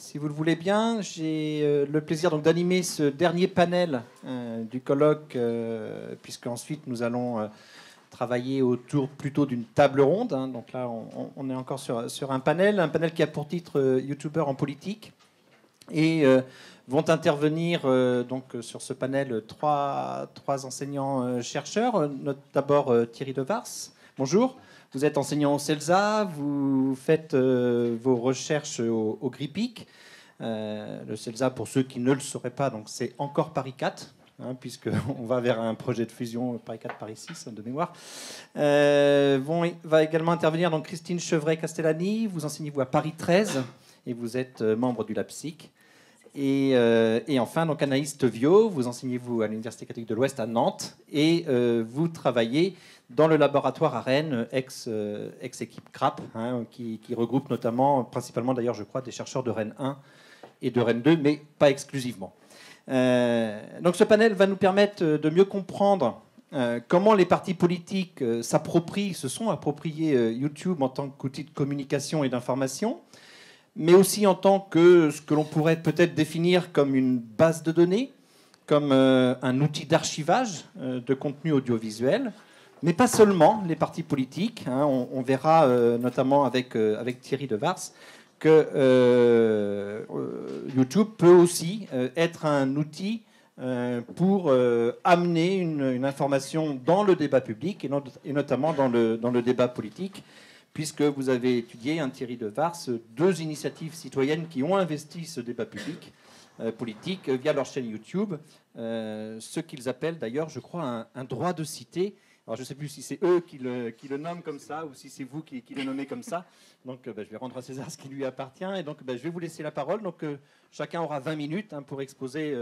Si vous le voulez bien, j'ai euh, le plaisir donc d'animer ce dernier panel euh, du colloque, euh, puisque ensuite nous allons travailler autour plutôt d'une table ronde. Hein. donc là, on, est encore sur, sur, un panel, un panel qui a pour titre YouTuber en politique. Et vont intervenir donc sur ce panel trois, trois enseignants chercheurs. D'abord Thierry Devars. Bonjour. Vous êtes enseignant au CELSA, vous faites euh, vos recherches au, GRIPIC. Euh, le CELSA, pour ceux qui ne le sauraient pas, donc c'est encore Paris 4, hein, puisqu'on va vers un projet de fusion Paris 4, Paris 6 de mémoire. Euh, va également intervenir donc Christine Chevret-Castellani, vous enseignez-vous à Paris 13 et vous êtes euh, membre du LAPSIC. Euh, et, enfin, donc Anaïs Tevio, vous enseignez-vous à l'Université catholique de l'Ouest à Nantes et euh, vous travaillez dans le laboratoire à Rennes, euh, ex-équipe CRAP, hein, qui, qui, regroupe notamment, principalement d'ailleurs, je crois, des chercheurs de Rennes 1 et de Rennes 2, mais pas exclusivement. donc ce panel va nous permettre de mieux comprendre comment les partis politiques s'approprient, se sont appropriés YouTube en tant qu'outil de communication et d'information mais aussi en tant que ce que l'on pourrait peut-être définir comme une base de données, comme euh, un outil d'archivage euh, de contenu audiovisuel, mais pas seulement les partis politiques. Hein. on, verra euh, notamment avec, avec Thierry Devars que YouTube peut aussi être un outil pour amener une, information dans le débat public et, et notamment dans le, dans le débat politique puisque vous avez étudié, un Thierry de Vars, deux initiatives citoyennes qui ont investi ce débat public euh, politique euh, via leur chaîne YouTube, euh, ce qu'ils appellent d'ailleurs, je crois, un, droit de cité. Alors je ne sais plus si c'est eux qui le, nomment comme ça ou si c'est vous qui, le nommez comme ça. Donc bah, je vais rendre à César ce qui lui appartient et donc bah, je vais vous laisser la parole. Donc chacun aura 20 minutes hein, pour exposer,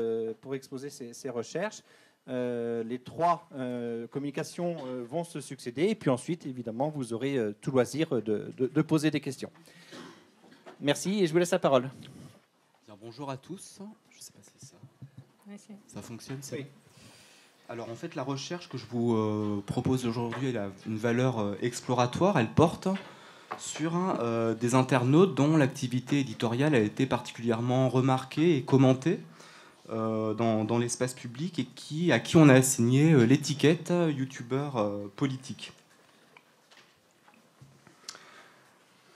ses recherches. Euh, les trois euh, communications euh, vont se succéder. Et puis ensuite, évidemment, vous aurez tout loisir de, poser des questions. Merci et je vous laisse la parole. bonjour à tous. Je sais pas si ça, ça fonctionne. Alors en fait, la recherche que je vous propose aujourd'hui a une valeur exploratoire. Elle porte sur des internautes dont l'activité éditoriale a été particulièrement remarquée et commentée euh, dans, l'espace public et à qui on a assigné euh, l'étiquette euh, youtubeur politique.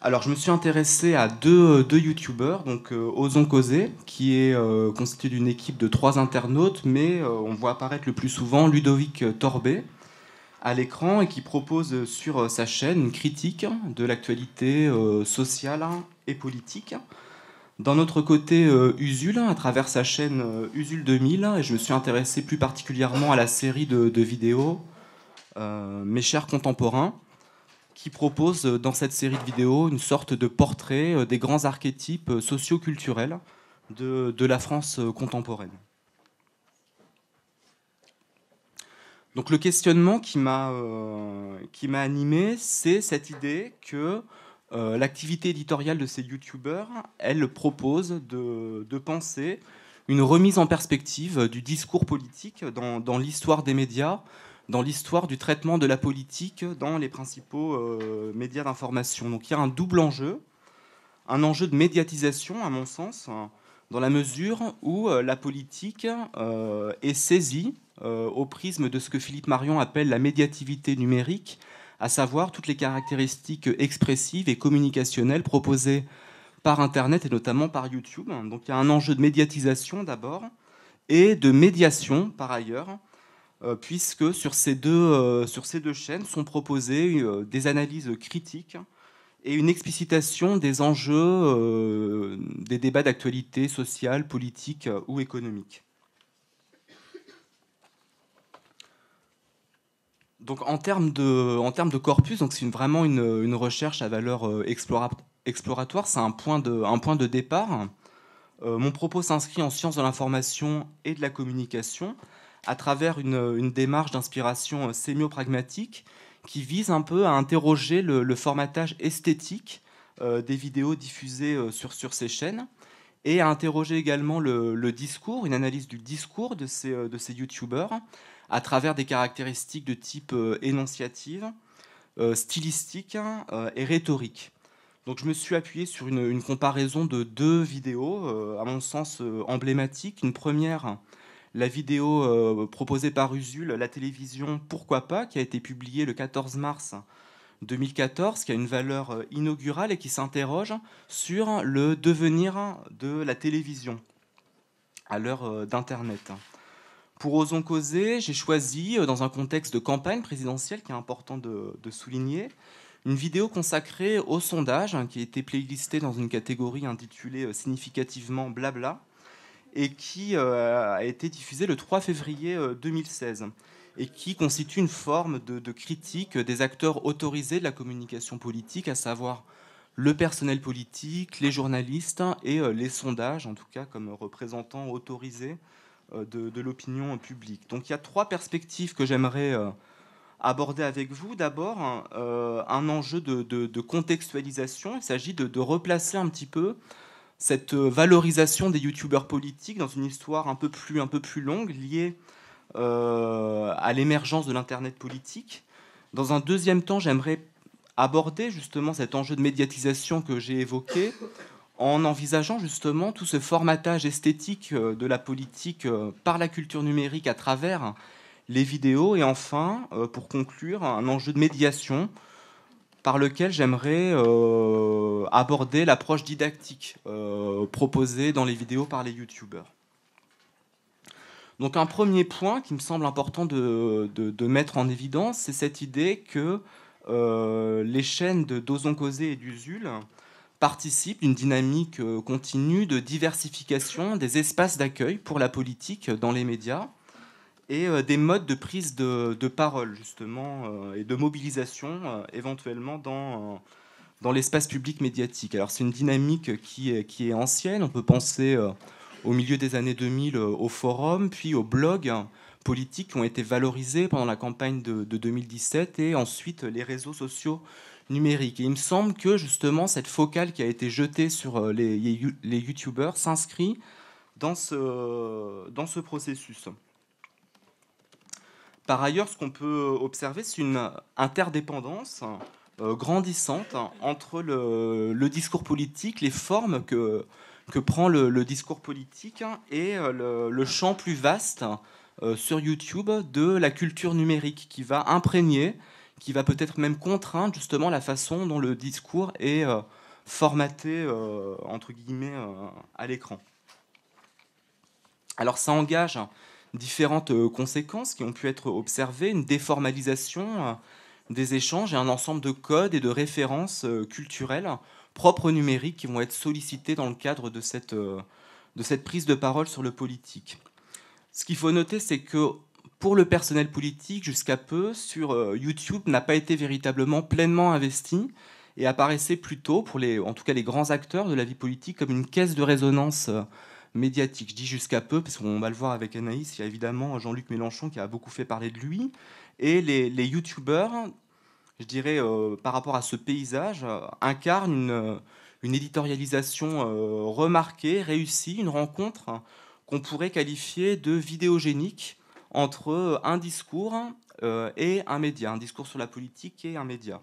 Alors, je me suis intéressé à deux, deux youtubeurs, donc euh, Causer, qui est constitué d'une équipe de trois internautes, mais on voit apparaître le plus souvent Ludovic Torbet à l'écran et qui propose sur sa chaîne une critique de l'actualité sociale et politique. D'un autre côté, euh, Usul, hein, à travers sa chaîne euh, Usul 2000, hein, et je me suis intéressé plus particulièrement à la série de, vidéos euh, Mes chers contemporains, qui propose dans cette série de vidéos une sorte de portrait des grands archétypes socio-culturels de, de, la France contemporaine. Donc le questionnement qui m'a animé, c'est cette idée que euh, l'activité éditoriale de ces youtubeurs, elle propose de, penser une remise en perspective du discours politique dans, l'histoire des médias, dans l'histoire du traitement de la politique dans les principaux euh, médias d'information. Donc il y a un double enjeu, un enjeu de médiatisation à mon sens, dans la mesure où euh, la politique est saisie au prisme de ce que Philippe Marion appelle la médiativité numérique, à savoir toutes les caractéristiques expressives et communicationnelles proposées par Internet et notamment par YouTube. Donc il y a un enjeu de médiatisation d'abord et de médiation par ailleurs, euh, puisque sur ces deux, euh, sur ces deux chaînes sont proposées euh, des analyses critiques et une explicitation des enjeux des débats d'actualité sociale, politique ou économique. Donc en termes de, corpus, donc c'est vraiment une, recherche à valeur euh, exploratoire, c'est un, point de, départ. Euh, mon propos s'inscrit en sciences de l'information et de la communication à travers une, démarche d'inspiration euh, sémiopragmatique qui vise un peu à interroger le, formatage esthétique des vidéos diffusées sur, ces chaînes et à interroger également le, discours, une analyse du discours de ces, de ces youtubeurs à travers des caractéristiques de type euh, énonciative, euh, stylistique euh, et rhétorique. Donc je me suis appuyé sur une, comparaison de deux vidéos, à mon sens emblématiques. Une première, la vidéo proposée par Usul, la télévision Pourquoi pas, qui a été publiée le 14 mars 2014, qui a une valeur inaugurale et qui s'interroge sur le devenir de la télévision à l'heure d'Internet. Pour Osons causer, j'ai choisi, euh, dans un contexte de campagne présidentielle qui est important de, souligner, une vidéo consacrée au sondage hein, qui a été playlistée dans une catégorie intitulée euh, significativement Blabla et qui euh, a été diffusée le 3 février 2016 et qui constitue une forme de, critique des acteurs autorisés de la communication politique, à savoir le personnel politique, les journalistes hein, et les sondages, en tout cas comme représentants autorisés euh, de, l'opinion publique. Donc il y a trois perspectives que j'aimerais euh, aborder avec vous. D'abord, euh, un, enjeu de, contextualisation. Il s'agit de, replacer un petit peu cette valorisation des youtubeurs politiques dans une histoire un peu plus, un peu plus longue liée à l'émergence de l'Internet politique. Dans un deuxième temps, j'aimerais aborder justement cet enjeu de médiatisation que j'ai évoqué en envisageant justement tout ce formatage esthétique euh, de la politique euh, par la culture numérique à travers les vidéos. Et enfin, euh, pour conclure, un enjeu de médiation par lequel j'aimerais aborder l'approche didactique proposée dans les vidéos par les youtubeurs. Donc un premier point qui me semble important de, mettre en évidence, c'est cette idée que les chaînes de doson Causé et d'Usul participe d'une dynamique euh, continue de diversification des espaces d'accueil pour la politique dans les médias et euh, des modes de prise de, parole justement euh, et de mobilisation éventuellement dans, dans l'espace public médiatique. Alors c'est une dynamique qui est, qui est, ancienne, on peut penser au milieu des années 2000 au forum, puis aux blogs politiques qui ont été valorisés pendant la campagne de, de 2017 et ensuite les réseaux sociaux et il me semble que justement cette focale qui a été jetée sur euh, les, youtubeurs s'inscrit dans ce, dans ce processus. Par ailleurs, ce qu'on peut observer, c'est une interdépendance euh, grandissante entre le, discours politique, les formes que, que prend le, discours politique et euh, le, champ plus vaste sur YouTube de la culture numérique qui va imprégner qui va peut-être même contraindre justement la façon dont le discours est euh, formaté, euh, entre guillemets, euh, à l'écran. Alors ça engage différentes conséquences qui ont pu être observées, une déformalisation des échanges et un ensemble de codes et de références culturelles propres au numérique qui vont être sollicités dans le cadre de cette, de cette prise de parole sur le politique. Ce qu'il faut noter, c'est que pour le personnel politique, jusqu'à peu, sur euh, YouTube, n'a pas été véritablement pleinement investi et apparaissait plutôt, pour les, en tout cas les grands acteurs de la vie politique, comme une caisse de résonance euh, médiatique. Je dis jusqu'à peu, parce qu'on va le voir avec Anaïs, il y a évidemment Jean-Luc Mélenchon qui a beaucoup fait parler de lui. Et les, les youtubeurs, je dirais, euh, par rapport à ce paysage, incarnent une, éditorialisation remarquée, réussie, une rencontre qu'on pourrait qualifier de vidéogénique, entre euh, un discours euh, et un média, un discours sur la politique et un média.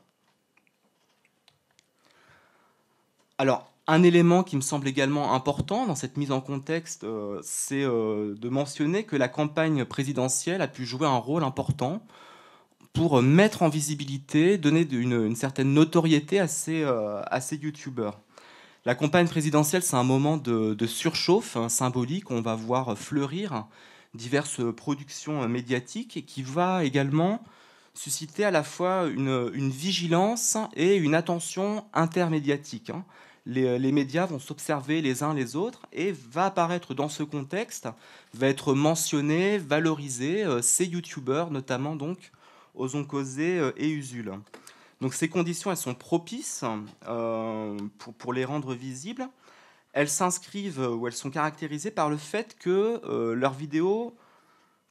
Alors, un élément qui me semble également important dans cette mise en contexte, euh, c'est de mentionner que la campagne présidentielle a pu jouer un rôle important pour mettre en visibilité, donner une, certaine notoriété à ces, à youtubeurs. La campagne présidentielle, c'est un moment de, de surchauffe hein, symbolique. On va voir fleurir diverses euh, productions euh, médiatiques, et qui va également susciter à la fois une, vigilance et une attention intermédiatique. Hein. Euh, les, médias vont s'observer les uns les autres et va apparaître dans ce contexte, va être mentionné, valorisé, ces youtubeurs, notamment donc Ozon Causé et Usul. Donc ces conditions, elles sont propices pour, les rendre visibles elles s'inscrivent euh, ou elles sont caractérisées par le fait que euh, leurs vidéos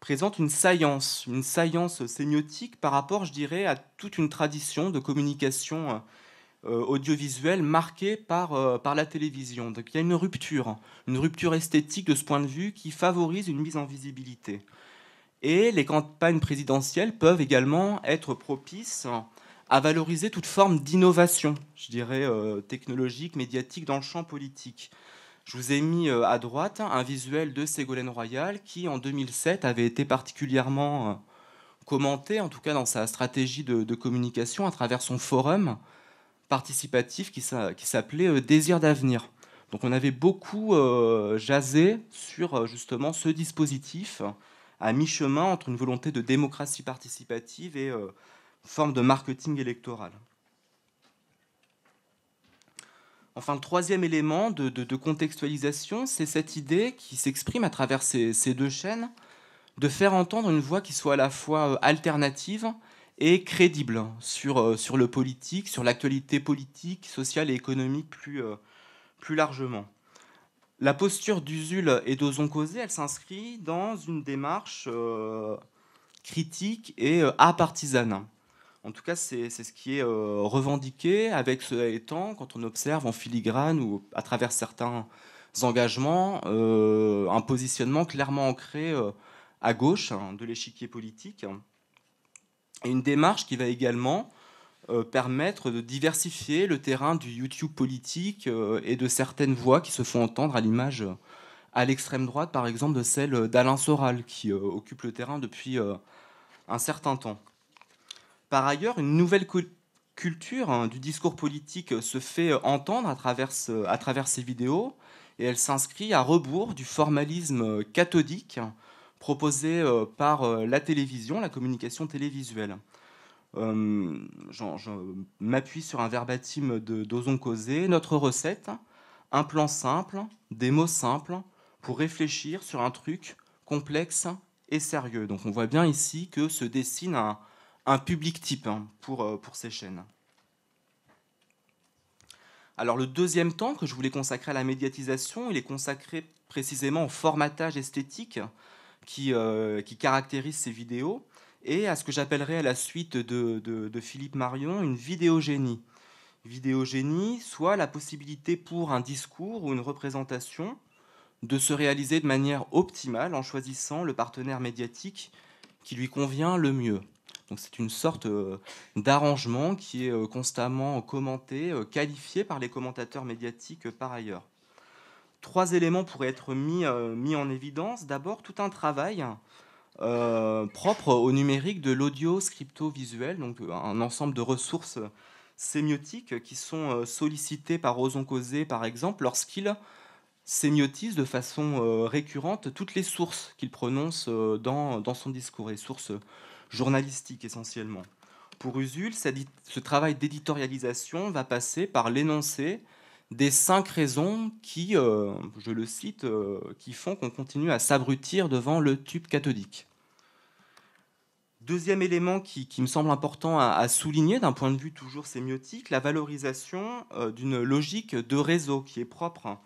présentent une saillance, une saillance sémiotique par rapport, je dirais, à toute une tradition de communication euh, audiovisuelle marquée par, par la télévision. Donc il y a une rupture, une rupture esthétique de ce point de vue qui favorise une mise en visibilité. Et les campagnes présidentielles peuvent également être propices à valoriser toute forme d'innovation, je dirais, euh, technologique, médiatique dans le champ politique. Je vous ai mis euh, à droite un visuel de Ségolène Royal qui, en 2007, avait été particulièrement euh, commenté, en tout cas dans sa stratégie de, communication, à travers son forum participatif qui, qui s'appelait Désir d'avenir. Donc on avait beaucoup jasé sur justement ce dispositif à mi-chemin entre une volonté de démocratie participative et forme de marketing électoral. Enfin, le troisième élément de, contextualisation, c'est cette idée qui s'exprime à travers ces, deux chaînes de faire entendre une voix qui soit à la fois euh, alternative et crédible euh, sur, le politique, sur l'actualité politique, sociale et économique plus, euh, largement. La posture d'Usul et d'Ozon Causé, elle s'inscrit dans une démarche critique et apartisane. En tout cas, c'est ce qui est euh, revendiqué, avec cela étant, quand on observe en filigrane ou à travers certains engagements, euh, un positionnement clairement ancré euh, à gauche hein, de l'échiquier politique, et une démarche qui va également permettre de diversifier le terrain du YouTube politique et de certaines voix qui se font entendre à l'image à l'extrême droite, par exemple, de celle d'Alain Soral, qui occupe le terrain depuis un certain temps. Par ailleurs, une nouvelle culture hein, du discours politique euh, se fait euh, entendre à travers, ces vidéos et elle s'inscrit à rebours du formalisme euh, cathodique hein, proposé par la télévision, la communication télévisuelle. Hum, je, m'appuie sur un verbatim d'Ozon Causer, Notre recette, un plan simple, des mots simples, pour réfléchir sur un truc complexe et sérieux. Donc on voit bien ici que se dessine un, un public type hein, pour, euh, pour ces chaînes. Alors le deuxième temps que je voulais consacrer à la médiatisation, il est consacré précisément au formatage esthétique qui, euh, caractérise ces vidéos et à ce que j'appellerais à la suite de, de, Philippe Marion une vidéogénie. Vidéogénie, soit la possibilité pour un discours ou une représentation de se réaliser de manière optimale en choisissant le partenaire médiatique qui lui convient le mieux c'est une sorte euh, d'arrangement qui est euh, constamment euh, commenté, qualifié par les commentateurs médiatiques par ailleurs. Trois éléments pourraient être mis, mis en évidence. D'abord, tout un travail propre au numérique de l'audio scripto-visuel, donc un ensemble de ressources sémiotiques qui sont sollicitées par oson Causé, par exemple, lorsqu'il sémiotise de façon récurrente toutes les sources qu'il prononce dans, son discours, et sources journalistique essentiellement. Pour Usul, ce travail d'éditorialisation va passer par l'énoncé des cinq raisons qui, euh, je le cite, euh, qui font qu'on continue à s'abrutir devant le tube cathodique. Deuxième élément qui, me semble important à, souligner d'un point de vue toujours sémiotique, la valorisation euh, d'une logique de réseau qui est propre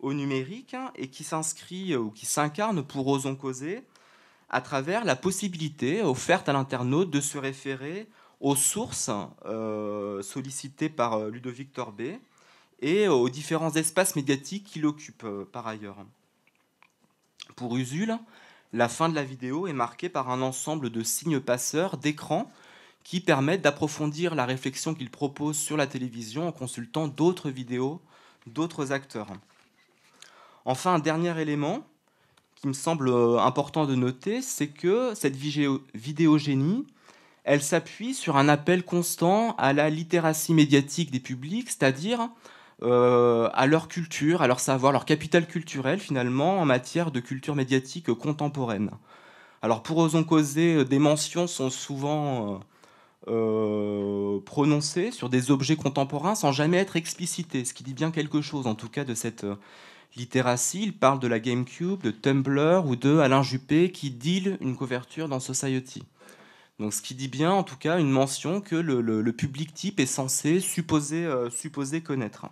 au numérique hein, et qui s'inscrit ou qui s'incarne pour osons causer à travers la possibilité offerte à l'internaute de se référer aux sources euh, sollicitées par euh, Ludovic Torbet et aux différents espaces médiatiques qu'il occupe euh, par ailleurs. Pour Usul, la fin de la vidéo est marquée par un ensemble de signes passeurs, d'écrans, qui permettent d'approfondir la réflexion qu'il propose sur la télévision en consultant d'autres vidéos d'autres acteurs. Enfin, un dernier élément, qui me semble euh, important de noter, c'est que cette vidéogénie, elle s'appuie sur un appel constant à la littératie médiatique des publics, c'est-à-dire euh, à leur culture, à leur savoir, leur capital culturel finalement en matière de culture médiatique contemporaine. Alors pour osons causer, euh, des mentions sont souvent prononcées sur des objets contemporains sans jamais être explicitées, ce qui dit bien quelque chose en tout cas de cette littératie. Il parle de la GameCube, de Tumblr ou de Alain Juppé qui deal une couverture dans Society. Donc, ce qui dit bien, en tout cas, une mention que le, public type est censé euh, supposer, connaître.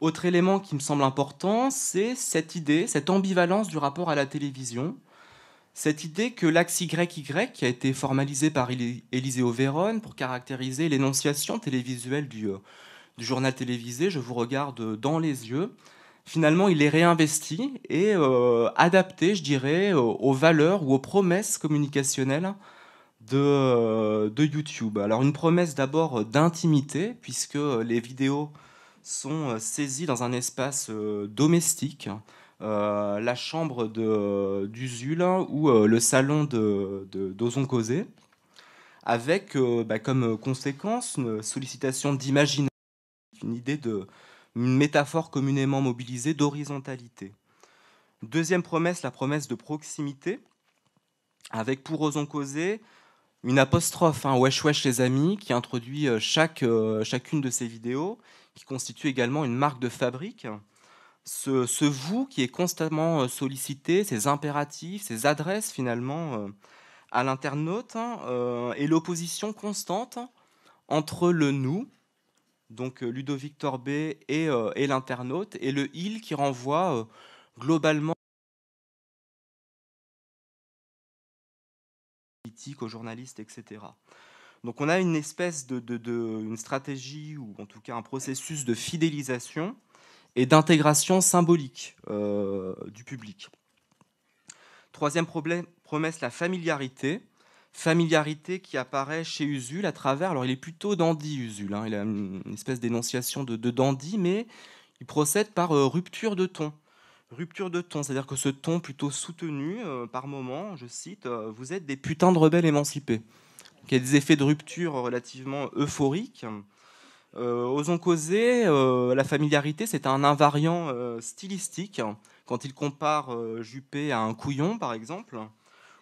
Autre élément qui me semble important, c'est cette idée, cette ambivalence du rapport à la télévision. Cette idée que l'axe YY, qui a été formalisé par Élisée Véron pour caractériser l'énonciation télévisuelle du, euh, du journal télévisé, je vous regarde dans les yeux. Finalement, il est réinvesti et euh, adapté, je dirais, euh, aux valeurs ou aux promesses communicationnelles de, euh, de YouTube. Alors une promesse d'abord d'intimité, puisque les vidéos sont saisies dans un espace domestique, la chambre d'Usul ou le salon de, d'Ozon Causé avec bah, comme conséquence une sollicitation d'imagination une idée de une métaphore communément mobilisée d'horizontalité. Deuxième promesse, la promesse de proximité, avec pour osons causer une apostrophe, un hein, Wesh Wesh les amis, qui introduit euh, chaque, euh, chacune de ces vidéos, qui constitue également une marque de fabrique. Ce, vous qui est constamment euh, sollicité, ses impératifs, ses adresses finalement à l'internaute, hein, et l'opposition constante entre le nous donc euh, Ludovic Torbet euh, et, l'internaute, et le il qui renvoie euh, globalement aux journalistes, etc. Donc on a une espèce de, stratégie ou en tout cas un processus de fidélisation et d'intégration symbolique du public. Troisième problème, promesse, la familiarité familiarité qui apparaît chez Usul à travers. Alors, il est plutôt dandy, Usul. Hein, il a une espèce d'énonciation de, de, dandy, mais il procède par euh, rupture de ton. Rupture de ton, c'est-à-dire que ce ton plutôt soutenu, euh, par moment, je cite, euh, vous êtes des putains de rebelles émancipés. y a des effets de rupture relativement euphoriques. osons causer, la familiarité, c'est un invariant stylistique. Quand il compare Juppé à un couillon, par exemple,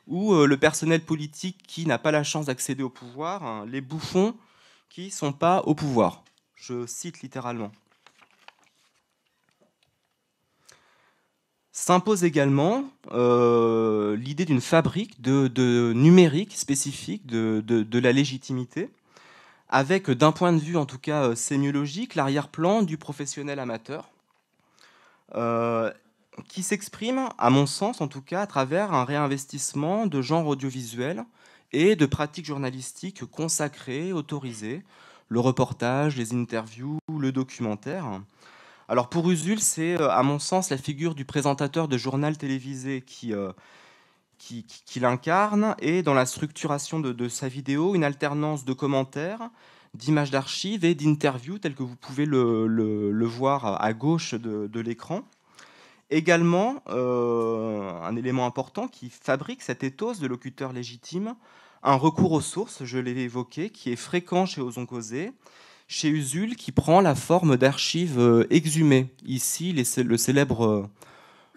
ou euh, le personnel politique qui n'a pas la chance d'accéder au pouvoir, hein, les bouffons qui ne sont pas au pouvoir. Je cite littéralement. S'impose également euh, l'idée d'une fabrique de, numérique spécifique de, la légitimité, avec d'un point de vue en tout cas euh, sémiologique l'arrière-plan du professionnel amateur qui s'exprime, à mon sens en tout cas, à travers un réinvestissement de genre audiovisuel et de pratiques journalistiques consacrées, autorisées, le reportage, les interviews, le documentaire. Alors pour Usul, c'est euh, à mon sens la figure du présentateur de journal télévisé qui, euh, qui, l'incarne et dans la structuration de, sa vidéo, une alternance de commentaires, d'images d'archives et d'interviews telles que vous pouvez le, voir à gauche de l'écran. Également, euh, un élément important qui fabrique cette éthos de locuteur légitime, un recours aux sources, je l'ai évoqué, qui est fréquent chez Ozoncosé, chez Usul, qui prend la forme d'archives euh, exhumées. Ici, le célèbre euh,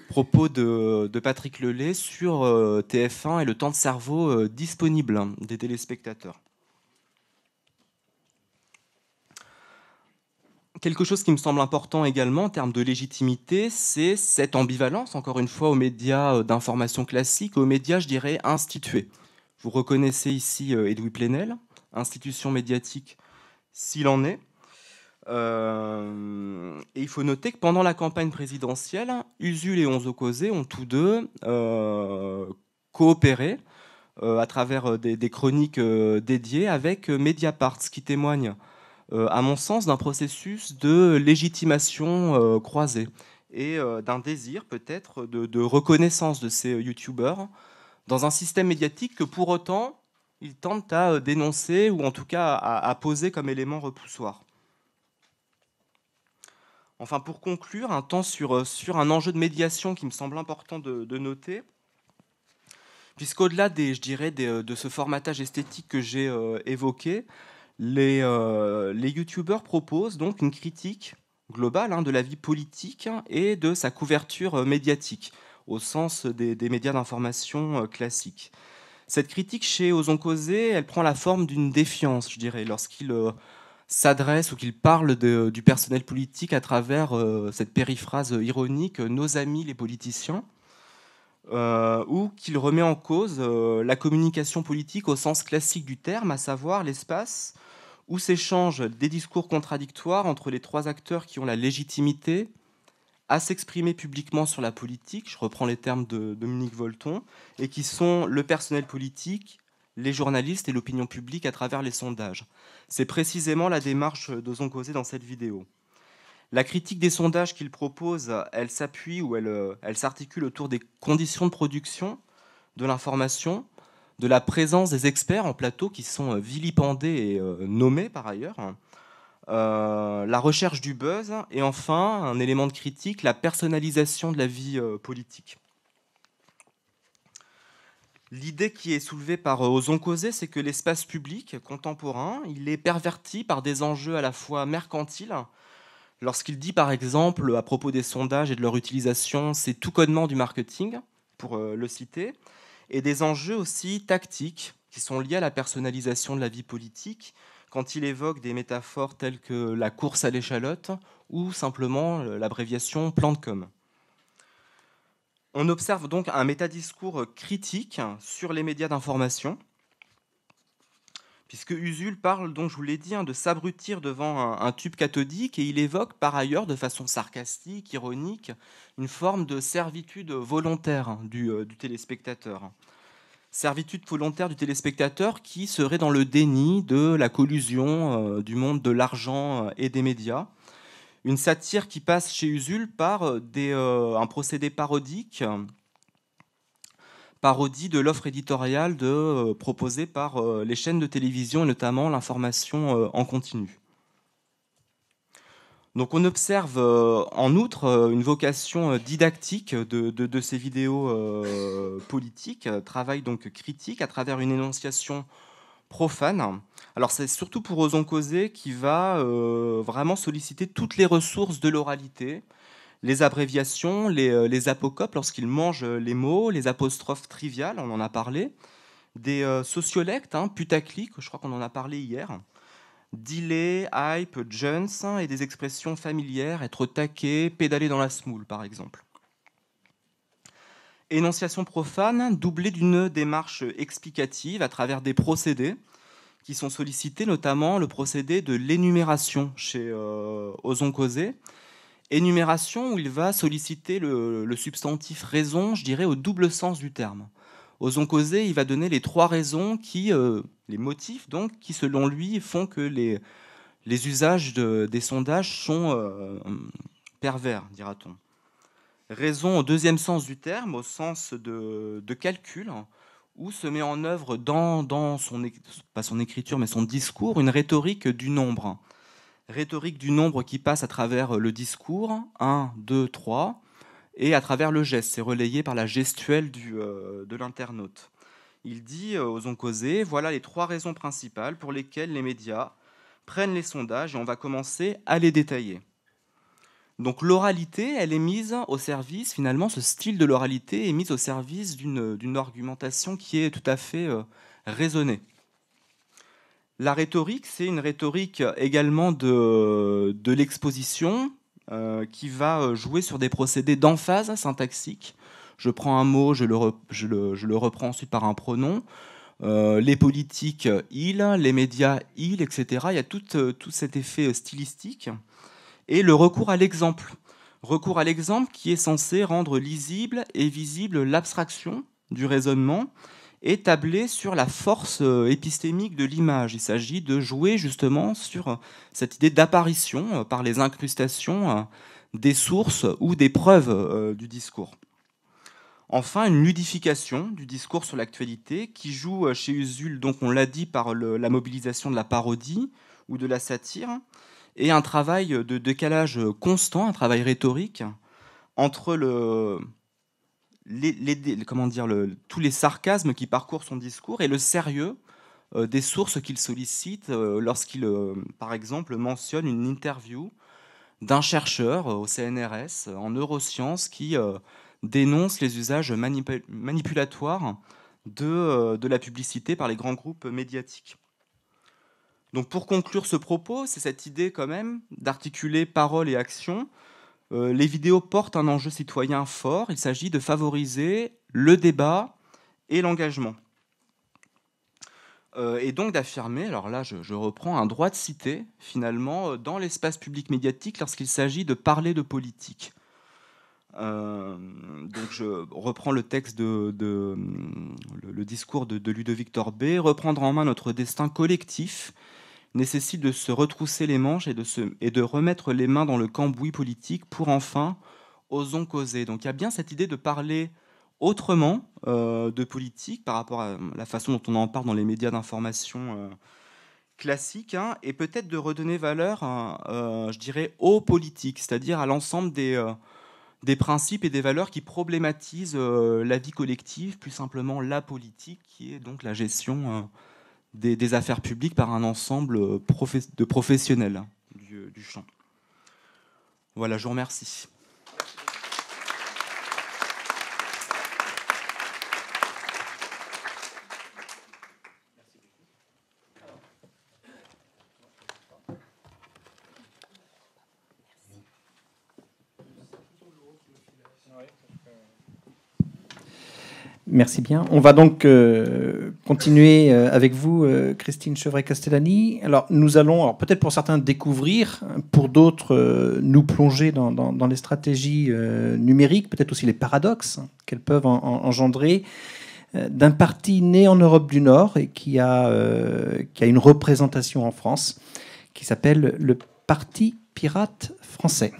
propos de, de, Patrick Lelay sur TF1 et le temps de cerveau disponible hein, des téléspectateurs. quelque chose qui me semble important également en termes de légitimité, c'est cette ambivalence, encore une fois, aux médias euh, d'information classique, aux médias, je dirais, institués. Vous reconnaissez ici euh, Edoui Plenel, institution médiatique s'il en est. Euh, et il faut noter que pendant la campagne présidentielle, Usul et Onze Cosé ont tous deux coopéré à travers des, des chroniques dédiées avec Mediapart, ce qui témoigne euh, à mon sens, d'un processus de légitimation euh, croisée et euh, d'un désir peut-être de, reconnaissance de ces youtubeurs dans un système médiatique que pour autant ils tentent à dénoncer ou en tout cas à, poser comme élément repoussoir. Enfin, pour conclure, un temps sur, un enjeu de médiation qui me semble important de, noter, puisqu'au-delà des, de ce formatage esthétique que j'ai évoqué, euh, les, youtubeurs proposent donc une critique globale hein, de la vie politique hein, et de sa couverture euh, médiatique, au sens des, médias d'information euh, classiques. Cette critique chez Ozon Causé, elle prend la forme d'une défiance, je dirais, lorsqu'il s'adresse ou qu'il parle du personnel politique à travers cette périphrase ironique Nos amis les politiciens. ou qu'il remet en cause la communication politique au sens classique du terme, à savoir l'espace où s'échangent des discours contradictoires entre les trois acteurs qui ont la légitimité à s'exprimer publiquement sur la politique, je reprends les termes de Dominique Volton, et qui sont le personnel politique, les journalistes et l'opinion publique à travers les sondages. C'est précisément la démarche de causé dans cette vidéo. La critique des sondages qu'il propose, elle s'appuie ou elle, euh, elle s'articule autour des conditions de production de l'information, de la présence des experts en plateau qui sont euh, vilipendés et euh, nommés par ailleurs, euh, la recherche du buzz, et enfin, un élément de critique, la personnalisation de la vie politique. L'idée qui est soulevée par Ozon Causé, c'est que l'espace public contemporain, il est perverti par des enjeux à la fois mercantiles, lorsqu'il dit par exemple à propos des sondages et de leur utilisation, c'est tout codement du marketing, pour le citer, et des enjeux aussi tactiques qui sont liés à la personnalisation de la vie politique, quand il évoque des métaphores telles que la course à l'échalote ou simplement euh, l'abréviation plan de com. On observe donc un métadiscours critique sur les médias d'information puisque Usul parle, dont je vous l'ai dit, hein, de s'abrutir devant un, tube cathodique, et il évoque par ailleurs, de façon sarcastique, ironique, une forme de servitude volontaire hein, euh, du, téléspectateur. Servitude volontaire du téléspectateur qui serait dans le déni de la collusion euh, du monde de l'argent euh, et des médias. Une satire qui passe chez Usul par un procédé parodique parodie de l'offre éditoriale de, euh, proposée par euh, les chaînes de télévision et notamment l'information euh, en continu. Donc on observe en outre une vocation didactique de, ces vidéos politiques, travail donc critique à travers une énonciation profane. Alors c'est surtout pour Ozon Causé qui va vraiment solliciter toutes les ressources de l'oralité, les abréviations, euh, les, apocopes lorsqu'ils mangent euh, les mots, les apostrophes triviales, on en a parlé, des euh, sociolectes, hein, putaclic, je crois qu'on en a parlé hier, delay, hype, junce, hein, et des expressions familières, être taqué, pédaler dans la smoule par exemple. Énonciation profane doublée d'une démarche explicative à travers des procédés qui sont sollicités, notamment le procédé de l'énumération chez euh, Ozon énumération où il va solliciter le, substantif raison, je dirais, au double sens du terme. Osons causer, il va donner les trois raisons qui, euh, les motifs donc, qui selon lui font que les, les usages des sondages sont euh, pervers, dira-t-on. Raison au deuxième sens du terme, au sens de, calcul, où se met en œuvre dans, dans son, pas son écriture, mais son discours, une rhétorique du nombre rhétorique du nombre qui passe à travers euh, le discours, 1, 2, 3, et à travers le geste. C'est relayé par la gestuelle euh, de l'internaute. Il dit euh, aux oncosés, voilà les trois raisons principales pour lesquelles les médias prennent les sondages et on va commencer à les détailler. Donc l'oralité, elle est mise au service, finalement, ce style de l'oralité est mise au service d'une argumentation qui est tout à fait raisonnée. La rhétorique, c'est une rhétorique également de, l'exposition euh, qui va euh, jouer sur des procédés d'emphase syntaxique. Je prends un mot, je le, je le, reprends ensuite par un pronom. Euh, les politiques, il, les médias, il, etc. Il y a tout, tout cet effet stylistique. Et le recours à l'exemple. Recours à l'exemple qui est censé rendre lisible et visible l'abstraction du raisonnement est sur la force euh, épistémique de l'image. Il s'agit de jouer justement sur euh, cette idée d'apparition euh, par les incrustations des sources ou des preuves du discours. Enfin, une nudification du discours sur l'actualité qui joue chez Usul, donc on l'a dit, par la mobilisation de la parodie ou de la satire, et un travail de décalage constant, un travail rhétorique entre le, comment dire, tous les sarcasmes qui parcourent son discours et le sérieux euh, des sources qu'il sollicite euh, lorsqu'il, euh, par exemple, mentionne une interview d'un chercheur au CNRS en neurosciences qui dénonce les usages manipulatoires de, de la publicité par les grands groupes médiatiques. Donc pour conclure ce propos, c'est cette idée quand même d'articuler parole et action euh, les vidéos portent un enjeu citoyen fort. Il s'agit de favoriser le débat et l'engagement. Euh, et donc d'affirmer, alors là je, reprends, un droit de cité finalement euh, dans l'espace public médiatique lorsqu'il s'agit de parler de politique. donc je reprends le texte de, le, discours de, de Ludovic Torbet, reprendre en main notre destin collectif nécessite de se retrousser les manches et de, se, et de remettre les mains dans le cambouis politique pour enfin osons causer. Donc il y a bien cette idée de parler autrement euh, de politique par rapport à la façon dont on en parle dans les médias d'information euh, classiques, hein, et peut-être de redonner valeur, euh, je dirais, aux politiques, c'est-à-dire à, l'ensemble des, des principes et des valeurs qui problématisent la vie collective, plus simplement la politique, qui est donc la gestion des, affaires publiques par un ensemble euh, de professionnels du champ. Voilà, je vous remercie. Merci bien. On va donc euh, continuer euh, avec vous, euh, Christine Chevret-Castellani. Alors, nous allons, peut-être pour certains, découvrir, pour d'autres, nous plonger dans, les stratégies numériques, peut-être aussi les paradoxes qu'elles peuvent engendrer d'un parti né en Europe du Nord et qui qui a une représentation en France, qui s'appelle le Parti pirate français.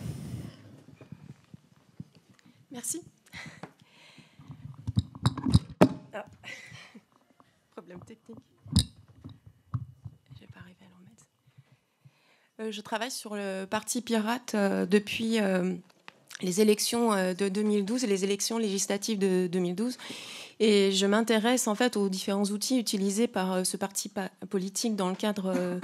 Euh, je travaille sur le Parti Pirate euh, depuis euh, les élections de 2012 et les élections législatives de 2012. Et je m'intéresse en fait aux différents outils utilisés par ce parti politique dans le cadre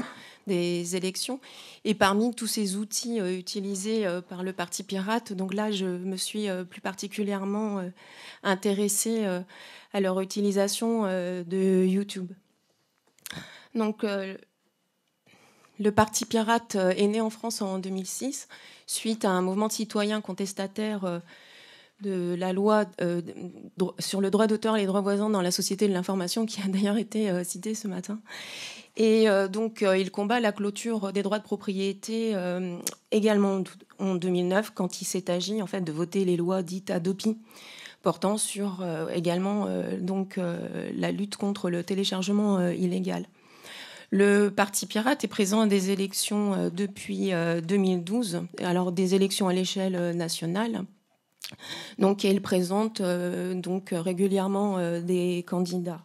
des élections. Et parmi tous ces outils utilisés par le parti pirate, donc là, je me suis plus particulièrement intéressée à leur utilisation de YouTube. Donc le Parti pirate euh, est né en France en 2006 suite à un mouvement citoyen contestataire euh, de la loi euh, sur le droit d'auteur et les droits voisins dans la société de l'information qui a d'ailleurs été cité ce matin. Et donc il combat la clôture des droits de propriété également en 2009 quand il s'est agi en fait de voter les lois dites Adopi portant sur également donc la lutte contre le téléchargement illégal. Le Parti pirate est présent à des élections euh, depuis 2012, euh, alors des élections à l'échelle euh, nationale. Donc, il présente donc régulièrement des candidats.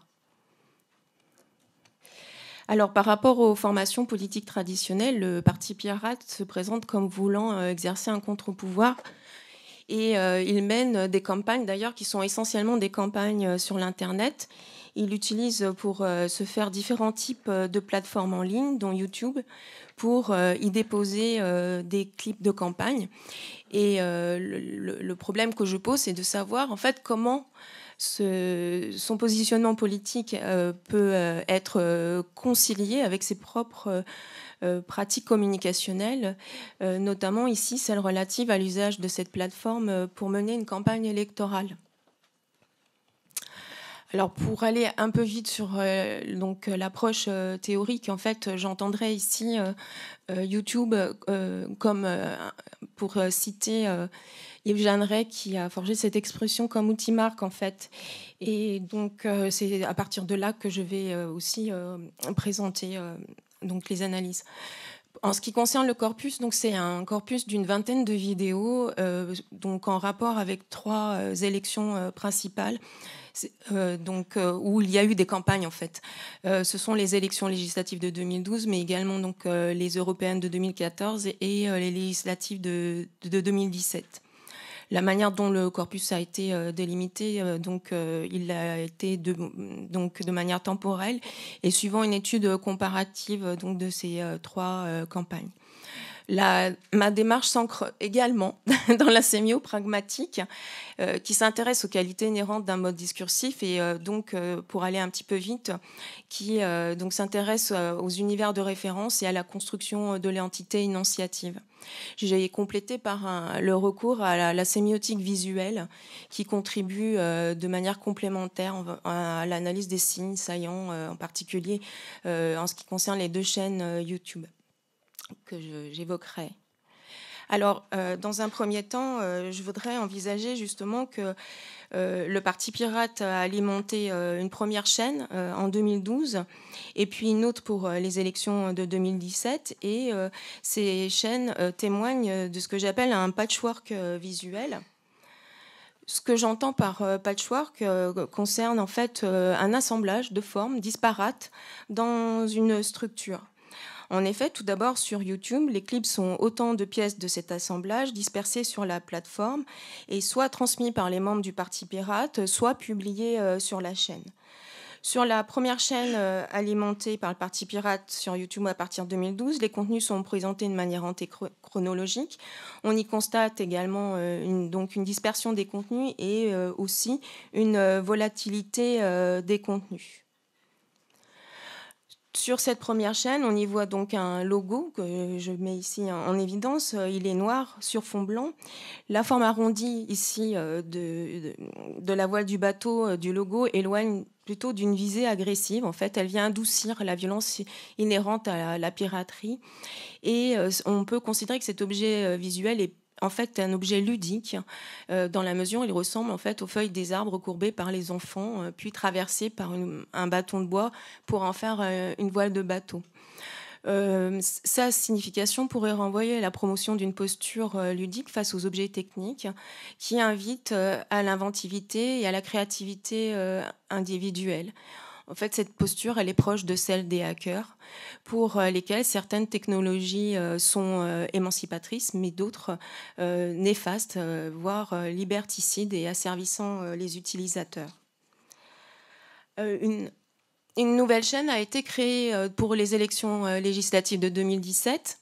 Alors, par rapport aux formations politiques traditionnelles, le Parti pirate se présente comme voulant exercer un contre-pouvoir. Et il mène des campagnes, d'ailleurs, qui sont essentiellement des campagnes sur l'Internet. Il utilise pour euh, se faire différents types euh, de plateformes en ligne, dont YouTube, pour euh, y déposer des clips de campagne. Et le, problème que je pose, c'est de savoir en fait comment son positionnement politique peut être concilié avec ses propres pratiques communicationnelles, notamment ici celle relative à l'usage de cette plateforme pour mener une campagne électorale. Alors pour aller un peu vite sur euh, euh, l'approche euh, théorique, en fait, j'entendrai ici YouTube comme pour citer Yves Jeanneret qui a forgé cette expression comme outil marque en fait. Et donc c'est à partir de là que je vais aussi présenter donc les analyses. En ce qui concerne le corpus, donc c'est un corpus d'une vingtaine de vidéos, donc en rapport avec trois élections principales. Euh, donc, euh, où il y a eu des campagnes en fait. Euh, ce sont les élections législatives de 2012, mais également donc, les européennes de 2014 et, les législatives de, 2017. La manière dont le corpus a été délimité, donc il a été de, donc de manière temporelle et suivant une étude comparative donc de ces trois campagnes ma démarche s'ancre également dans la sémiopragmatique, euh, qui s'intéresse aux qualités inhérentes d'un mode discursif et euh, donc, euh, pour aller un petit peu vite, qui euh, donc s'intéresse aux univers de référence et à la construction de l'entité énonciative. J'ai complété par le recours à la, sémiotique visuelle qui contribue de manière complémentaire à, l'analyse des signes saillants, en particulier en ce qui concerne les deux chaînes YouTube que j'évoquerai. Alors, euh, dans un premier temps, euh, je voudrais envisager justement que euh, le Parti pirate a alimenté une première chaîne en 2012 et puis une autre pour les élections de 2017. Et ces chaînes témoignent de ce que j'appelle un patchwork visuel. Ce que j'entends par patchwork concerne en fait un assemblage de formes disparates dans une structure. En effet, tout d'abord sur YouTube, les clips sont autant de pièces de cet assemblage dispersées sur la plateforme et soit transmis par les membres du Parti pirate, soit publiés euh, sur la chaîne. Sur la première chaîne euh, alimentée par le Parti Pirate sur YouTube à partir de 2012, les contenus sont présentés de manière antéchronologique. On y constate également euh, une, donc une dispersion des contenus et aussi une volatilité des contenus. Sur cette première chaîne, on y voit donc un logo que je mets ici en évidence. Euh, il est noir sur fond blanc. La forme arrondie ici euh, de, la voile du bateau euh, du logo éloigne plutôt d'une visée agressive. En fait, elle vient adoucir la violence inhérente à la piraterie. Et on peut considérer que cet objet visuel est en fait un objet ludique euh, dans la mesure où il ressemble en fait aux feuilles des arbres courbées par les enfants euh, puis traversées par un bâton de bois pour en faire euh, une voile de bateau. sa signification pourrait renvoyer à la promotion d'une posture ludique face aux objets techniques qui invite à l'inventivité et à la créativité individuelle. En fait, cette posture, elle est proche de celle des hackers, pour euh, lesquels certaines technologies euh, sont euh, émancipatrices, mais d'autres néfastes, voire liberticides et asservissant les utilisateurs. Une, nouvelle chaîne a été créée pour les élections législatives de 2017.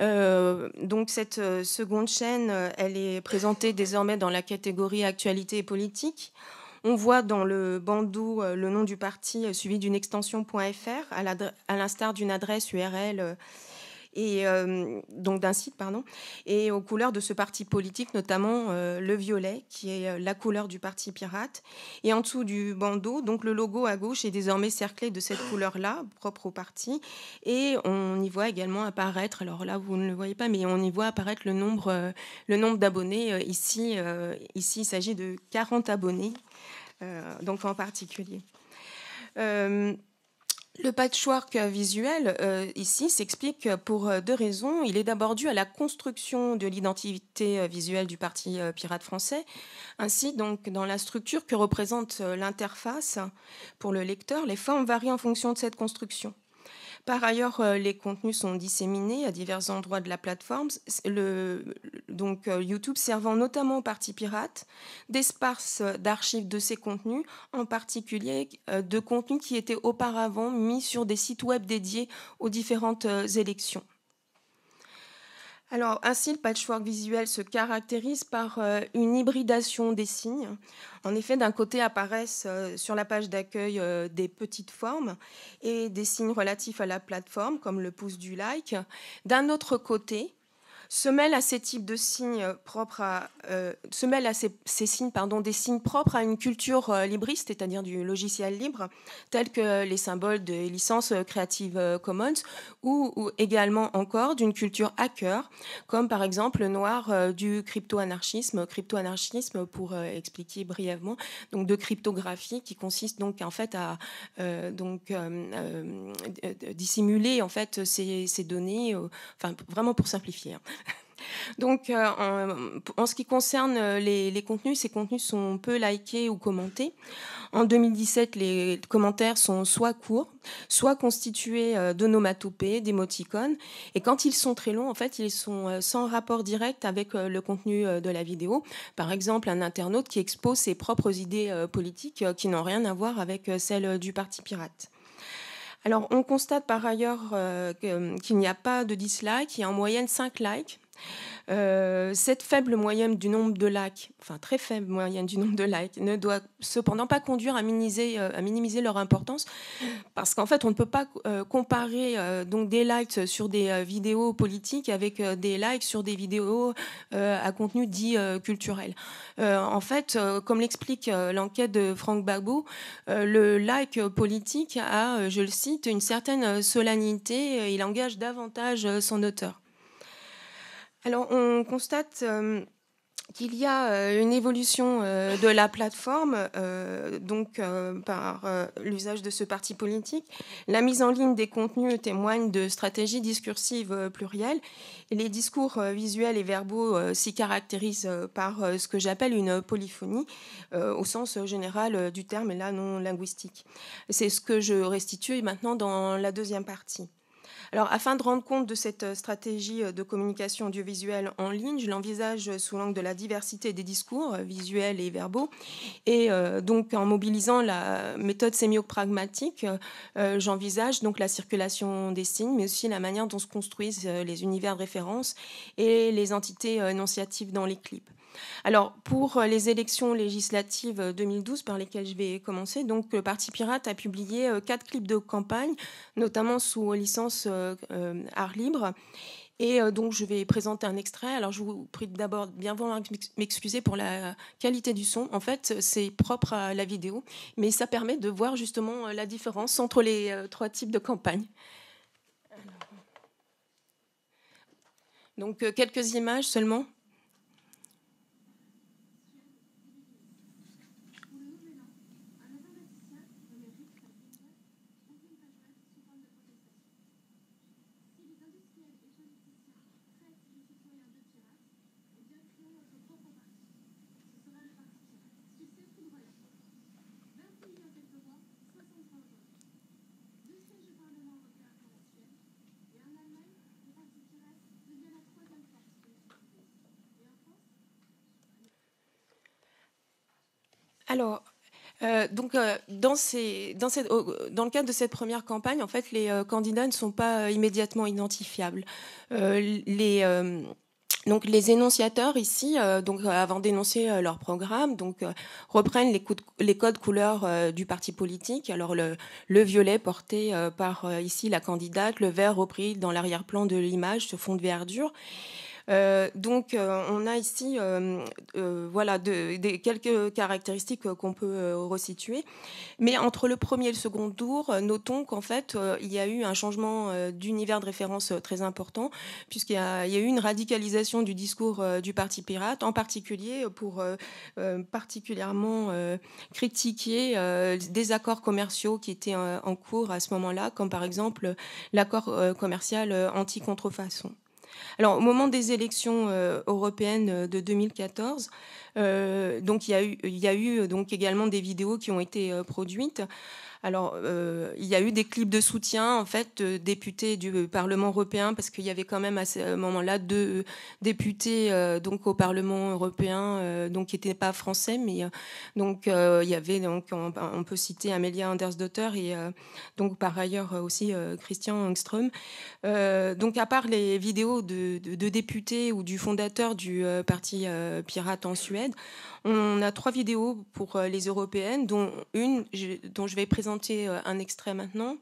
donc cette seconde chaîne, elle est présentée désormais dans la catégorie actualité et politique. On voit dans le bandeau euh, le nom du parti euh, suivi d'une extension .fr, à l'instar d'une adresse URL euh, et euh, donc d'un site, pardon, et aux couleurs de ce parti politique, notamment euh, le violet, qui est euh, la couleur du parti pirate. Et en dessous du bandeau, donc le logo à gauche est désormais cerclé de cette couleur-là, propre au parti. Et on y voit également apparaître, alors là vous ne le voyez pas, mais on y voit apparaître le nombre, le nombre d'abonnés. Ici, ici, il s'agit de 40 abonnés, donc en particulier. Euh, le patchwork visuel euh, ici s'explique pour euh, deux raisons. Il est d'abord dû à la construction de l'identité euh, visuelle du Parti pirate français, ainsi donc dans la structure que représente l'interface pour le lecteur, les formes varient en fonction de cette construction. Par ailleurs, euh, les contenus sont disséminés à divers endroits de la plateforme, donc euh, YouTube servant notamment aux partis pirates d'espace euh, d'archives de ces contenus, en particulier de contenus qui étaient auparavant mis sur des sites web dédiés aux différentes élections. Alors ainsi, le patchwork visuel se caractérise par euh, une hybridation des signes. En effet, d'un côté apparaissent euh, sur la page d'accueil euh, des petites formes et des signes relatifs à la plateforme, comme le pouce du like. D'un autre côté, se mêle à ces types de signes propres à euh, se mêle à ces, ces, signes pardon des signes propres à une culture euh, libriste, c'est-à-dire du logiciel libre, tels que les symboles des licences euh, Creative Commons ou, également encore d'une culture hacker, comme par exemple le noir du crypto-anarchisme, crypto-anarchisme pour expliquer brièvement, donc de cryptographie qui consiste donc en fait à donc dissimuler en fait ces, ces données, enfin vraiment pour simplifier. Hein. Donc, euh, en, ce qui concerne euh, les, contenus, ces contenus sont peu likés ou commentés. En 2017, les commentaires sont soit courts, soit constitués de euh, d'onomatopées, d'émoticônes. Et quand ils sont très longs, en fait, ils sont sans rapport direct avec le contenu de la vidéo. Par exemple, un internaute qui expose ses propres idées politiques qui n'ont rien à voir avec celles du parti pirate. Alors, on constate par ailleurs euh, qu'il n'y a pas de dislike, il y a en moyenne 5 likes euh, cette faible moyenne du nombre de likes, enfin très faible moyenne du nombre de likes, ne doit cependant pas conduire euh, à minimiser, leur importance, parce qu'en fait, on ne peut pas euh, comparer donc des likes sur des vidéos politiques avec des likes sur des vidéos à contenu dit culturel. en fait, comme l'explique l'enquête de Franck Babou, le like politique a, je le cite, une certaine solennité, il engage davantage son auteur. Alors, on constate euh, qu'il y a euh, une évolution euh, de la plateforme, donc par l'usage de ce parti politique. La mise en ligne des contenus témoigne de stratégies discursives plurielles. les discours visuels et verbaux s'y caractérisent par ce que j'appelle une polyphonie, au sens général du terme, et là non linguistique. C'est ce que je restitue maintenant dans la deuxième partie. Alors, afin de rendre compte de cette euh, stratégie euh, de communication audiovisuelle en ligne, je l'envisage euh, sous l'angle de la diversité des discours visuels et verbaux. Et donc, en mobilisant la méthode sémiopragmatique, j'envisage donc la circulation des signes, mais aussi la manière dont se construisent les univers de référence et les entités énonciatives dans les clips. Alors, pour euh, les élections législatives 2012, euh, par lesquelles je vais commencer, donc le Parti Pirate a publié euh, quatre clips de campagne, notamment sous licence art libre. Et donc, je vais présenter un extrait. Alors, je vous prie d'abord bien vouloir m'excuser pour la qualité du son. En fait, c'est propre à la vidéo, mais ça permet de voir justement la différence entre les trois types de campagne. Donc, quelques images seulement. Alors, euh, donc, euh, dans, le cadre de cette première campagne, en fait, les euh, candidats ne sont pas immédiatement identifiables. les donc les énonciateurs ici, donc avant d'énoncer leur programme, donc reprennent les, codes couleurs du parti politique. Alors le, violet porté par ici la candidate, le vert repris dans l'arrière-plan de l'image ce fond de verdure. Euh, donc, euh, on a ici euh, voilà, quelques caractéristiques qu'on peut resituer. Mais entre le premier et le second tour, notons qu'en fait, il y a eu un changement d'univers de référence très important, puisqu'il y, y, a eu une radicalisation du discours du Parti pirate, en particulier pour particulièrement critiquer des accords commerciaux qui étaient en cours à ce moment-là, comme par exemple l'accord commercial anti-contrefaçon. Alors, au moment des élections euh, européennes euh, de 2014, euh, il y a eu, il y a eu également des vidéos qui ont été produites. Alors, euh, il y a eu des clips de soutien, en fait, députés du Parlement européen, parce qu'il y avait quand même à ce moment-là deux députés euh, donc au Parlement européen, euh, donc qui n'étaient pas français, mais donc il y avait donc on, peut citer Amelia Andersdotter et donc par ailleurs aussi Christian Engström. donc à part les vidéos de, de, députés ou du fondateur du parti pirate en Suède, on a trois vidéos pour les européennes, dont une dont je vais présenter euh, un extrait maintenant.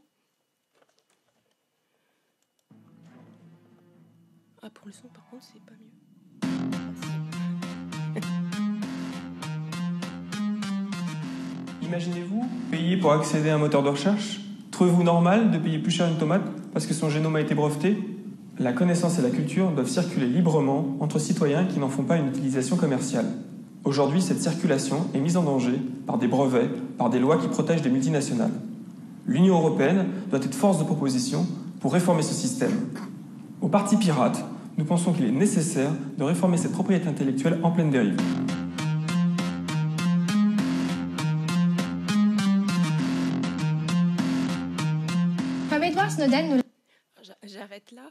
Ah, le Imaginez-vous payer pour accéder à un moteur de recherche Trouvez-vous normal de payer plus cher une tomate parce que son génome a été breveté La connaissance et la culture doivent circuler librement entre citoyens qui n'en font pas une utilisation commerciale. Aujourd'hui, cette circulation est mise en danger par des brevets, par des lois qui protègent des multinationales. L'Union européenne doit être force de proposition pour réformer ce système. Au Parti pirate, nous pensons qu'il est nécessaire de réformer cette propriété intellectuelle en pleine dérive. Edward Snowden nous J'arrête là.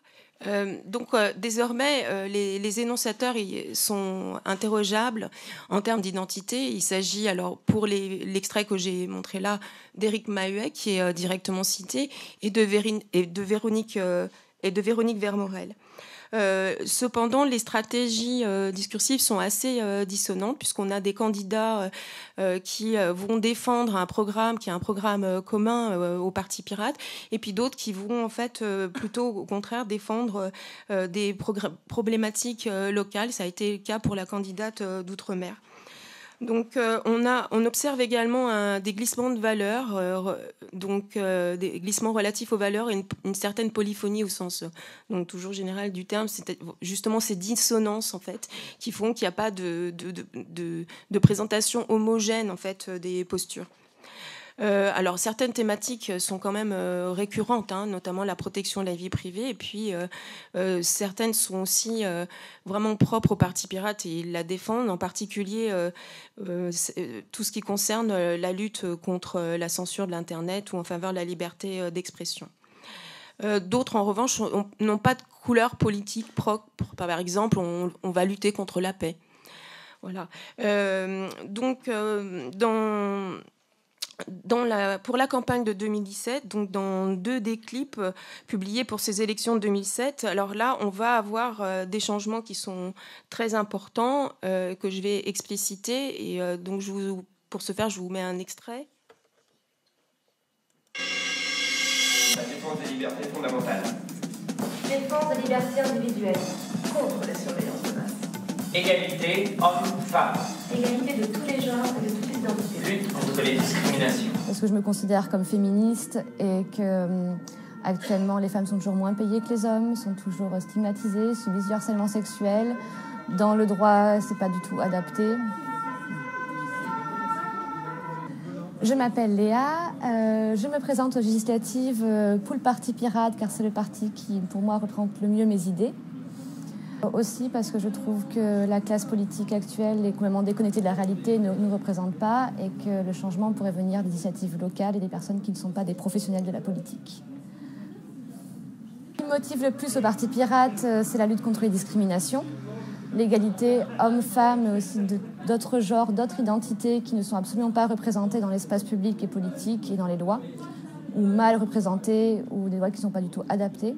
Euh, donc euh, désormais, euh, les, énonciateurs sont interrogeables en termes d'identité. Il s'agit alors pour l'extrait que j'ai montré là d'Éric Mahuet qui est directement cité et de, Véronique et de Véronique Vermorel. Euh, cependant, les stratégies euh, discursives sont assez euh, dissonantes puisqu'on a des candidats qui vont défendre un programme qui est un programme commun au Parti pirate et puis d'autres qui vont en fait plutôt au contraire défendre des problématiques locales. Ça a été le cas pour la candidate d'outre-mer. Donc, euh, on, a, on observe également des glissements de valeurs, euh, donc euh, des glissements relatifs aux valeurs et une, certaine polyphonie au sens, donc toujours général du terme, c'est justement ces dissonances en fait qui font qu'il n'y a pas de de présentation homogène en fait des postures. Euh, alors certaines thématiques sont quand même euh, récurrentes, hein, notamment la protection de la vie privée, et puis euh, certaines sont aussi vraiment propres au Parti pirate et ils la défendent, en particulier tout ce qui concerne la lutte contre la censure de l'Internet ou en faveur de la liberté d'expression. D'autres, en revanche, n'ont pas de couleur politique propre. Par exemple, on, on va lutter contre la paix. Voilà. donc, dans dans la, pour la campagne de 2017, donc dans deux des clips euh, publiés pour ces élections de 2007, alors là, on va avoir euh, des changements qui sont très importants, euh, que je vais expliciter. Et donc, je vous, pour ce faire, je vous mets un extrait. La défense des libertés fondamentales. Défense des libertés individuelles. Contre la surveillance de masse. Égalité homme-femme. Égalité de tous les genres et de toutes les identités. Lutte contre les discriminations. Parce que je me considère comme féministe et que. Euh, actuellement, les femmes sont toujours moins payées que les hommes, sont toujours stigmatisées, subissent du harcèlement sexuel. Dans le droit, c'est pas du tout adapté. Je m'appelle Léa, euh, je me présente aux législatives euh, pour le Parti Pirate, car c'est le parti qui, pour moi, représente le mieux mes idées. Aussi parce que je trouve que la classe politique actuelle est complètement déconnectée de la réalité, ne nous représente pas et que le changement pourrait venir d'initiatives locales et des personnes qui ne sont pas des professionnels de la politique Ce qui motive le plus au Parti Pirate, euh, c'est la lutte contre les discriminations, l'égalité hommes-femmes, mais aussi d'autres genres, d'autres identités qui ne sont absolument pas représentées dans l'espace public et politique et dans les lois, ou mal représentées, ou des lois qui ne sont pas du tout adaptées.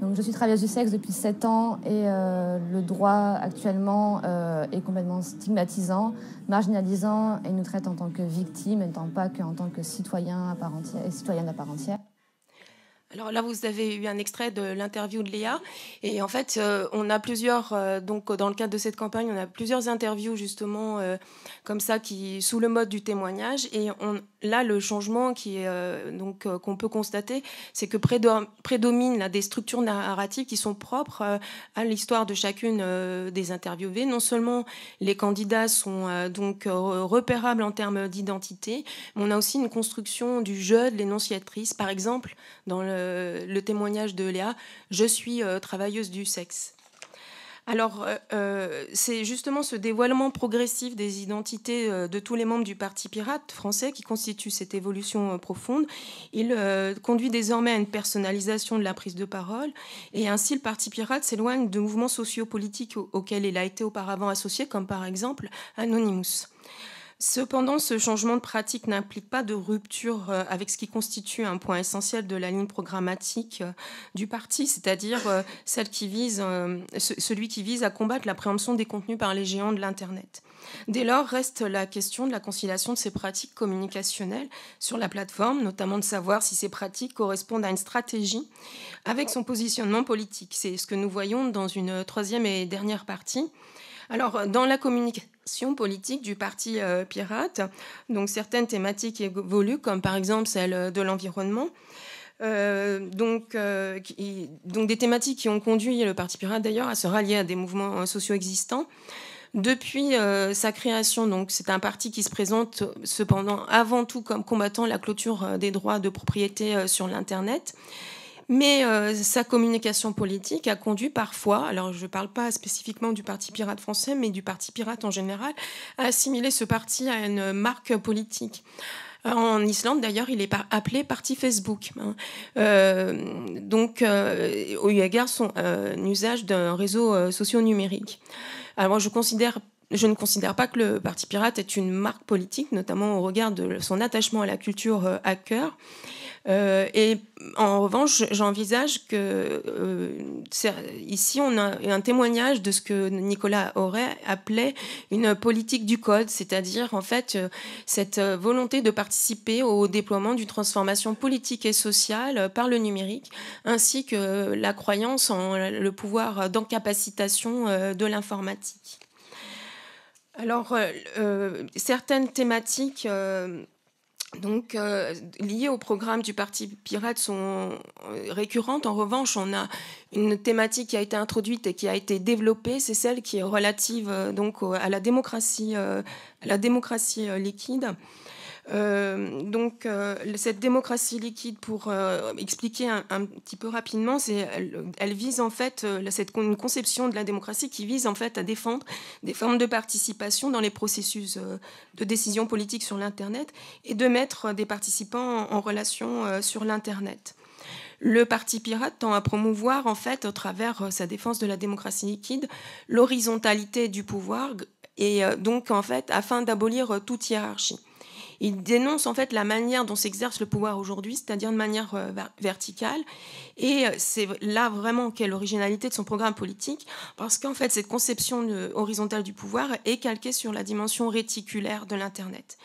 Donc, je suis travailleuse du sexe depuis 7 ans et euh, le droit actuellement euh, est complètement stigmatisant, marginalisant et nous traite en tant que victimes, et non pas qu'en tant que citoyens à part entière, et citoyenne à part entière. Alors là, vous avez eu un extrait de l'interview de Léa. Et en fait, euh, on a plusieurs, euh, donc euh, dans le cadre de cette campagne, on a plusieurs interviews justement comme ça, qui sous le mode du témoignage. Et on, là, le changement qui donc qu'on peut constater, c'est que prédomine la des structures narratives qui sont propres à l'histoire de chacune des interviewées. Non seulement les candidats sont donc repérables en termes d'identité, mais on a aussi une construction du jeu de l'énonciatrice, par exemple, dans le euh, le témoignage de Léa, je suis euh, travailleuse du sexe. Alors, euh, c'est justement ce dévoilement progressif des identités de tous les membres du Parti pirate français qui constitue cette évolution profonde. Il conduit désormais à une personnalisation de la prise de parole, et ainsi le Parti pirate s'éloigne de mouvements sociopolitiques auxquels il a été auparavant associé, comme par exemple Anonymous. Cependant, ce changement de pratique n'implique pas de rupture euh, avec ce qui constitue un point essentiel de la ligne programmatique euh, du parti, c'est-à-dire euh, celui qui vise à combattre la préemption des contenus par les géants de l'Internet. Dès lors, reste la question de la conciliation de ces pratiques communicationnelles sur la plateforme, notamment de savoir si ces pratiques correspondent à une stratégie avec son positionnement politique. C'est ce que nous voyons dans une troisième et dernière partie. Alors, euh, dans la communication politique du parti euh, pirate, donc certaines thématiques évoluent, comme par exemple celle euh, de l'environnement. donc, donc, des thématiques qui ont conduit le Parti pirate d'ailleurs à se rallier à des mouvements sociaux existants. Depuis sa création, donc c'est un parti qui se présente cependant avant tout comme combattant la clôture des droits de propriété sur l'internet mais euh, sa communication politique a conduit parfois, alors je ne parle pas spécifiquement du Parti pirate français, mais du Parti pirate en général, à assimiler ce parti à une marque politique. En Islande, d'ailleurs, il est appelé parti Facebook. Hein. Euh, donc, euh, au regard de son usage d'un réseau socio-numérique. Alors, je je ne considère pas que le Parti Pirate est une marque politique, notamment au regard de son attachement à la culture hacker. Euh, et en revanche, j'envisage que euh, ici, on a un témoignage de ce que Nicolas Auret appelait une politique du code, c'est-à-dire en fait euh, cette volonté de participer au déploiement d'une transformation politique et sociale par le numérique, ainsi que la croyance en le pouvoir d'encapacitation de l'informatique. Alors, certaines thématiques donc, euh, liées au programme du Parti pirate sont euh, récurrentes. En revanche, on a une thématique qui a été introduite et qui a été développée, c'est celle qui est relative euh, donc à la démocratie, à la démocratie liquide. Euh, donc euh, cette démocratie liquide, pour euh, expliquer un, petit peu rapidement, c'est elle, vise en fait cette une conception de la démocratie qui vise en fait à défendre des formes de participation dans les processus de décision politique sur l'internet et de mettre des participants en, relation sur l'internet le Parti pirate tend à promouvoir, en fait, au travers sa défense de la démocratie liquide, l'horizontalité du pouvoir, et donc, en fait, afin d'abolir toute hiérarchie. Il dénonce en fait la manière dont s'exerce le pouvoir aujourd'hui, c'est-à-dire de manière euh, verticale. Et euh, c'est là vraiment qu'est l'originalité de son programme politique, parce qu'en fait cette conception euh, horizontale du pouvoir est calquée sur la dimension réticulaire de l'Internet.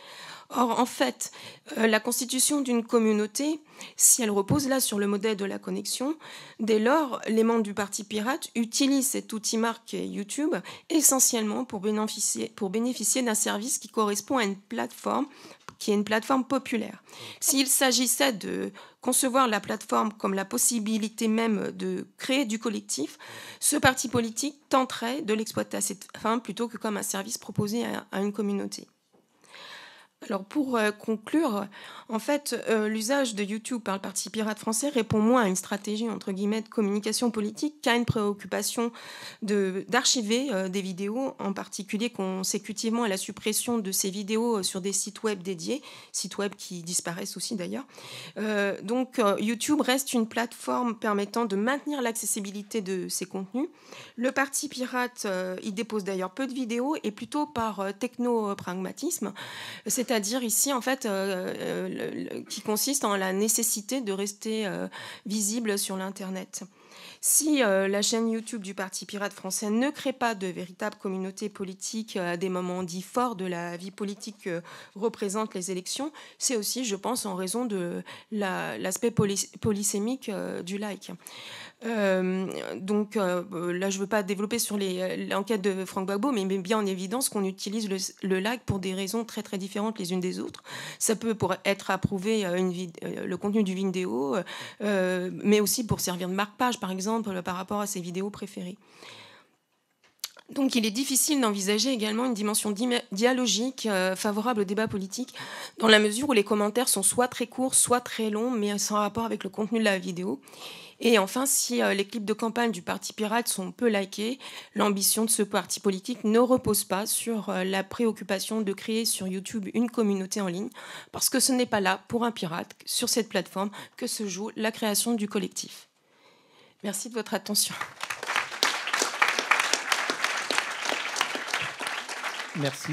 Or, en fait, la constitution d'une communauté, si elle repose là sur le modèle de la connexion, dès lors, les membres du Parti pirate utilisent cet outil marque YouTube essentiellement pour bénéficier, pour bénéficier d'un service qui correspond à une plateforme qui est une plateforme populaire. S'il s'agissait de concevoir la plateforme comme la possibilité même de créer du collectif, ce parti politique tenterait de l'exploiter à cette fin plutôt que comme un service proposé à, une communauté. Alors pour euh, conclure, en fait, euh, l'usage de YouTube par le Parti pirate français répond moins à une stratégie entre guillemets de communication politique qu'à une préoccupation d'archiver de, euh, des vidéos, en particulier consécutivement à la suppression de ces vidéos sur des sites web dédiés, sites web qui disparaissent aussi d'ailleurs. donc YouTube reste une plateforme permettant de maintenir l'accessibilité de ces contenus. Le Parti pirate y dépose d'ailleurs peu de vidéos et plutôt par techno-pragmatisme. C'est à dire ici, en fait, euh, euh, qui consiste en la nécessité de rester euh, visible sur l'Internet. Si la chaîne YouTube du Parti pirate français ne crée pas de véritable communauté politique à des moments dits forts de la vie politique que représentent les élections, c'est aussi, je pense, en raison de l'aspect polysémique du like. Euh, donc euh, euh, là, je ne veux pas développer sur l'enquête de Franck Gbagbo, mais il met bien en évidence qu'on utilise le, le, pour des raisons très très différentes les unes des autres. Ça peut pour être approuvé une, le contenu du vidéo, mais aussi pour servir de marque-page, par exemple, par rapport à ses vidéos préférées. Donc il est difficile d'envisager également une dimension dialogique favorable au débat politique, dans la mesure où les commentaires sont soit très courts, soit très longs, mais sans rapport avec le contenu de la vidéo. Et enfin, si euh, les clips de campagne du Parti pirate sont peu likés, l'ambition de ce parti politique ne repose pas sur euh, la préoccupation de créer sur YouTube une communauté en ligne, parce que ce n'est pas là, pour un pirate, sur cette plateforme, que se joue la création du collectif. Merci de votre attention. Merci.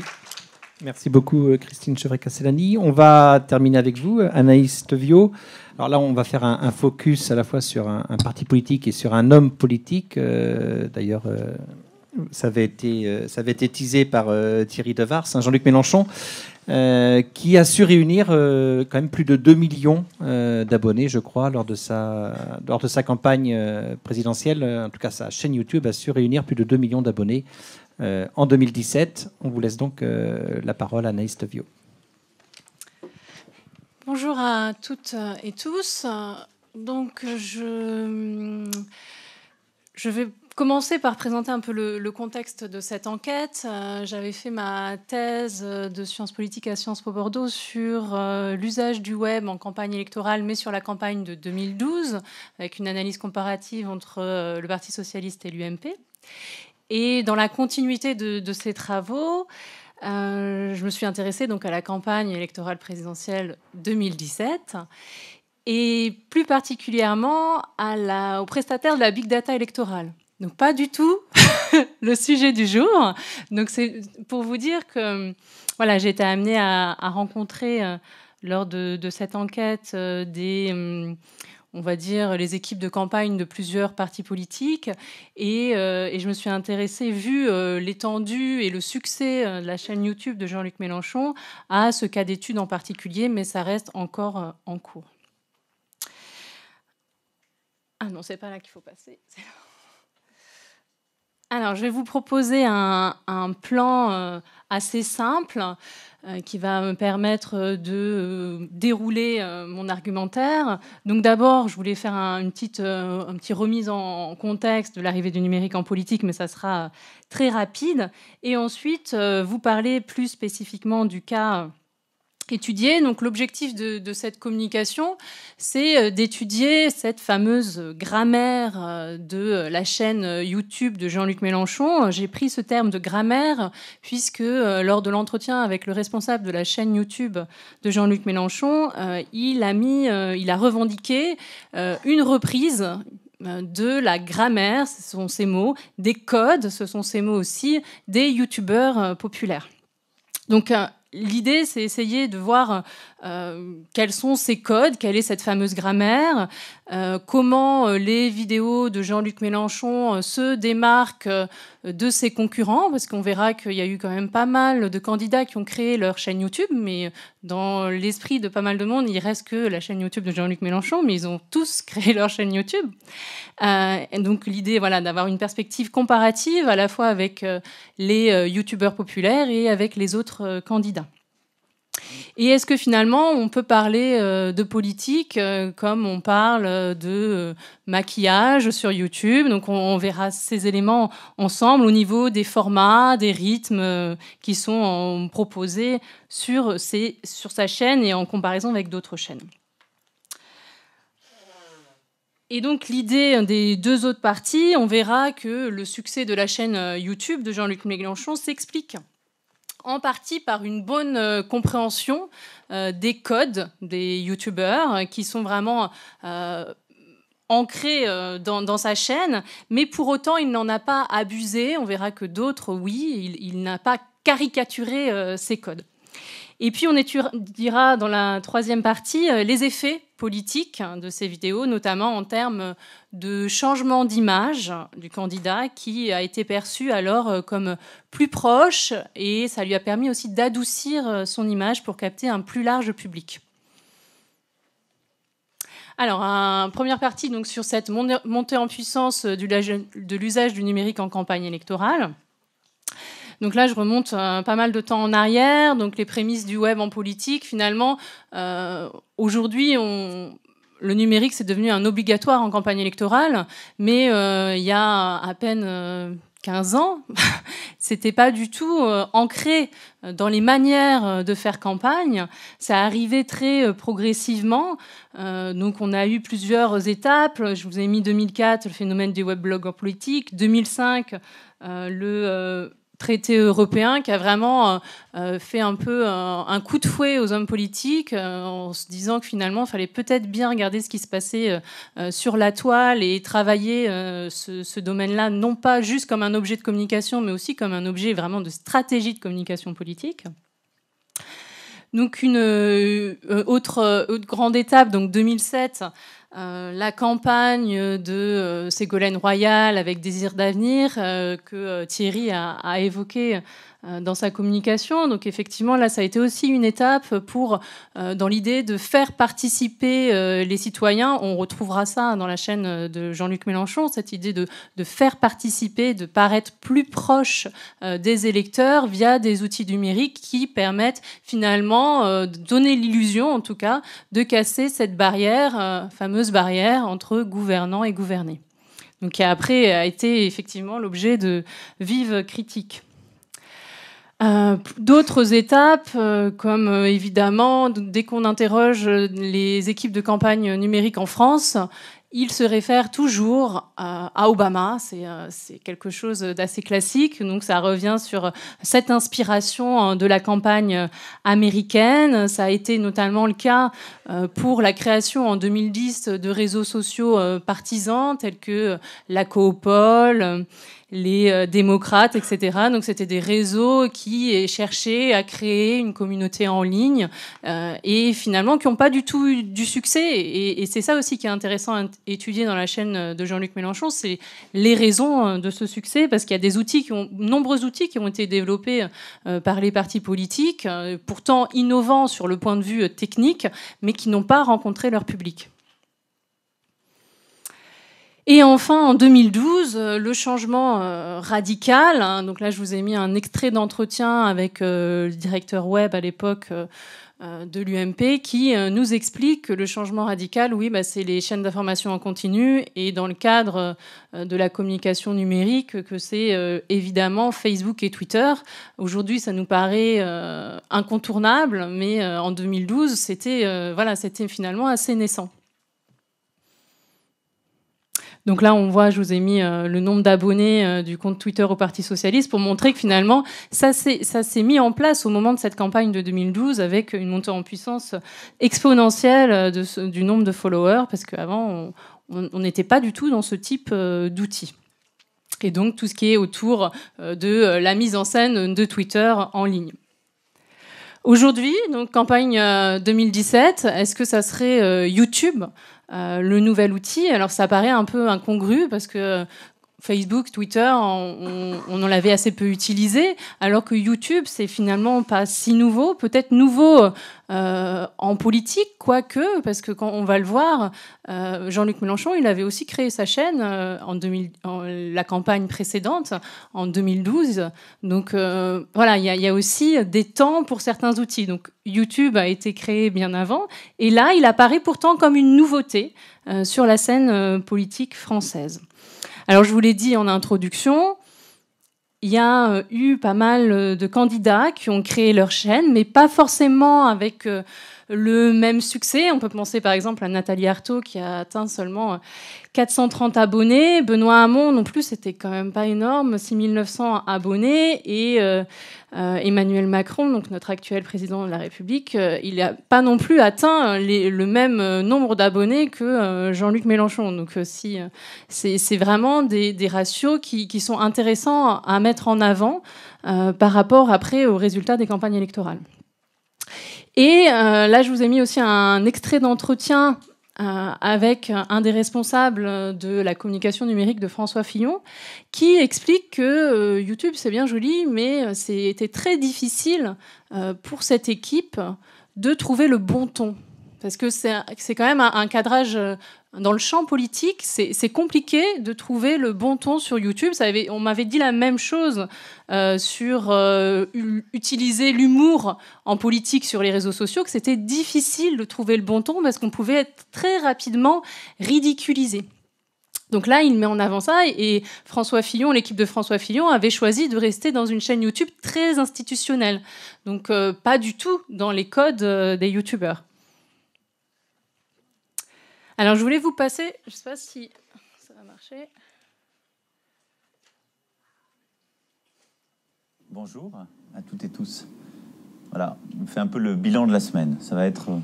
Merci beaucoup euh, Christine chevret casselani On va terminer avec vous, euh, Anaïs Tevio. Alors là, on va faire un, focus à la fois sur un, parti politique et sur un homme politique. Euh, d'ailleurs, ça, avait été, ça avait été teasé par Thierry Devars, saint Jean-Luc Mélenchon, qui a su réunir quand même plus de 2 millions d'abonnés, je crois, lors de sa, lors de sa campagne présidentielle. En tout cas, sa chaîne YouTube a su réunir plus de 2 millions d'abonnés euh, en 2017. On vous laisse donc euh, la parole à Anaïs Tevio. Bonjour à toutes et tous. Donc, je, vais commencer par présenter un peu le, contexte de cette enquête. Euh, j'avais fait ma thèse de sciences politiques à Sciences Po Bordeaux sur l'usage du web en campagne électorale, mais sur la campagne de 2012, avec une analyse comparative entre le Parti socialiste et l'UMP. Et dans la continuité de, ces travaux, euh, je me suis intéressée donc à la campagne électorale présidentielle 2017 et plus particulièrement à la, aux prestataires de la big data électorale. Donc pas du tout le sujet du jour. Donc c'est pour vous dire que voilà, j'ai été amenée à, rencontrer euh, lors de, cette enquête euh, des hum, on va dire, les équipes de campagne de plusieurs partis politiques. Et, euh, je me suis intéressée, vu euh, l'étendue et le succès euh, de la chaîne YouTube de Jean-Luc Mélenchon, à ce cas d'étude en particulier, mais ça reste encore en cours. Ah non, c'est pas là qu'il faut passer. C'est Alors, je vais vous proposer un, plan euh, assez simple euh, qui va me permettre euh, de dérouler mon argumentaire. Donc, d'abord, je voulais faire une petite remise en contexte de l'arrivée du numérique en politique, mais ça sera très rapide. Et ensuite, vous parler plus spécifiquement du cas étudier. Donc l'objectif de, cette communication, c'est euh, d'étudier cette fameuse grammaire euh, de euh, la chaîne YouTube de Jean-Luc Mélenchon. J'ai pris ce terme de grammaire puisque lors de l'entretien avec le responsable de la chaîne YouTube de Jean-Luc Mélenchon, il a il a revendiqué une reprise de la grammaire, ce sont ces mots, des codes, ce sont ces mots aussi, des youtubeurs populaires. Donc l'idée, c'est essayer de voir euh, quels sont ces codes, quelle est cette fameuse grammaire, euh, comment euh, les vidéos de Jean-Luc Mélenchon se démarquent euh, de ses concurrents, parce qu'on verra qu'il y a eu quand même pas mal de candidats qui ont créé leur chaîne YouTube, mais euh, dans l'esprit de pas mal de monde, il reste que la chaîne YouTube de Jean-Luc Mélenchon, mais ils ont tous créé leur chaîne YouTube. Euh, donc l'idée, voilà, d'avoir une perspective comparative à la fois avec les YouTubeurs populaires et avec les autres candidats. Et est-ce que finalement, on peut parler euh, de politique euh, comme on parle euh, de maquillage sur YouTube Donc, on, verra ces éléments ensemble au niveau des formats, des rythmes qui sont proposés sur, sur sa chaîne et en comparaison avec d'autres chaînes. Et donc l'idée des deux autres parties, on verra que le succès de la chaîne YouTube de Jean-Luc Mélenchon s'explique en partie par une bonne euh, compréhension euh, des codes des youtubeurs euh, qui sont vraiment ancrés dans, sa chaîne, mais pour autant il n'en a pas abusé, on verra que d'autres, oui, il, n'a pas caricaturé ces ses codes. Et puis on étudiera dans la troisième partie euh, les effets politiques de ces vidéos, notamment en termes de changement d'image du candidat qui a été perçu alors euh, comme plus proche et ça lui a permis aussi d'adoucir euh, son image pour capter un plus large public. Alors, première partie donc, sur cette montée en puissance de l'usage du numérique en campagne électorale. Donc là, je remonte euh, pas mal de temps en arrière. Donc les prémices du web en politique, finalement, euh, aujourd'hui, on, le numérique, c'est devenu un obligatoire en campagne électorale, mais euh, il y a à peine 15 ans, c'était pas du tout ancré dans les manières de faire campagne. Ça arrivait très progressivement. donc on a eu plusieurs étapes. Je vous ai mis 2004, le phénomène du blog en politique. 2005, le traité européen qui a vraiment euh, euh, fait un peu euh, un, coup de fouet aux hommes politiques en se disant que finalement il fallait peut-être bien regarder ce qui se passait sur la toile et travailler ce, domaine-là non pas juste comme un objet de communication mais aussi comme un objet vraiment de stratégie de communication politique. Donc une autre, grande étape, donc 2007, euh, la campagne de euh, Ségolène Royal avec Désir d'avenir euh, que Thierry a, évoqué. Euh, dans sa communication. Donc effectivement, là, ça a été aussi une étape pour, euh, dans l'idée de faire participer euh, les citoyens. On retrouvera ça dans la chaîne de Jean-Luc Mélenchon, cette idée de, faire participer, de paraître plus proche des électeurs via des outils numériques qui permettent finalement de donner l'illusion, en tout cas, de casser cette barrière, fameuse barrière entre gouvernants et gouvernés. Donc qui après a été effectivement l'objet de vives critiques. Euh, d'autres étapes, euh, comme euh, évidemment, dès qu'on interroge les équipes de campagne numérique en France, ils se réfèrent toujours à Obama. C'est quelque chose d'assez classique. Donc ça revient sur cette inspiration hein, de la campagne américaine. Ça a été notamment le cas pour la création en 2010 de réseaux sociaux partisans tels que la Coopole les euh, démocrates, etc. Donc c'était des réseaux qui cherchaient à créer une communauté en ligne euh, et finalement qui n'ont pas du tout eu du succès. Et, c'est ça aussi qui est intéressant à étudier dans la chaîne euh, de Jean-Luc Mélenchon, c'est les raisons de ce succès parce qu'il y a des outils qui ont, nombreux outils qui ont été développés par les partis politiques, pourtant innovants sur le point de vue technique, mais qui n'ont pas rencontré leur public. Et enfin, en 2012, euh, le changement euh, radical. Hein, donc là, je vous ai mis un extrait d'entretien avec euh, le directeur web à l'époque de l'UMP qui nous explique que le changement radical, oui, bah, c'est les chaînes d'information en continu et dans le cadre de la communication numérique, que c'est évidemment Facebook et Twitter. Aujourd'hui, ça nous paraît incontournable, mais en 2012, c'était voilà, c'était finalement assez naissant. Donc là, on voit, je vous ai mis euh, le nombre d'abonnés euh, du compte Twitter au Parti Socialiste pour montrer que finalement, ça s'est mis en place au moment de cette campagne de 2012 avec une montée en puissance exponentielle euh, du nombre de followers, parce qu'avant, on n'était pas du tout dans ce type d'outils. Et donc tout ce qui est autour de la mise en scène de Twitter en ligne. Aujourd'hui, donc campagne 2017, est-ce que ça serait YouTube euh, le nouvel outil. Alors ça paraît un peu incongru parce que Facebook, Twitter, on, en l'avait assez peu utilisé, alors que YouTube, c'est finalement pas si nouveau, peut-être nouveau euh, en politique, quoique, parce que quand on va le voir, euh, Jean-Luc Mélenchon, il avait aussi créé sa chaîne euh, en, la campagne précédente, en 2012. Donc voilà, il y, a aussi des temps pour certains outils. Donc YouTube a été créé bien avant, et là, il apparaît pourtant comme une nouveauté sur la scène politique française. Alors je vous l'ai dit en introduction, il y a euh, eu pas mal euh, de candidats qui ont créé leur chaîne, mais pas forcément avec euh, le même succès. On peut penser par exemple à Nathalie Arthaud qui a atteint seulement 430 euh, abonnés. Benoît Hamon non plus, c'était quand même pas énorme, 6900 abonnés. Et euh, euh, Emmanuel Macron, donc notre actuel président de la République, il n'a pas non plus atteint le même nombre d'abonnés que Jean-Luc Mélenchon. Donc c'est vraiment des, ratios qui, qui, sont intéressants à mettre en avant par rapport après aux résultats des campagnes électorales. Et euh, là, je vous ai mis aussi un extrait d'entretien euh, avec un des responsables de la communication numérique de François Fillon, qui explique que euh, YouTube, c'est bien joli, mais c'était très difficile pour cette équipe de trouver le bon ton. Parce que c'est quand même un, cadrage euh, dans le champ politique, c'est compliqué de trouver le bon ton sur YouTube. on m'avait dit la même chose euh, sur euh, utiliser l'humour en politique sur les réseaux sociaux, que c'était difficile de trouver le bon ton parce qu'on pouvait être très rapidement ridiculisé. Donc là, il met en avant ça et François Fillon, l'équipe de François Fillon avait choisi de rester dans une chaîne YouTube très institutionnelle. Donc pas du tout dans les codes des YouTubeurs. Alors, je voulais vous passer, je ne sais pas si ça va marcher. Bonjour à toutes et tous. Voilà, on fait un peu le bilan de la semaine. Ça va être euh,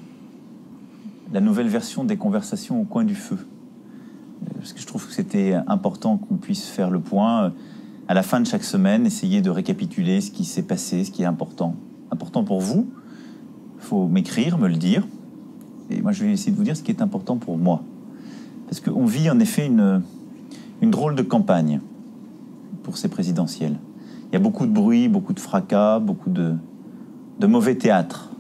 la nouvelle version des conversations au coin du feu. Euh, parce que je trouve que c'était important qu'on puisse faire le point euh, à la fin de chaque semaine, essayer de récapituler ce qui s'est passé, ce qui est important. Important pour vous, il faut m'écrire, me le dire, et moi, je vais essayer de vous dire ce qui est important pour moi. Parce qu'on vit en effet une, une drôle de campagne pour ces présidentielles. Il y a beaucoup de bruit, beaucoup de fracas, beaucoup de, de mauvais théâtre.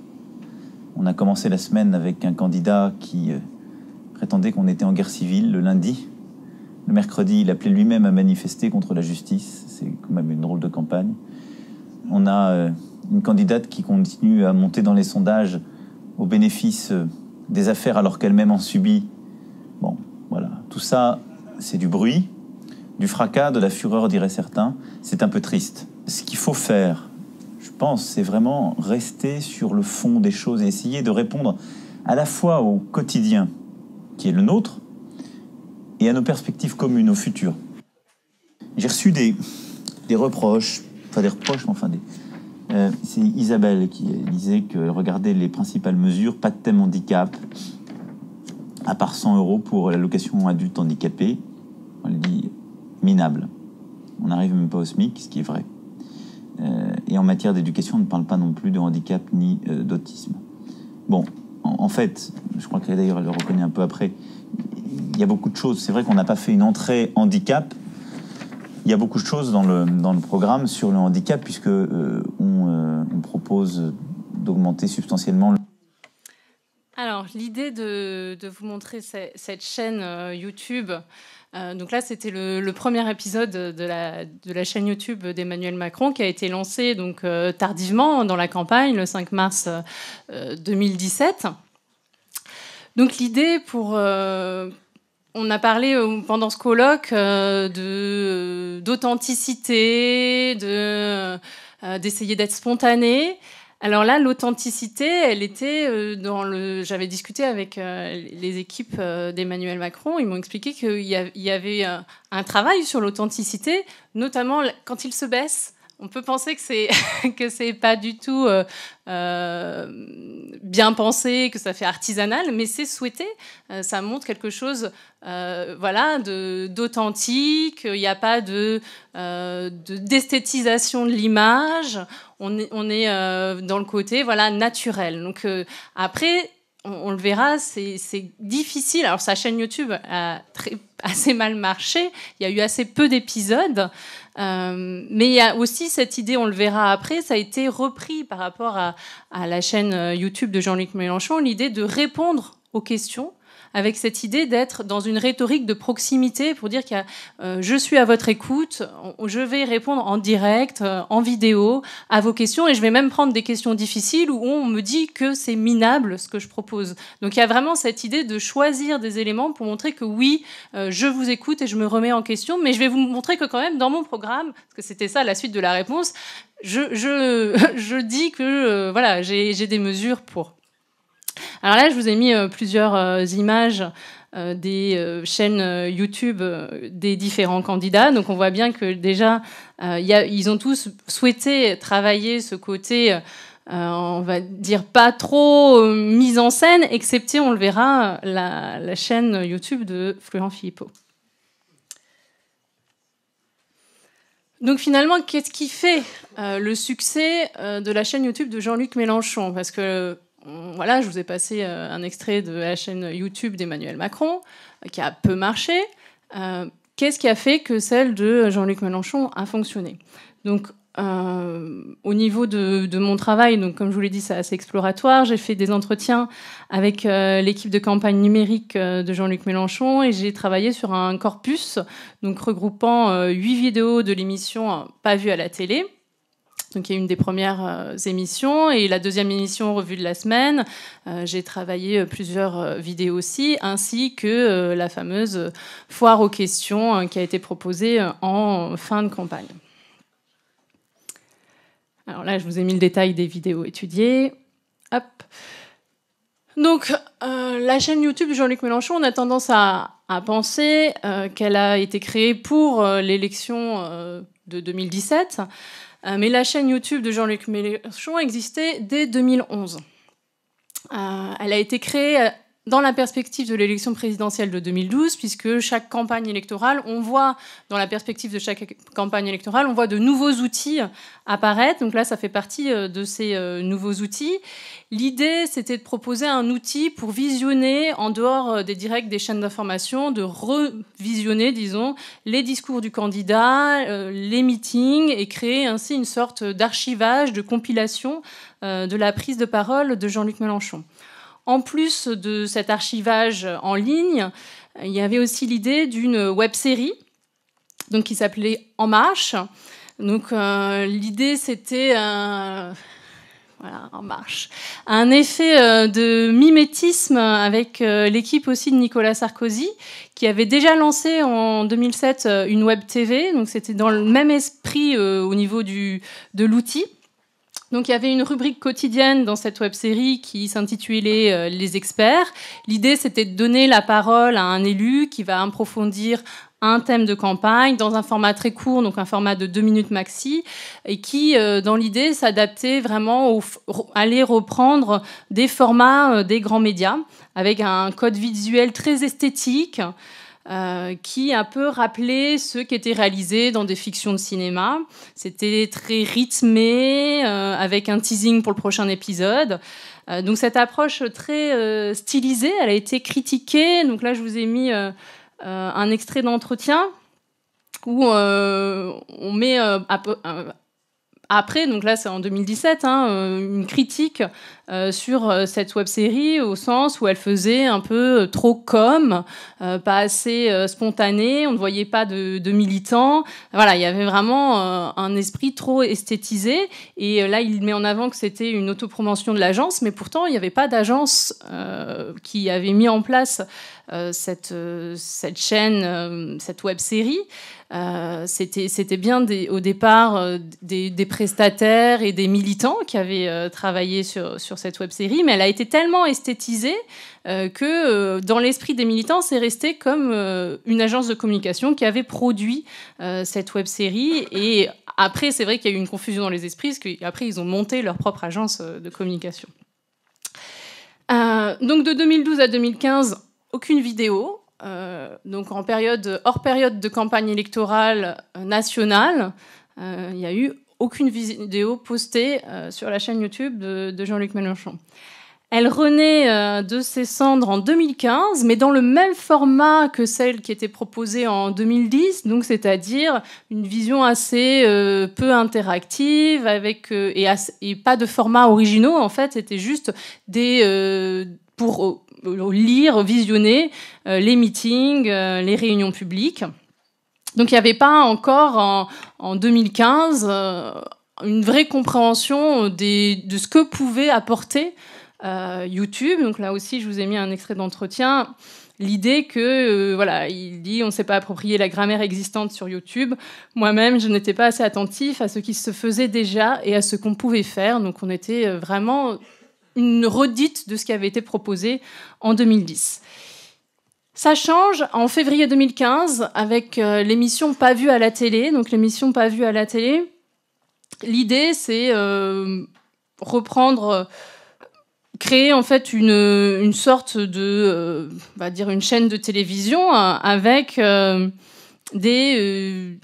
On a commencé la semaine avec un candidat qui euh, prétendait qu'on était en guerre civile le lundi. Le mercredi, il appelait lui-même à manifester contre la justice. C'est quand même une drôle de campagne. On a euh, une candidate qui continue à monter dans les sondages au bénéfice euh, des affaires alors qu'elle-même en subit. Bon, voilà. Tout ça, c'est du bruit, du fracas, de la fureur, diraient certains. C'est un peu triste. Ce qu'il faut faire, je pense, c'est vraiment rester sur le fond des choses et essayer de répondre à la fois au quotidien qui est le nôtre et à nos perspectives communes, au futur. J'ai reçu des, des reproches, enfin des reproches, mais enfin des, euh, c'est Isabelle qui disait que regardez les principales mesures, pas de thème handicap, à part 100 euros pour l'allocation adulte handicapé. le dit minable. On n'arrive même pas au SMIC, ce qui est vrai. Euh, et en matière d'éducation, on ne parle pas non plus de handicap ni euh, d'autisme. Bon, en, fait, je crois qu'elle d'ailleurs elle le reconnaît un peu après, il y a beaucoup de choses. C'est vrai qu'on n'a pas fait une entrée handicap il y a beaucoup de choses dans le, programme sur le handicap, puisque euh, euh, on, propose d'augmenter substantiellement le... Alors, l'idée de, vous montrer cette chaîne euh, YouTube, donc là, c'était le, premier épisode de la, de la chaîne YouTube d'Emmanuel Macron qui a été lancé donc, tardivement dans la campagne le 5 mars 2017. Donc l'idée pour, on a parlé euh, pendant ce colloque euh, de euh, d'authenticité, de d'essayer d'être spontané. Alors là, l'authenticité, elle était dans le. J'avais discuté avec les équipes d'Emmanuel Macron. Ils m'ont expliqué qu'il y avait un travail sur l'authenticité, notamment quand il se baisse on peut penser que c'est que c'est pas du tout euh, euh, bien pensé, que ça fait artisanal, mais c'est souhaité. Euh, ça montre quelque chose, voilà, d'authentique. Il n'y a pas de d'esthétisation de, l'image. On est on est dans le côté voilà naturel. Donc après on, le verra, c'est difficile. Alors sa chaîne YouTube a très, assez mal marché, il y a eu assez peu d'épisodes, euh, mais il y a aussi cette idée, on le verra après, ça a été repris par rapport à la chaîne euh, YouTube de Jean-Luc Mélenchon, l'idée de répondre aux questions avec cette idée d'être dans une rhétorique de proximité pour dire qu'il euh, je suis à votre écoute, je vais répondre en direct, euh, en vidéo, à vos questions, et je vais même prendre des questions difficiles où on me dit que c'est minable ce que je propose. Donc il y a vraiment cette idée de choisir des éléments pour montrer que oui, euh, je vous écoute et je me remets en question, mais je vais vous montrer que quand même dans mon programme, parce que c'était ça la suite de la réponse, je, je, je dis que voilà, j'ai des mesures pour. Alors là, je vous ai mis euh, plusieurs euh, images euh, des chaînes YouTube des différents candidats. Donc on voit bien que déjà, ils ont tous souhaité travailler ce côté... on va dire pas trop mise en scène, excepté, on le verra, la, chaîne YouTube de Florent Philippot. Donc finalement, qu'est-ce qui fait le succès de la chaîne YouTube de Jean-Luc Mélenchon Parce que voilà, je vous ai passé euh, un extrait de la chaîne YouTube d'Emmanuel Macron, euh, qui a peu marché. Euh, qu'est-ce qui a fait que celle de Jean-Luc Mélenchon a fonctionné Donc, au niveau de, mon travail, comme je vous l'ai dit, c'est assez exploratoire. J'ai fait des entretiens avec l'équipe de campagne numérique de Jean-Luc Mélenchon et j'ai travaillé sur un corpus, donc regroupant huit vidéos de l'émission Pas vues à la télé, qui est une des premières euh, émissions. Et la deuxième émission, Revue de la semaine, euh, j'ai travaillé euh, plusieurs vidéos aussi, ainsi que la fameuse foire aux questions qui a été proposée en fin de campagne. Alors là, je vous ai mis le détail des vidéos étudiées. Donc, la chaîne YouTube de Jean-Luc Mélenchon, on a tendance à, penser qu'elle a été créée pour l'élection de 2017, euh, mais la chaîne YouTube de Jean-Luc Mélenchon existait dès 2011. Euh, elle a été créée dans la perspective de l'élection présidentielle de 2012, puisque chaque campagne électorale, on voit, dans la perspective de chaque campagne électorale, on voit de nouveaux outils apparaître. Donc là, ça fait partie euh, de ces euh, nouveaux outils. L'idée, c'était de proposer un outil pour visionner, en dehors euh, des directs des chaînes d'information, de revisionner, disons, les discours du candidat, les meetings, et créer ainsi une sorte d'archivage, de compilation de la prise de parole de Jean-Luc Mélenchon en plus de cet archivage en ligne, il y avait aussi l'idée d'une web-série donc, qui s'appelait En Marche. Donc euh, l'idée c'était euh, en marche. Un effet euh, de mimétisme avec l'équipe aussi de Nicolas Sarkozy, qui avait déjà lancé en 2007 une web TV. Donc c'était dans le même esprit au niveau du, de l'outil. Donc il y avait une rubrique quotidienne dans cette web série qui s'intitulait euh, Les experts. L'idée c'était de donner la parole à un élu qui va approfondir un thème de campagne dans un format très court, donc un format de deux minutes maxi, et qui, euh, dans l'idée, s'adaptait vraiment à aller reprendre des formats euh, des grands médias avec un code visuel très esthétique. Euh, qui un peu rappelait ce qui était réalisé dans des fictions de cinéma. C'était très rythmé, euh, avec un teasing pour le prochain épisode. Euh, donc cette approche très stylisée, elle a été critiquée. Donc là, je vous ai mis un extrait d'entretien où on met à, après, donc là c'est en 2017, hein, euh, une critique euh, sur euh, cette web série au sens où elle faisait un peu trop comme, pas assez spontanée, on ne voyait pas de, de militants. Voilà, il y avait vraiment un esprit trop esthétisé. Et là, il met en avant que c'était une autopromotion de l'agence, mais pourtant il n'y avait pas d'agence qui avait mis en place euh, cette, euh, cette chaîne, euh, cette web série. C'était bien au départ des, prestataires et des militants qui avaient travaillé sur, sur cette web série, mais elle a été tellement esthétisée que dans l'esprit des militants, c'est resté comme une agence de communication qui avait produit cette web série. Et après, c'est vrai qu'il y a eu une confusion dans les esprits, parce qu'après, ils ont monté leur propre agence de communication. donc de 2012 à 2015, aucune vidéo. Euh, donc en période, hors période de campagne électorale euh, nationale, euh, il n'y a eu aucune vidéo postée sur la chaîne YouTube de, Jean-Luc Mélenchon. Elle renaît de ses cendres en 2015, mais dans le même format que celle qui était proposée en 2010, donc c'est-à-dire une vision assez peu interactive avec et, pas de format originaux en fait, c'était juste des pour lire, visionner euh, les meetings, euh, les réunions publiques. Donc il n'y avait pas encore en, 2015 euh, une vraie compréhension de ce que pouvait apporter YouTube. Donc là aussi, je vous ai mis un extrait d'entretien. L'idée que, voilà, il dit on ne s'est pas approprié la grammaire existante sur YouTube. Moi-même, je n'étais pas assez attentif à ce qui se faisait déjà et à ce qu'on pouvait faire. Donc on était vraiment une redite de ce qui avait été proposé en 2010. Ça change en février 2015 avec euh, l'émission Pas vue à la télé. Donc l'émission Pas vue à la télé, l'idée c'est euh, reprendre, créer en fait une, sorte de, euh, va dire une chaîne de télévision avec des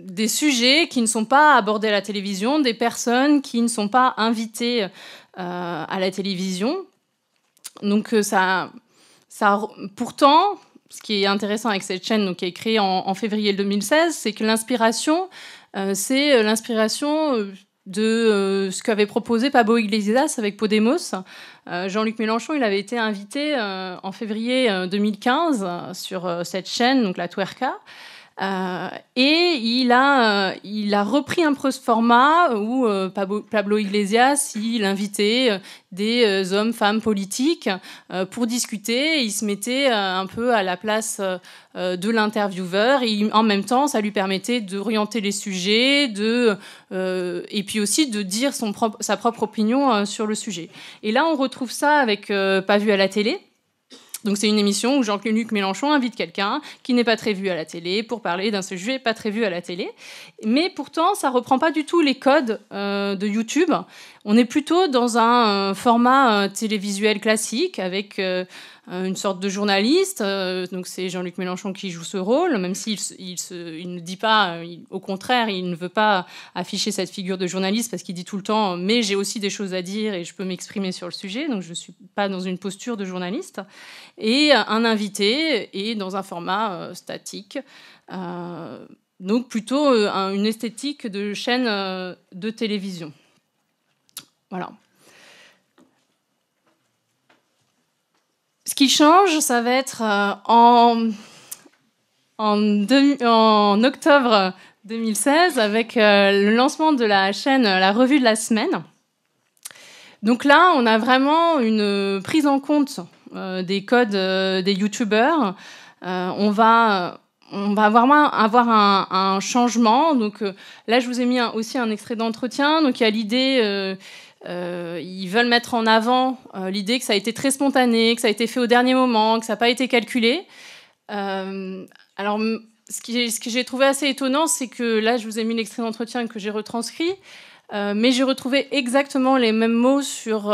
des sujets qui ne sont pas abordés à la télévision, des personnes qui ne sont pas invitées euh, à la télévision. Donc euh, ça, pourtant, ce qui est intéressant avec cette chaîne, donc, qui est créée en, février 2016, c'est que l'inspiration, euh, c'est l'inspiration de ce qu'avait proposé Pablo Iglesias avec Podemos. Jean-Luc Mélenchon, il avait été invité en février 2015 sur cette chaîne, donc la Twerka ». Euh, et il a, euh, il a repris un peu format où euh, Pablo Iglesias, il invitait des hommes, femmes politiques pour discuter. il se mettait un peu à la place de l'intervieweur. en même temps, ça lui permettait d'orienter les sujets, de, et puis aussi de dire son sa propre opinion sur le sujet. Et là, on retrouve ça avec Pas vu à la télé donc c'est une émission où Jean-Luc claude Mélenchon invite quelqu'un qui n'est pas très vu à la télé pour parler d'un sujet pas très vu à la télé. Mais pourtant, ça reprend pas du tout les codes euh, de YouTube. On est plutôt dans un euh, format euh, télévisuel classique avec euh, une sorte de journaliste. Euh, donc c'est Jean-Luc Mélenchon qui joue ce rôle, même s'il il, ne dit pas, euh, au contraire, il ne veut pas afficher cette figure de journaliste parce qu'il dit tout le temps, mais j'ai aussi des choses à dire et je peux m'exprimer sur le sujet, donc je ne suis pas dans une posture de journaliste. Et un invité et dans un format statique. donc plutôt une esthétique de chaîne de télévision. Voilà. Ce qui change, ça va être euh, en, octobre 2016 avec euh, le lancement de la chaîne euh, La Revue de la Semaine. Donc là, on a vraiment une prise en compte des codes des youtubeurs. on va on avoir, un, changement. Donc là, je vous ai mis aussi un extrait d'entretien. Donc il y a l'idée euh, ils veulent mettre en avant euh, l'idée que ça a été très spontané, que ça a été fait au dernier moment, que ça n'a pas été calculé. Euh, alors, ce, ce que j'ai trouvé assez étonnant, c'est que là, je vous ai mis l'extrait d'entretien que j'ai retranscrit, mais j'ai retrouvé exactement les mêmes mots sur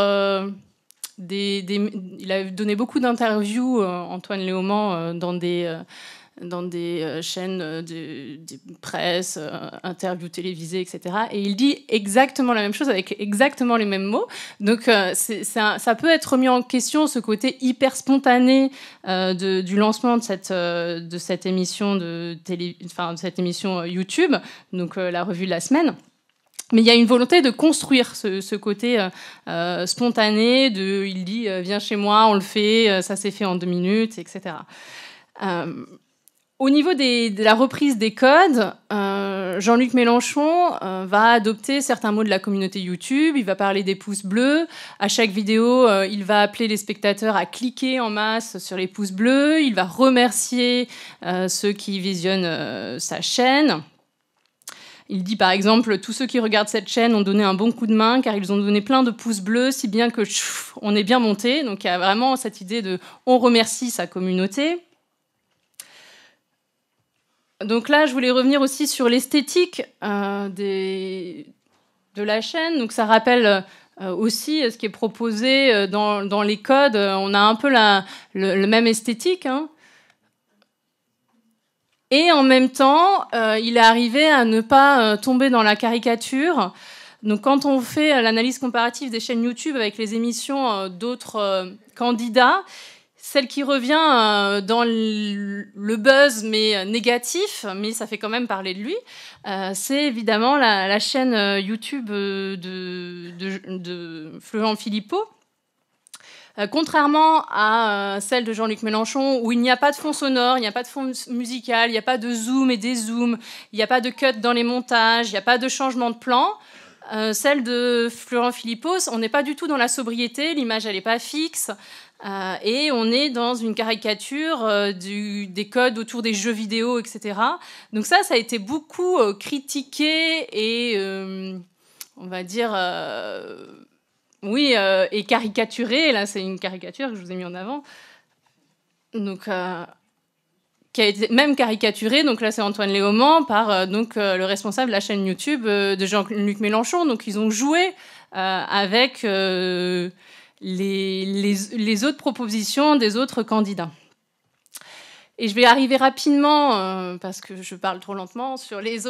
des, Il a donné beaucoup d'interviews, Antoine Léaumont, dans des dans des euh, chaînes euh, de, presse, euh, interviews télévisées, etc. Et il dit exactement la même chose avec exactement les mêmes mots. Donc ça, peut être mis en question ce côté hyper spontané du lancement de cette, de cette émission de télé, enfin de cette émission YouTube, donc la revue de la semaine. Mais il y a une volonté de construire ce, côté spontané, de il dit viens chez moi, on le fait, ça s'est fait en deux minutes, etc. Au niveau de la reprise des codes, euh, Jean-Luc Mélenchon euh, va adopter certains mots de la communauté YouTube. Il va parler des pouces bleus. À chaque vidéo, euh, il va appeler les spectateurs à cliquer en masse sur les pouces bleus. Il va remercier ceux qui visionnent sa chaîne. Il dit par exemple Tous ceux qui regardent cette chaîne ont donné un bon coup de main car ils ont donné plein de pouces bleus, si bien que on est bien monté. Donc il y a vraiment cette idée de on remercie sa communauté. Donc là, je voulais revenir aussi sur l'esthétique euh, de la chaîne. Donc ça rappelle euh, aussi euh, ce qui est proposé dans, les codes. On a un peu la, même esthétique. Hein. Et en même temps, il est arrivé à ne pas tomber dans la caricature. Donc quand on fait l'analyse comparative des chaînes YouTube avec les émissions d'autres candidats, celle qui revient euh, dans le buzz, mais euh, négatif, mais ça fait quand même parler de lui, euh, c'est évidemment la, chaîne YouTube de, Florent Philippot. Contrairement à celle de Jean-Luc Mélenchon, où il n'y a pas de fond sonore, il n'y a pas de fond musical, il n'y a pas de zoom et des zooms, il n'y a pas de cut dans les montages, il n'y a pas de changement de plan, celle de Florent Philippot, on n'est pas du tout dans la sobriété, l'image elle n'est pas fixe, euh, et on est dans une caricature euh, des codes autour des jeux vidéo, etc. Donc ça, ça a été beaucoup euh, critiqué et, on va dire, oui, et caricaturé. Là, c'est une caricature que je vous ai mis en avant. Donc qui a été même caricaturé, donc là c'est Antoine Léaumont, par donc, le responsable de la chaîne YouTube de Jean-Luc Mélenchon. Donc ils ont joué avec les, autres propositions des autres candidats. Et je vais arriver rapidement, euh, parce que je parle trop lentement, sur les,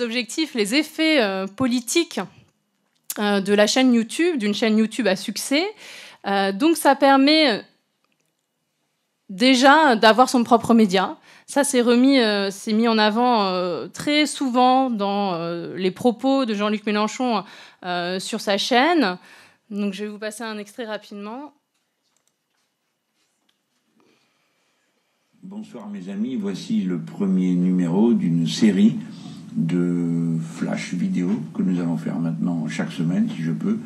objectifs, les effets euh, politiques euh, de la chaîne YouTube, d'une chaîne YouTube à succès. donc ça permet déjà d'avoir son propre média. Ça, s'est remis, mis en avant très souvent dans les propos de Jean-Luc Mélenchon sur sa chaîne. Donc je vais vous passer un extrait rapidement. Bonsoir mes amis, voici le premier numéro d'une série de flash vidéo que nous allons faire maintenant chaque semaine si je peux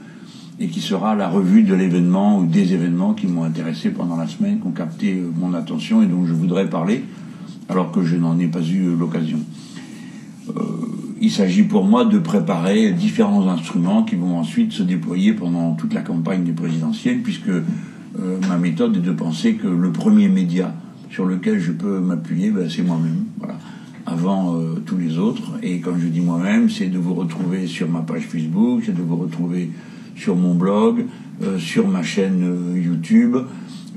et qui sera la revue de l'événement ou des événements qui m'ont intéressé pendant la semaine, qui ont capté mon attention et dont je voudrais parler alors que je n'en ai pas eu l'occasion. Euh, il s'agit pour moi de préparer différents instruments qui vont ensuite se déployer pendant toute la campagne des présidentielles, puisque euh, ma méthode est de penser que le premier média sur lequel je peux m'appuyer, ben, c'est moi-même, voilà. avant euh, tous les autres. Et quand je dis moi-même, c'est de vous retrouver sur ma page Facebook, c'est de vous retrouver sur mon blog, sur ma chaîne YouTube,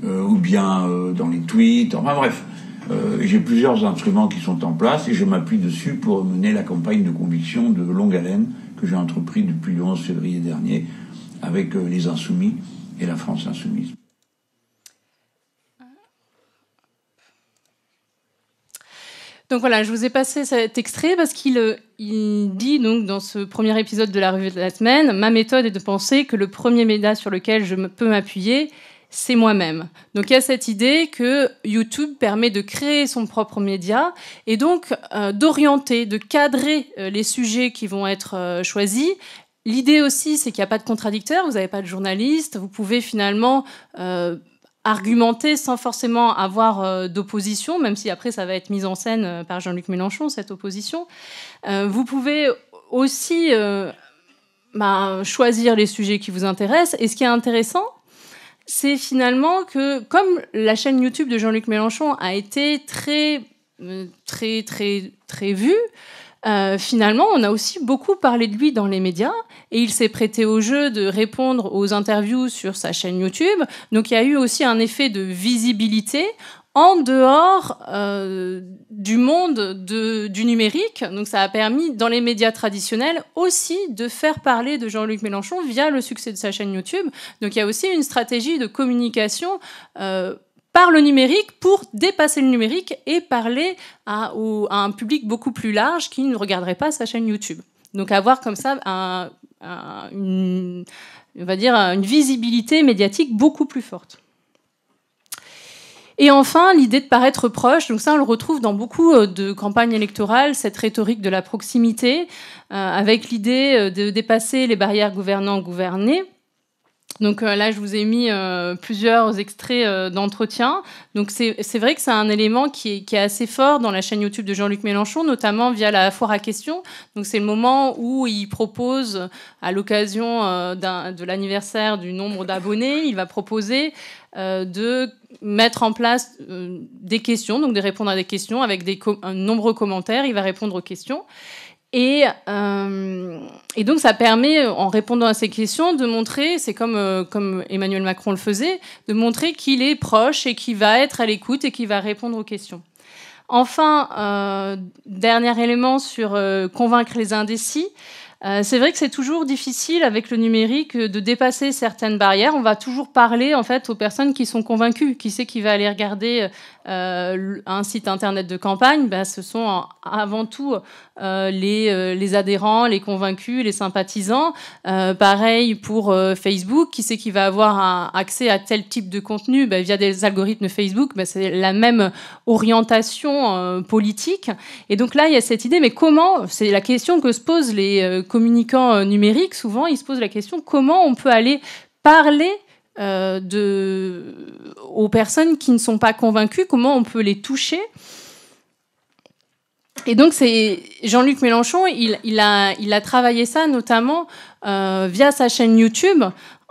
ou bien dans les tweets, enfin bref euh, j'ai plusieurs instruments qui sont en place et je m'appuie dessus pour mener la campagne de conviction de longue haleine que j'ai entreprise depuis le 11 février dernier avec euh, les Insoumis et la France Insoumise. Donc voilà, je vous ai passé cet extrait parce qu'il euh, il dit donc dans ce premier épisode de la revue de la semaine, ma méthode est de penser que le premier méda sur lequel je peux m'appuyer c'est moi-même. Donc il y a cette idée que YouTube permet de créer son propre média et donc euh, d'orienter, de cadrer euh, les sujets qui vont être euh, choisis. L'idée aussi, c'est qu'il n'y a pas de contradicteur, vous n'avez pas de journaliste, vous pouvez finalement argumenter sans forcément avoir d'opposition, même si après ça va être mis en scène par Jean-Luc Mélenchon, cette opposition. vous pouvez aussi ben, choisir les sujets qui vous intéressent. Et ce qui est intéressant, c'est finalement que, comme la chaîne YouTube de Jean-Luc Mélenchon a été très, euh, très, très, très vue, euh, finalement, on a aussi beaucoup parlé de lui dans les médias et il s'est prêté au jeu de répondre aux interviews sur sa chaîne YouTube. Donc il y a eu aussi un effet de visibilité en dehors euh, du monde du numérique. Donc ça a permis dans les médias traditionnels aussi de faire parler de Jean-Luc Mélenchon via le succès de sa chaîne YouTube. Donc il y a aussi une stratégie de communication. Euh, par le numérique pour dépasser le numérique et parler à, un public beaucoup plus large qui ne regarderait pas sa chaîne YouTube. Donc avoir comme ça on va dire une visibilité médiatique beaucoup plus forte. Et enfin, l'idée de paraître proche, donc ça on le retrouve dans beaucoup euh, de campagnes électorales, cette rhétorique de la proximité, euh, avec l'idée euh, de dépasser les barrières gouvernants-gouvernés. Donc euh, là, je vous ai mis euh, plusieurs extraits d'entretien. Euh, d'entretiens. Donc c'est vrai que c'est un élément qui est, assez fort dans la chaîne YouTube de Jean-Luc Mélenchon, notamment via la foire à questions. Donc c'est le moment où il propose, à l'occasion de l'anniversaire du nombre d'abonnés, il va proposer de mettre en place des questions, donc de répondre à des questions avec des nombreux commentaires. Il va répondre aux questions. Euh, et, donc ça permet, en répondant à ces questions, de montrer, c'est comme, euh, comme Emmanuel Macron le faisait, de montrer qu'il est proche et qu'il va être à l'écoute et qu'il va répondre aux questions. Enfin, euh, dernier élément sur convaincre les indécis. c'est vrai que c'est toujours difficile avec le numérique de dépasser certaines barrières. On va toujours parler en fait aux personnes qui sont convaincues, qui sait qui va aller regarder euh, un site internet de campagne, bah, ce sont avant tout euh, euh, les, adhérents, les convaincus, les sympathisants. pareil pour Facebook, qui c'est qui va avoir accès à tel type de contenu bah, via des algorithmes Facebook bah, C'est la même orientation politique. Et donc là, il y a cette idée, mais comment C'est la question que se posent les communicants numériques. Souvent, ils se posent la question comment on peut aller parler euh, de, aux personnes qui ne sont pas convaincues, comment on peut les toucher. Et donc, c'est Jean-Luc Mélenchon, il, il, a, travaillé ça notamment euh, via sa chaîne YouTube.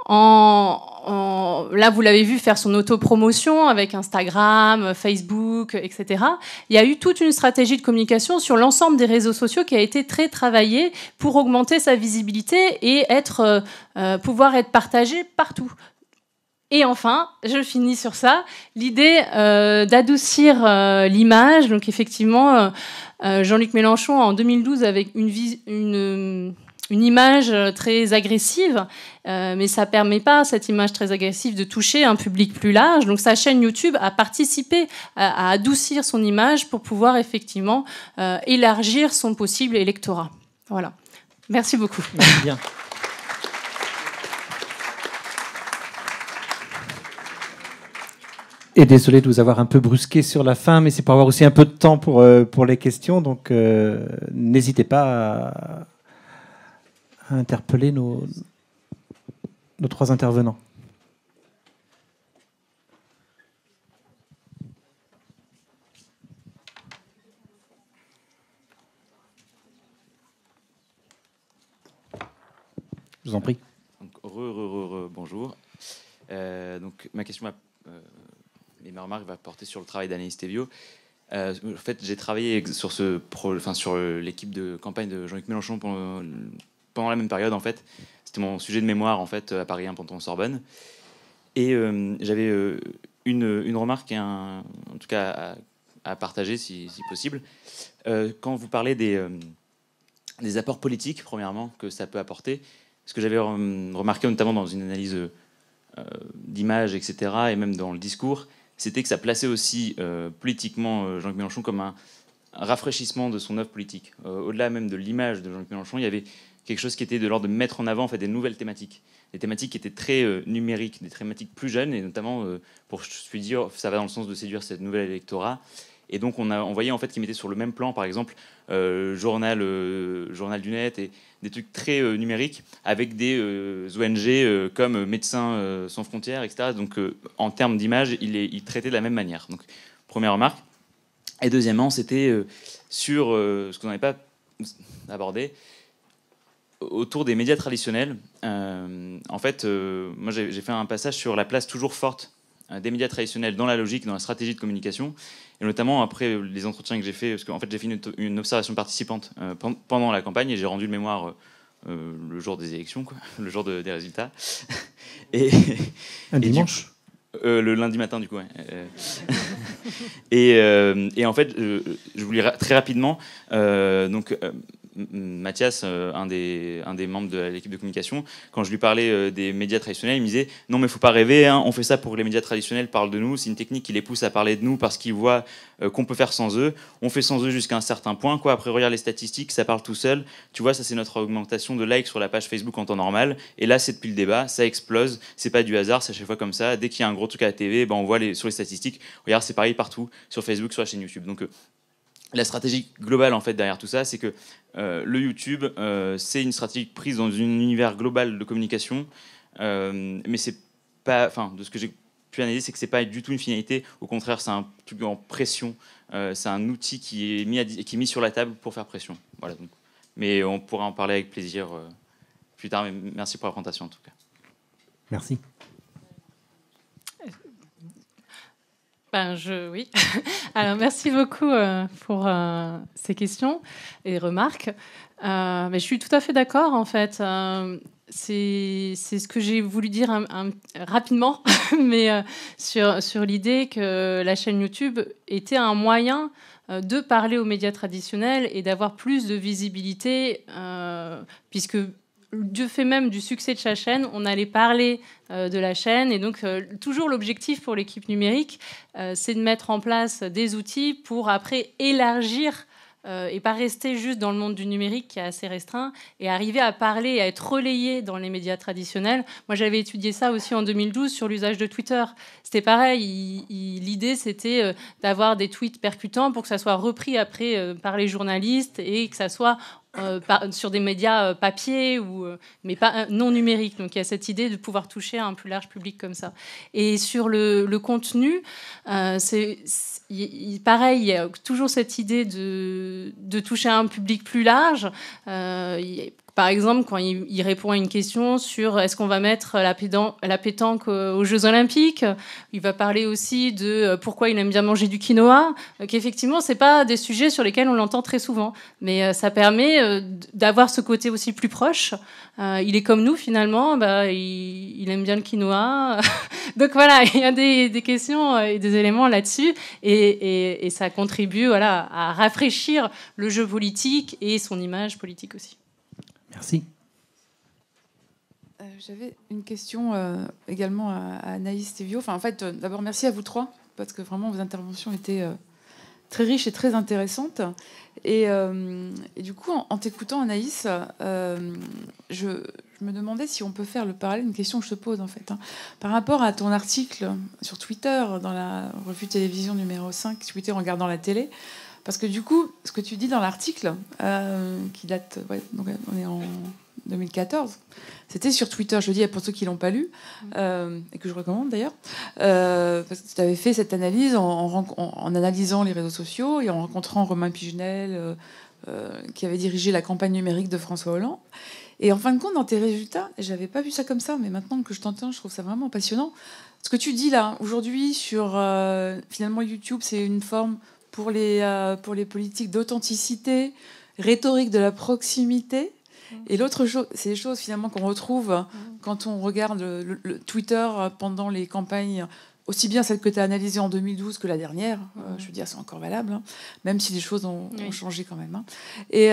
En, là, vous l'avez vu faire son autopromotion avec Instagram, Facebook, etc. Il y a eu toute une stratégie de communication sur l'ensemble des réseaux sociaux qui a été très travaillée pour augmenter sa visibilité et être, euh, pouvoir être partagée partout. Et enfin, je finis sur ça, l'idée euh, d'adoucir euh, l'image. Donc effectivement, euh, Jean-Luc Mélenchon en 2012 avec une, une image très agressive, mais ça ne permet pas cette image très agressive de toucher un public plus large. Donc sa chaîne YouTube a participé à, adoucir son image pour pouvoir effectivement élargir son possible électorat. Voilà. Merci beaucoup. Bien. Et désolé de vous avoir un peu brusqué sur la fin, mais c'est pour avoir aussi un peu de temps pour, euh, pour les questions. Donc euh, n'hésitez pas à, interpeller nos, nos, trois intervenants. Je vous en prie. bonjour. Euh, donc, ma question va et ma remarque va porter sur le travail d'Anaïs Tevio. Euh, en fait, j'ai travaillé sur, ce enfin, sur euh, l'équipe de campagne de Jean-Luc Mélenchon pendant, la même période, en fait. C'était mon sujet de mémoire, en fait, à Paris 1, ponton sorbonne Et euh, j'avais euh, une, une, remarque, en tout cas, à, partager, si, possible. quand vous parlez des, des apports politiques, premièrement, que ça peut apporter, ce que j'avais remarqué, notamment dans une analyse d'images, etc., et même dans le discours, c'était que ça plaçait aussi euh, politiquement euh, Jean-Luc Mélenchon comme un, rafraîchissement de son œuvre politique. Euh, au-delà même de l'image de Jean-Luc Mélenchon, il y avait quelque chose qui était de l'ordre de mettre en avant en fait, des nouvelles thématiques, des thématiques qui étaient très numériques, des thématiques plus jeunes, et notamment, pour je suis dire, ça va dans le sens de séduire cette nouvelle électorat, et donc on, a, voyait en fait qu'ils mettaient sur le même plan, par exemple, euh, journal, euh, journal du net et des trucs très euh, numériques avec des euh, ONG comme Médecins sans frontières, etc. Donc en termes d'image, ils il traitaient de la même manière. Donc première remarque. Et deuxièmement, c'était sur ce que vous n'avez pas abordé autour des médias traditionnels. en fait, moi j'ai fait un passage sur la place toujours forte euh, des médias traditionnels dans la logique, dans la stratégie de communication, et notamment après les entretiens que j'ai fait, parce qu'en fait j'ai fait une, observation participante euh, pendant la campagne et j'ai rendu le mémoire euh, le jour des élections, quoi, le jour des résultats. Et, Un dimanche. le lundi matin, du coup. Ouais. et, en fait, je vous ra très rapidement donc, Mathias, euh, un des, des membres de l'équipe de communication, quand je lui parlais euh, des médias traditionnels, il me disait Non, mais faut pas rêver, hein, on fait ça pour que les médias traditionnels parlent de nous. C'est une technique qui les pousse à parler de nous parce qu'ils voient euh, qu'on peut faire sans eux. On fait sans eux jusqu'à un certain point. Quoi. Après, regarde les statistiques, ça parle tout seul. Tu vois, ça, c'est notre augmentation de likes sur la page Facebook en temps normal. Et là, c'est depuis le débat, ça explose. C'est pas du hasard, c'est à chaque fois comme ça. Dès qu'il y a un gros truc à la TV, ben, on voit les, sur les statistiques. Regarde, c'est pareil partout, sur Facebook, sur la chaîne YouTube. Donc, la stratégie globale en fait derrière tout ça, c'est que euh, le YouTube, euh, c'est une stratégie prise dans un univers global de communication, euh, mais c'est pas, enfin, de ce que j'ai pu analyser, c'est que c'est pas du tout une finalité. Au contraire, c'est un truc en pression. c'est un outil qui est mis qui est mis sur la table pour faire pression. Voilà. Donc. Mais on pourra en parler avec plaisir plus tard. merci pour la présentation en tout cas. Merci. Ben, je, oui. Alors, merci beaucoup euh, pour euh, ces questions et remarques. Euh, mais je suis tout à fait d'accord, en fait. c'est ce que j'ai voulu dire rapidement, mais sur, sur l'idée que la chaîne YouTube était un moyen de parler aux médias traditionnels et d'avoir plus de visibilité, puisque dieu fait même du succès de sa chaîne, on allait parler euh, de la chaîne. Et donc, euh, toujours l'objectif pour l'équipe numérique, euh, c'est de mettre en place des outils pour après élargir et pas rester juste dans le monde du numérique qui est assez restreint et arriver à parler à être relayé dans les médias traditionnels. Moi, j'avais étudié ça aussi en 2012 sur l'usage de Twitter. C'était pareil. L'idée, c'était d'avoir des tweets percutants pour que ça soit repris après par les journalistes et que ça soit euh, sur des médias euh, papier ou euh, mais pas non numérique Donc il y a cette idée de pouvoir toucher un plus large public comme ça. Et sur le, contenu, c'est pareil, il y a toujours cette idée de, de toucher un public plus large. Par exemple, quand il, répond à une question sur est-ce qu'on va mettre la, la pétanque euh, aux Jeux Olympiques, il va parler aussi de euh, pourquoi il aime bien manger du quinoa, euh, qu'effectivement, ce pas des sujets sur lesquels on l'entend très souvent. Mais ça permet d'avoir ce côté aussi plus proche. il est comme nous, finalement, bah, il, aime bien le quinoa. Donc voilà, il y a des, questions et des éléments là-dessus. Et, et, ça contribue voilà, à rafraîchir le jeu politique et son image politique aussi. Merci. Euh, j'avais une question euh, également à, Anaïs Tevio. Enfin, en fait, euh, d'abord, merci à vous trois, parce que vraiment, vos interventions étaient très riches et très intéressantes. Et, du coup, en, t'écoutant, Anaïs, je, me demandais si on peut faire le parallèle, une question que je te pose, en fait. Hein. par rapport à ton article sur Twitter, dans la revue Télévision numéro 5, Twitter en regardant la télé, parce que du coup, ce que tu dis dans l'article, euh, qui date, donc on est en 2014, c'était sur Twitter, je le dis pour ceux qui l'ont pas lu, euh, et que je recommande d'ailleurs, euh, parce que tu avais fait cette analyse en, en, analysant les réseaux sociaux et en rencontrant Romain Pigenel, qui avait dirigé la campagne numérique de François Hollande. Et en fin de compte, dans tes résultats, j'avais pas vu ça comme ça, mais maintenant que je t'entends, je trouve ça vraiment passionnant. Ce que tu dis là, aujourd'hui, sur finalement YouTube, c'est une forme pour les, euh, pour les politiques d'authenticité, rhétorique de la proximité. Mm. Et l'autre chose, c'est les choses finalement qu'on retrouve mm. quand on regarde le, Twitter euh, pendant les campagnes aussi bien celles que tu as analysée en 2012 que la dernière, euh, mm. je veux dire, c'est encore valable, hein, même si les choses ont, changé quand même. Hein. Et,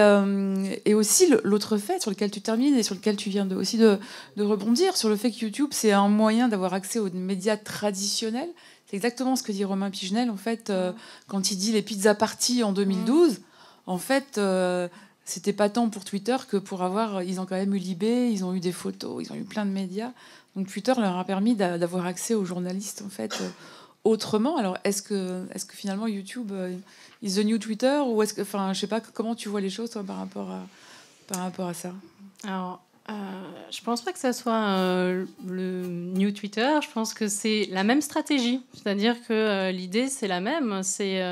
et, aussi, l'autre fait sur lequel tu termines et sur lequel tu viens de, aussi de rebondir, sur le fait que YouTube, c'est un moyen d'avoir accès aux médias traditionnels, c'est exactement ce que dit Romain Pigenel, en fait, euh, quand il dit les pizzas parties en 2012. En fait, euh, c'était pas tant pour Twitter que pour avoir. Ils ont quand même eu l'IB, ils ont eu des photos, ils ont eu plein de médias. Donc Twitter leur a permis d'avoir accès aux journalistes, en fait, euh, autrement. Alors, est-ce que, est que finalement YouTube is the new Twitter Ou est-ce que. Enfin, je sais pas comment tu vois les choses, toi, par rapport à, par rapport à ça Alors. Euh, je pense pas que ça soit euh, le new Twitter. Je pense que c'est la même stratégie, c'est-à-dire que euh, l'idée c'est la même. C'est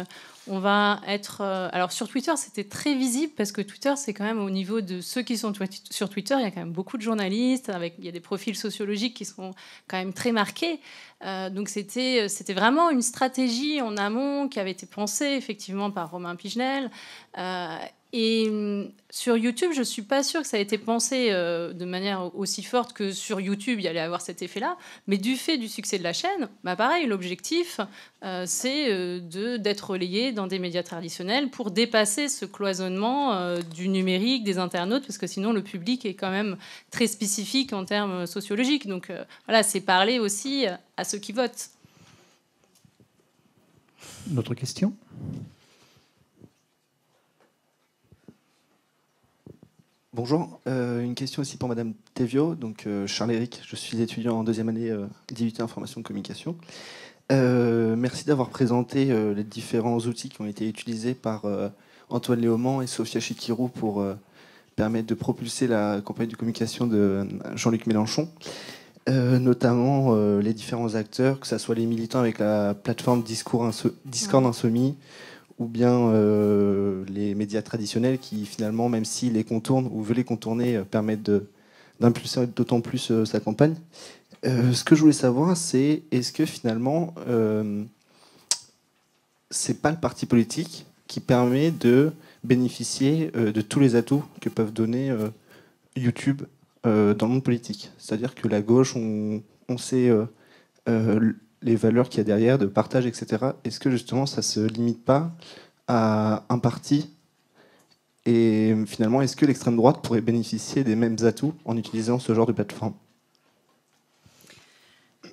on va être alors sur Twitter c'était très visible parce que Twitter c'est quand même au niveau de ceux qui sont sur Twitter il y a quand même beaucoup de journalistes avec il y a des profils sociologiques qui sont quand même très marqués. Euh, donc c'était euh, c'était vraiment une stratégie en amont qui avait été pensée effectivement par Romain Pigenel. Euh, et mm, sur YouTube, je suis pas sûre que ça ait été pensé de manière aussi forte que sur YouTube, il y allait avoir cet effet-là. Mais du fait du succès de la chaîne, bah pareil, l'objectif, c'est de d'être relayé dans des médias traditionnels pour dépasser ce cloisonnement du numérique, des internautes, parce que sinon le public est quand même très spécifique en termes sociologiques. Donc voilà, c'est parler aussi à ceux qui votent. notre question Bonjour, euh, une question aussi pour Madame Tevio, donc euh, Charles-Éric, je suis étudiant en deuxième année euh, d'IUT Information Communication. merci d'avoir présenté les différents outils qui ont été utilisés par Antoine Léaumont et Sophia Chikirou pour permettre de propulser la campagne de communication de Jean-Luc Mélenchon. Euh, notamment euh, les différents acteurs, que ce soit les militants avec la plateforme Discord, Inso ou bien euh, les médias traditionnels qui finalement, même s'ils les contournent ou veulent les contourner, permettent d'impulser d'autant plus sa campagne. ce que je voulais savoir, c'est est-ce que finalement, c'est pas le parti politique qui permet de bénéficier de tous les atouts que peuvent donner YouTube euh, dans le monde politique. C'est-à-dire que la gauche, on, sait euh, euh, les valeurs qu'il y a derrière, de partage, etc. Est-ce que justement ça ne se limite pas à un parti Et finalement, est-ce que l'extrême droite pourrait bénéficier des mêmes atouts en utilisant ce genre de plateforme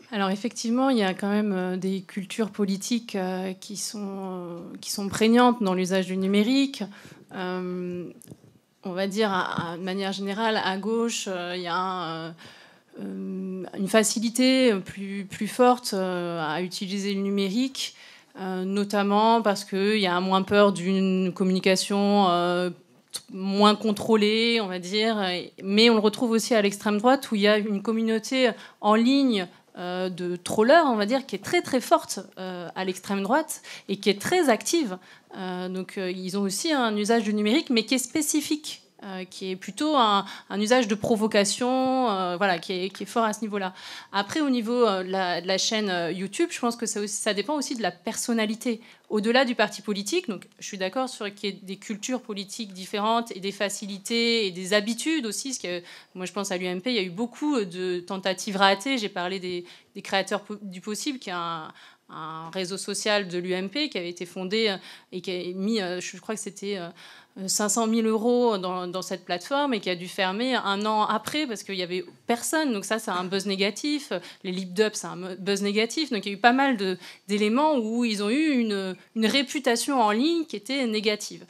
alors effectivement, il y a quand même des cultures politiques qui sont, qui sont prégnantes dans l'usage du numérique on va dire, de manière générale, à gauche, euh, il y a euh, euh, une facilité plus, forte à utiliser le numérique, notamment parce qu'il y a moins peur d'une communication moins contrôlée, on va dire. Mais on le retrouve aussi à l'extrême droite où il y a une communauté en ligne euh, de troller, on va dire, qui est très très forte euh, à l'extrême droite et qui est très active. Euh, donc ils ont aussi un usage du numérique, mais qui est spécifique euh, qui est plutôt un, usage de provocation, euh, voilà, qui est, fort à ce niveau-là. Après, au niveau euh, de, la, chaîne YouTube, je pense que ça, dépend aussi de la personnalité. Au-delà du parti politique, donc je suis d'accord sur qu'il y ait des cultures politiques différentes et des facilités et des habitudes aussi. que, moi, je pense à l'UMP, il y a eu beaucoup de tentatives ratées. J'ai parlé des, créateurs du possible, qui est un, un réseau social de l'UMP qui avait été fondé et qui a mis, je crois que c'était 500 000 euros dans, cette plateforme et qui a dû fermer un an après parce qu'il n'y avait personne. Donc ça, c'est un buzz négatif. Les lip c'est un buzz négatif. Donc il y a eu pas mal d'éléments où ils ont eu une, réputation en ligne qui était négative.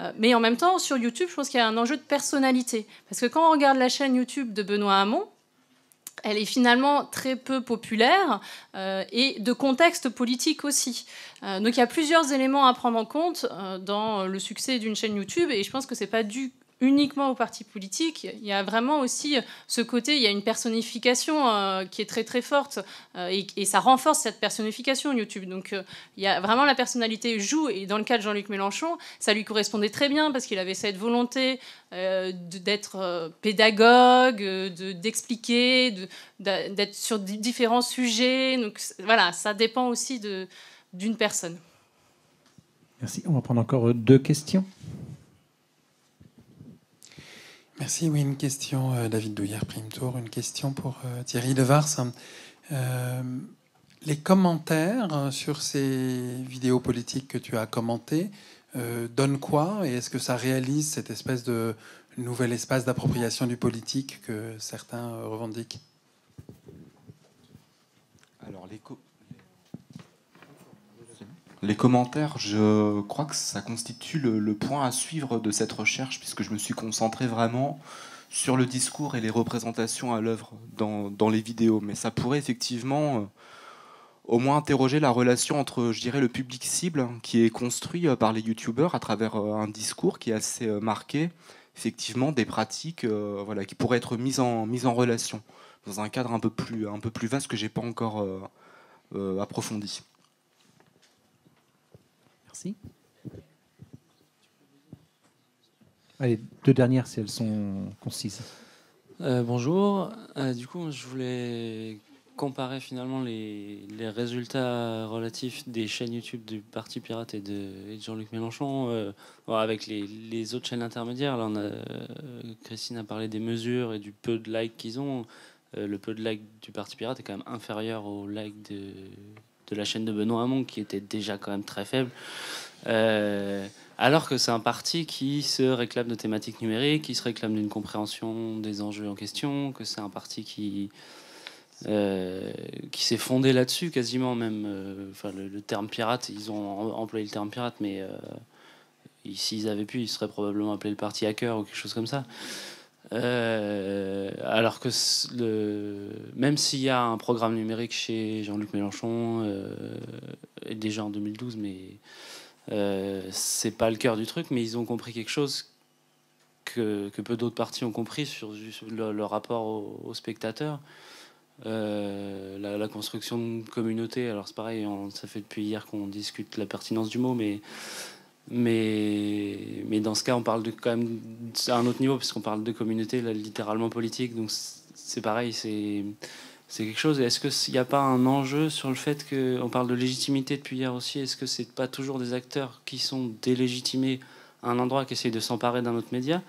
Euh, mais en même temps, sur YouTube, je pense qu'il y a un enjeu de personnalité. Parce que quand on regarde la chaîne YouTube de Benoît Hamon, elle est finalement très peu populaire euh, et de contexte politique aussi. Euh, donc il y a plusieurs éléments à prendre en compte euh, dans le succès d'une chaîne YouTube et je pense que c'est pas du uniquement aux partis politiques. Il y a vraiment aussi ce côté, il y a une personnification euh, qui est très très forte euh, et, ça renforce cette personnification YouTube. Donc euh, il y a vraiment la personnalité joue et dans le cas de Jean-Luc Mélenchon, ça lui correspondait très bien parce qu'il avait cette volonté d'être pédagogue, d'expliquer, d'être sur différents sujets. Donc voilà, ça dépend aussi d'une personne. Merci. On va prendre encore deux questions. Merci. Oui, une question, euh, David Douillard, Prime Tour. Une question pour euh, Thierry Devars. Euh, les commentaires sur ces vidéos politiques que tu as commentées donnent quoi Et est-ce que ça réalise cette espèce de nouvel espace d'appropriation du politique que certains revendiquent Alors, les, les commentaires, je crois que ça constitue le, point à suivre de cette recherche, puisque je me suis concentré vraiment sur le discours et les représentations à l'œuvre dans, les vidéos. Mais ça pourrait effectivement euh, au moins interroger la relation entre, je dirais, le public cible hein, qui est construit euh, par les youtubeurs à travers euh, un discours qui est assez marqué, effectivement, des pratiques voilà, qui pourraient être mises en, en relation dans un cadre un peu plus, un peu plus vaste que j'ai pas encore approfondi. Allez, deux dernières si elles sont concises. Euh, bonjour. Euh, du coup, je voulais comparer finalement les, résultats relatifs des chaînes YouTube du Parti Pirate et de, Jean-Luc Mélenchon euh, avec les, autres chaînes intermédiaires. Christine a parlé des mesures et du peu de likes qu'ils ont. le peu de likes du Parti Pirate est quand même inférieur au likes de, de la chaîne de Benoît Hamon, qui était déjà quand même très faible. Euh, alors que c'est un parti qui se réclame de thématiques numériques, qui se réclame d'une compréhension des enjeux en question, que c'est un parti qui, euh, qui s'est fondé là-dessus quasiment même. Euh, le, terme pirate, ils ont employé le terme pirate, mais s'ils avaient pu, ils seraient probablement appelés le parti hacker ou quelque chose comme ça. Euh, alors que même s'il y a un programme numérique chez Jean-Luc Mélenchon, euh, déjà en 2012, mais euh, c'est pas le cœur du truc, mais ils ont compris quelque chose que, peu d'autres partis ont compris sur, le, rapport aux au spectateurs. La, construction de communauté, alors c'est pareil, ça fait depuis hier qu'on discute la pertinence du mot, mais mais, mais dans ce cas, on parle de, quand même à un autre niveau, puisqu'on parle de communauté littéralement politique. Donc c'est pareil, c'est quelque chose. Est-ce qu'il n'y a pas un enjeu sur le fait qu'on parle de légitimité depuis hier aussi Est-ce que ce n'est pas toujours des acteurs qui sont délégitimés à un endroit qui essayent de s'emparer d'un autre média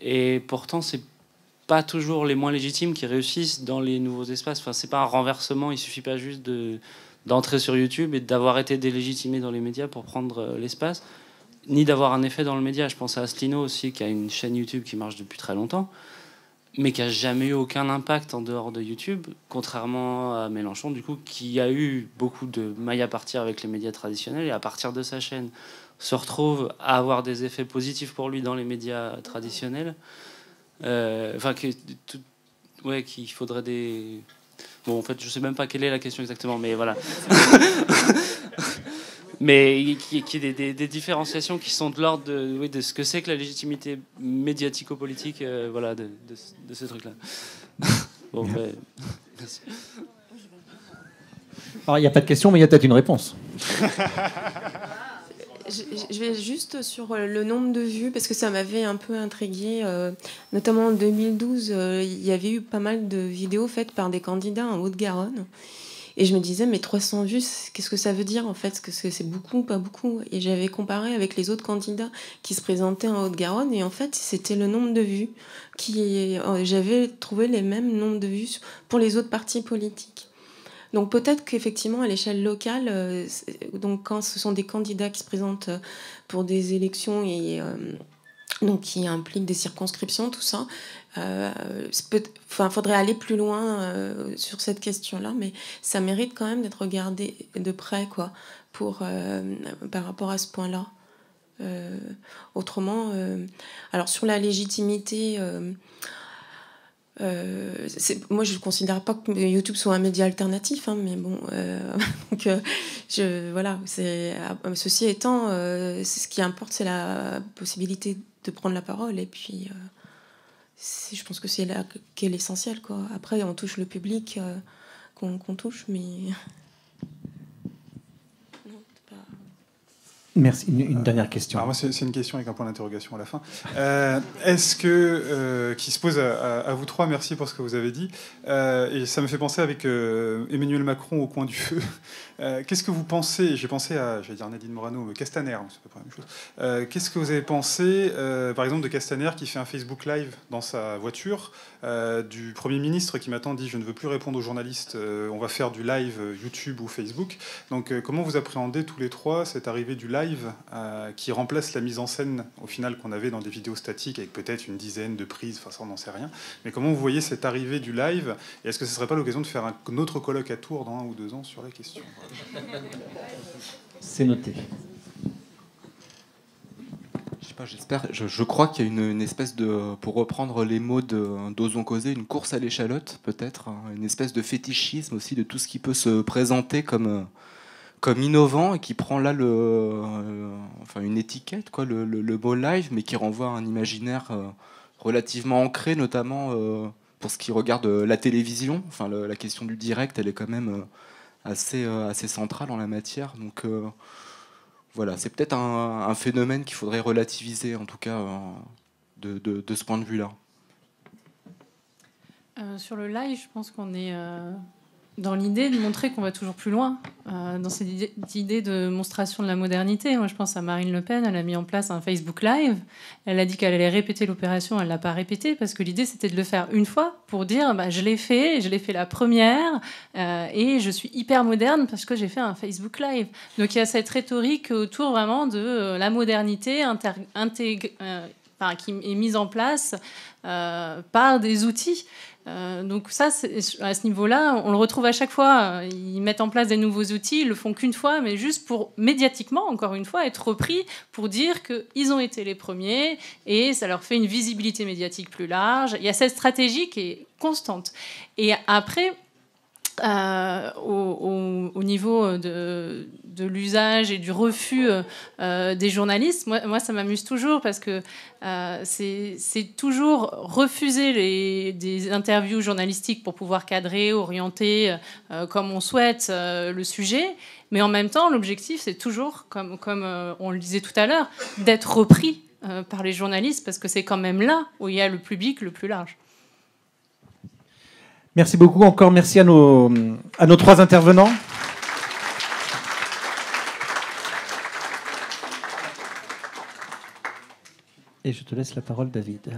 Et pourtant, n'est pas toujours les moins légitimes qui réussissent dans les nouveaux espaces. Enfin, n'est pas un renversement. Il suffit pas juste de d'entrer sur YouTube et d'avoir été délégitimé dans les médias pour prendre euh, l'espace ni d'avoir un effet dans le média. Je pense à Aslino aussi, qui a une chaîne YouTube qui marche depuis très longtemps, mais qui n'a jamais eu aucun impact en dehors de YouTube, contrairement à Mélenchon, du coup, qui a eu beaucoup de mailles à partir avec les médias traditionnels et à partir de sa chaîne se retrouve à avoir des effets positifs pour lui dans les médias traditionnels. Euh, enfin, ouais, qu'il faudrait des. Bon, en fait, je ne sais même pas quelle est la question exactement, mais voilà. mais qui, qui des, des, différenciations qui sont de l'ordre de, ce que c'est que la légitimité médiatico-politique, euh, voilà, de, ces trucs là il n'y a pas de question, mais il y a peut-être une réponse. je, vais juste sur le nombre de vues, parce que ça m'avait un peu intrigué. Euh, notamment en 2012, euh, il y avait eu pas mal de vidéos faites par des candidats en Haute-Garonne. Et je me disais, mais 300 vues, qu'est-ce que ça veut dire en fait Est-ce que c'est beaucoup ou pas beaucoup Et j'avais comparé avec les autres candidats qui se présentaient en Haute-Garonne, et en fait, c'était le nombre de vues. qui euh, J'avais trouvé les mêmes nombres de vues pour les autres partis politiques. Donc peut-être qu'effectivement à l'échelle locale, euh, donc quand ce sont des candidats qui se présentent euh, pour des élections et donc qui impliquent des circonscriptions, tout ça, euh, enfin, faudrait aller plus loin euh, sur cette question-là, mais ça mérite quand même d'être regardé de près, quoi, pour euh, par rapport à ce point-là. autrement, alors sur la légitimité, moi je ne considère pas que YouTube soit un média alternatif, hein, mais bon, donc je, voilà, ceci étant, ce qui importe, c'est la possibilité de prendre la parole et puis je pense que c'est là qu'est l'essentiel. Quoi. Après, on touche le public euh, qu'on, touche, mais. Merci. Une, euh, dernière question. c'est, une question avec un point d'interrogation à la fin. Euh, est-ce que, qui se pose à, à, vous trois, merci pour ce que vous avez dit, et ça me fait penser avec Emmanuel Macron au coin du feu, euh, qu'est-ce que vous pensez J'ai pensé à, j'allais dire Nadine Morano, mais Castaner, hein, c'est pas la même chose. Euh, qu'est-ce que vous avez pensé, euh, par exemple, de Castaner qui fait un Facebook Live dans sa voiture, du Premier ministre qui m'attend dit Je ne veux plus répondre aux journalistes, on va faire du live YouTube ou Facebook. Donc, comment vous appréhendez tous les trois cette arrivée du live qui remplace la mise en scène, au final, qu'on avait dans des vidéos statiques avec peut-être une dizaine de prises, enfin, ça, on n'en sait rien. Mais comment vous voyez cette arrivée du live Et est-ce que ce ne serait pas l'occasion de faire un autre colloque à Tours dans un ou deux ans sur la question c'est noté. Je j'espère. Je, crois qu'il y a une, espèce de, pour reprendre les mots d'Ozon Causé, une course à l'échalote, peut-être, hein, une espèce de fétichisme aussi de tout ce qui peut se présenter comme comme innovant et qui prend là le, euh, enfin une étiquette, quoi, le, le, live, mais qui renvoie à un imaginaire euh, relativement ancré, notamment euh, pour ce qui regarde la télévision. Enfin, la question du direct, elle est quand même assez, euh, assez centrale en la matière. Donc euh, voilà, c'est peut-être un, phénomène qu'il faudrait relativiser, en tout cas euh, de ce point de vue-là. sur le live, je pense qu'on est dans l'idée de montrer qu'on va toujours plus loin, euh, dans cette idée, de monstration de la modernité. Moi, je pense à Marine Le Pen, elle a mis en place un Facebook Live. Elle a dit qu'elle allait répéter l'opération, elle ne l'a pas répétée, parce que l'idée, c'était de le faire une fois pour dire bah, je l'ai fait, je l'ai fait la première, euh, et je suis hyper moderne parce que j'ai fait un Facebook Live. Donc il y a cette rhétorique autour vraiment de euh, la modernité qui est mise en place par des outils. Euh, donc ça, à ce niveau-là, on le retrouve à chaque fois. Ils mettent en place des nouveaux outils, ils le font qu'une fois, mais juste pour médiatiquement, encore une fois, être repris pour dire qu'ils ont été les premiers et ça leur fait une visibilité médiatique plus large. Il y a cette stratégie qui est constante. Et après, euh, au, niveau de de l'usage et du refus euh, euh, des journalistes, moi, ça m'amuse toujours parce que euh, c'est toujours refuser des interviews journalistiques pour pouvoir cadrer, orienter comme on souhaite le sujet. Mais en même temps, l'objectif, c'est toujours, comme, comme on le disait tout à l'heure, d'être repris par les journalistes parce que c'est quand même là où il y a le public le plus large. Merci beaucoup. Encore merci à nos, à nos trois intervenants. Et je te laisse la parole, David.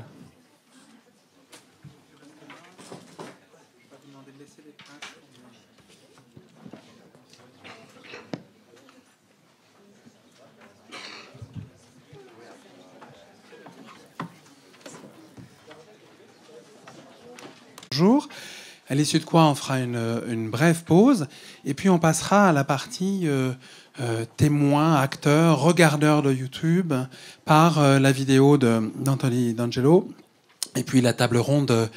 Bonjour. À l'issue de quoi on fera une, brève pause et puis on passera à la partie euh, euh, témoin, acteur, regardeur de YouTube par euh, la vidéo d'Anthony D'Angelo et puis la table ronde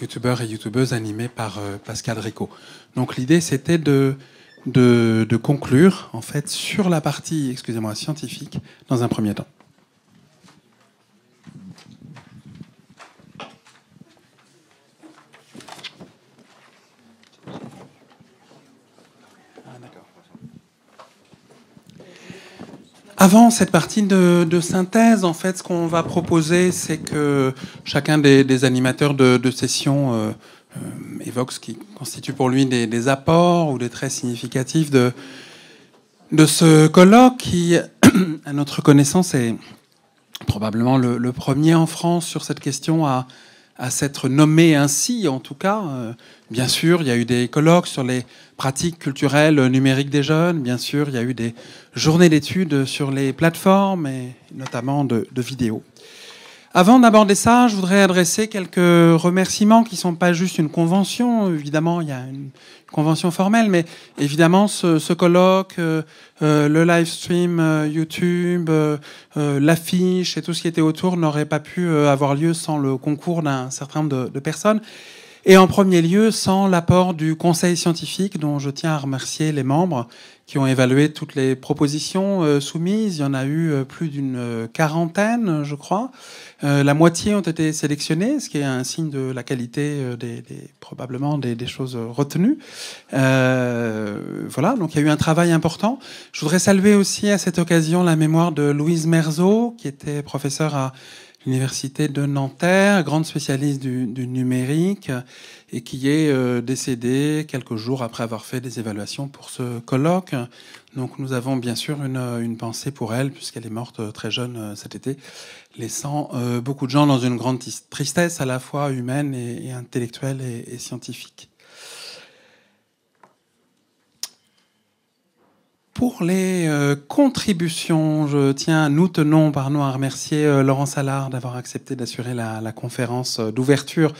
youtubeurs et youtubeuses animée par euh, Pascal Rico. Donc l'idée c'était de, de, de, conclure en fait sur la partie, excusez-moi, scientifique dans un premier temps. Avant cette partie de, synthèse, en fait, ce qu'on va proposer, c'est que chacun des, animateurs de, session euh, euh, évoque ce qui constitue pour lui des, apports ou des traits significatifs de, de ce colloque qui, à notre connaissance, est probablement le, premier en France sur cette question à, à s'être nommé ainsi, en tout cas. Euh, bien sûr, il y a eu des colloques sur les pratiques culturelles euh, numériques des jeunes. Bien sûr, il y a eu des journées d'études sur les plateformes et notamment de, vidéos. Avant d'aborder ça, je voudrais adresser quelques remerciements qui ne sont pas juste une convention. Évidemment, il y a une convention formelle, mais évidemment, ce, colloque, euh, euh, le live stream YouTube, l'affiche et tout ce qui était autour n'aurait pas pu avoir lieu sans le concours d'un certain nombre de, de personnes. Et en premier lieu, sans l'apport du Conseil scientifique, dont je tiens à remercier les membres qui ont évalué toutes les propositions euh, soumises. Il y en a eu euh, plus d'une euh, quarantaine, je crois. la moitié ont été sélectionnées, ce qui est un signe de la qualité des, des probablement des, choses retenues. Euh, voilà, donc il y a eu un travail important. Je voudrais saluer aussi à cette occasion la mémoire de Louise Merzo, qui était professeure à l'université de Nanterre, grande spécialiste du, numérique, et qui est euh, décédée quelques jours après avoir fait des évaluations pour ce colloque. Donc nous avons bien sûr une, pensée pour elle, puisqu'elle est morte euh, très jeune euh, cet été, laissant beaucoup de gens dans une grande tristesse à la fois humaine et, intellectuelle et scientifique. pour les euh, contributions, je tiens, nous tenons, nous à remercier euh, Laurent Salard d'avoir accepté d'assurer la, conférence euh, d'ouverture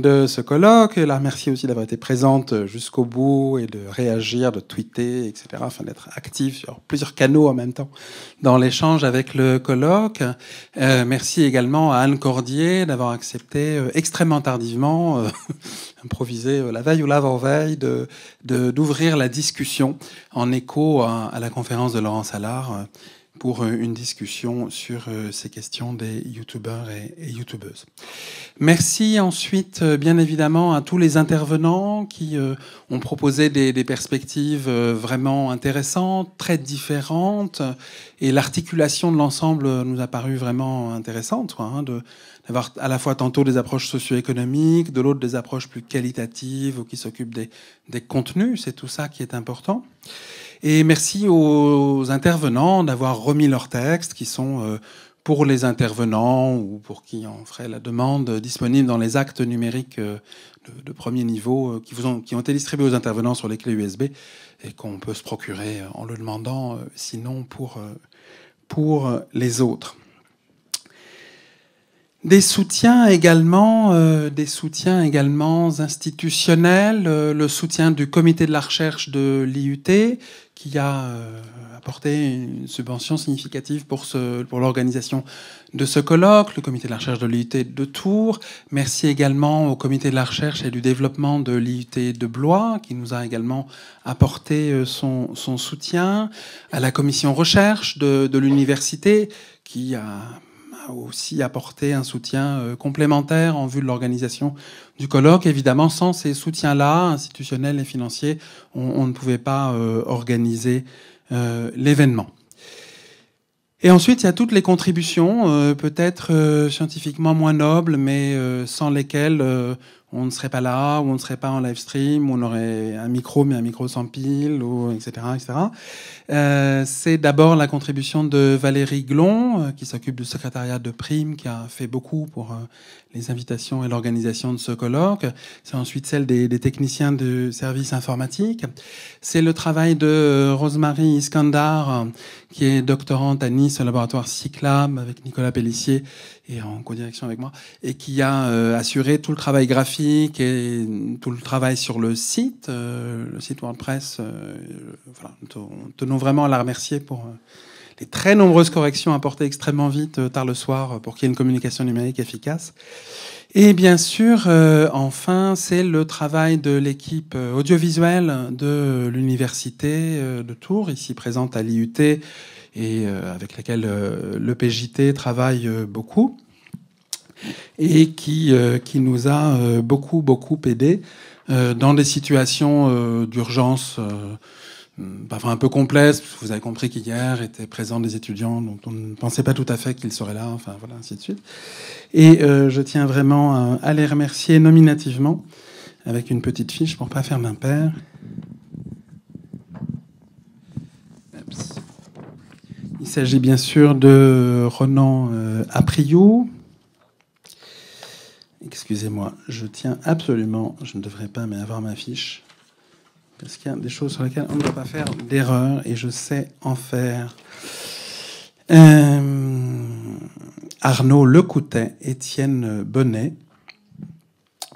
de ce colloque. la remercie aussi d'avoir été présente jusqu'au bout et de réagir, de tweeter, etc. afin d'être active sur plusieurs canaux en même temps dans l'échange avec le colloque. Euh, merci également à Anne Cordier d'avoir accepté euh, extrêmement tardivement, euh, improviser improvisé la veille ou l'avant-veille, de, d'ouvrir la discussion en écho à, la conférence de Laurent Salard pour euh, une discussion sur euh, ces questions des youtubeurs et, youtubeuses. Merci ensuite, euh, bien évidemment, à tous les intervenants qui ont proposé des, perspectives vraiment intéressantes, très différentes, et l'articulation de l'ensemble nous a paru vraiment intéressante, hein, de d'avoir à la fois tantôt des approches socio-économiques, de l'autre des approches plus qualitatives ou qui s'occupent des, des contenus, c'est tout ça qui est important. Et merci aux intervenants d'avoir remis leurs textes qui sont euh, pour les intervenants ou pour qui en ferait la demande euh, disponibles dans les actes numériques euh, de, premier niveau qui, ont, été distribués aux intervenants sur les clés USB et qu'on peut se procurer en le demandant, sinon pour, pour les autres. Des soutiens également, des soutiens également institutionnels, le soutien du comité de la recherche de l'IUT qui a euh, apporté une subvention significative pour, ce, pour l'organisation de ce colloque, le comité de la recherche de l'IUT de Tours. Merci également au comité de la recherche et du développement de l'IUT de Blois, qui nous a également apporté euh, son, soutien, à la commission recherche de, de l'université, qui a aussi apporter un soutien euh, complémentaire en vue de l'organisation du colloque. Évidemment, sans ces soutiens-là, institutionnels et financiers, on, ne pouvait pas euh, organiser euh, l'événement. Et ensuite, il y a toutes les contributions, peut-être scientifiquement moins nobles, mais sans lesquelles on ne serait pas là, ou on ne serait pas en live stream, on aurait un micro, mais un micro sans pile, ou, etc. etc. Euh, c'est d'abord la contribution de Valérie Glon, euh, qui s'occupe du secrétariat de Prime, qui a fait beaucoup pour euh, les invitations et l'organisation de ce colloque. C'est ensuite celle des, techniciens du service informatique. C'est le travail de euh, Rosemary Iskandar, qui est doctorante à Nice au laboratoire Cyclab, avec Nicolas Pellissier, et en co-direction avec moi, et qui a euh, assuré tout le travail graphique et tout le travail sur le site, euh, le site WordPress. Euh, voilà, nous tenons vraiment à la remercier pour les très nombreuses corrections apportées extrêmement vite, tard le soir, pour qu'il y ait une communication numérique efficace. Et bien sûr, enfin, c'est le travail de l'équipe audiovisuelle de l'université de Tours, ici présente à l'IUT, et euh, avec laquelle euh, le PJT travaille euh, beaucoup et qui, qui nous a beaucoup, beaucoup aidés dans des situations d'urgence parfois un peu complexes Vous avez compris qu'hier étaient présents des étudiants dont on ne pensait pas tout à fait qu'ils seraient là, enfin voilà, ainsi de suite. Et je tiens vraiment à, les remercier nominativement avec une petite fiche pour pas faire d'impair... Il s'agit bien sûr de Renan euh, Apriou. Excusez-moi, je tiens absolument, je ne devrais pas, mais avoir ma fiche. Parce qu'il y a des choses sur lesquelles on ne doit pas faire d'erreur et je sais en faire. Euh, Arnaud Lecoutet, Étienne Bonnet,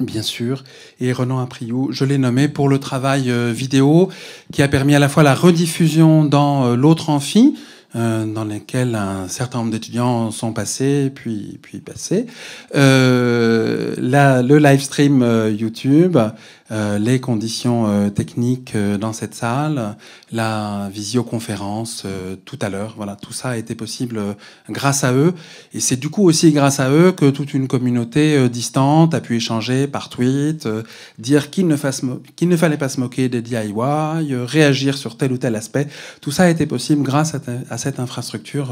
bien sûr, et Renan Apriou, je l'ai nommé pour le travail euh, vidéo qui a permis à la fois la rediffusion dans l'autre amphi, euh, dans lesquels un certain nombre d'étudiants sont passés, puis, puis passés. Euh, le live stream euh, YouTube euh, les conditions euh, techniques euh, dans cette salle, la visioconférence tout à l'heure. Voilà, tout ça a été possible grâce à eux. Et c'est du coup aussi grâce à eux que toute une communauté distante a pu échanger par tweet, dire qu'il ne, ne, fallait pas se moquer des DIY, réagir sur tel ou tel aspect. Tout ça a été possible grâce à, cette infrastructure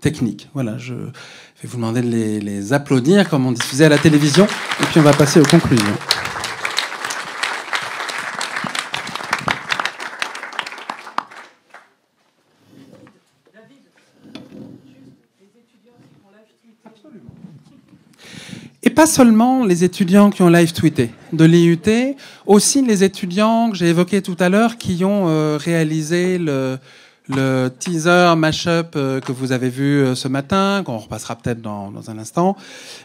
technique. Voilà, je vais vous demander de les, les applaudir comme on disait à la télévision. Et puis on va passer aux conclusions. Et pas seulement les étudiants qui ont live tweeté de l'IUT, aussi les étudiants que j'ai évoqués tout à l'heure qui ont euh, réalisé le, le teaser mashup euh, que vous avez vu euh, ce matin, qu'on repassera peut-être dans, un instant,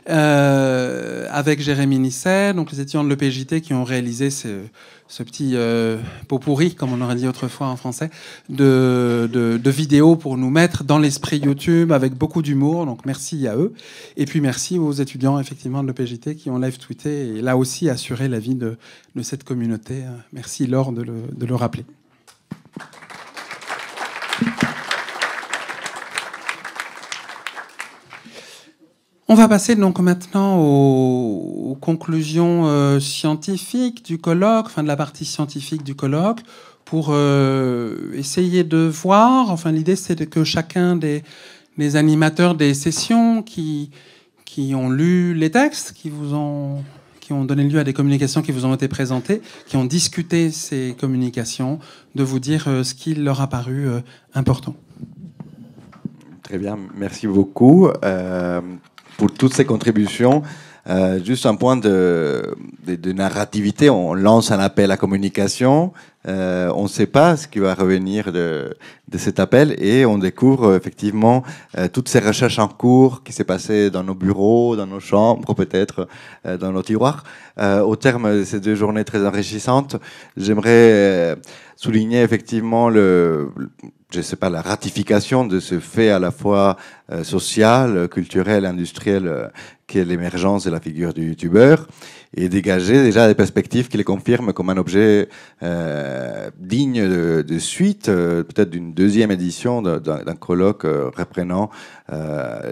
euh, avec Jérémy Nisset, donc les étudiants de l'EPJT qui ont réalisé ce, petit euh, pot pourri, comme on aurait dit autrefois en français, de, vidéos pour nous mettre dans l'esprit YouTube avec beaucoup d'humour. Donc merci à eux. Et puis merci aux étudiants effectivement de l'EPJT qui ont live tweeté et là aussi assuré la vie de, de cette communauté. Merci Laure de le rappeler. On va passer donc maintenant aux, conclusions euh, scientifiques du colloque, enfin de la partie scientifique du colloque, pour euh, essayer de voir. Enfin, l'idée c'est que chacun des, animateurs des sessions qui, qui ont lu les textes, qui vous ont qui ont donné lieu à des communications qui vous ont été présentées, qui ont discuté ces communications, de vous dire euh, ce qui leur a paru important. Très bien, merci beaucoup pour toutes ces contributions. Euh, juste un point de, de, de, narrativité, on lance un appel à communication, euh, on ne sait pas ce qui va revenir de, de cet appel et on découvre euh, effectivement toutes ces recherches en cours qui s'est passé dans nos bureaux, dans nos chambres, peut-être dans nos tiroirs. au terme de ces deux journées très enrichissantes, j'aimerais souligner effectivement le, le je sais pas, la ratification de ce fait à la fois euh, social, sociale, culturelle, industrielle, euh, qu'est qui est l'émergence de la figure du youtubeur, et dégager déjà des perspectives qui les confirment comme un objet euh, digne de, de suite, euh, peut-être d'une deuxième édition d'un colloque reprenant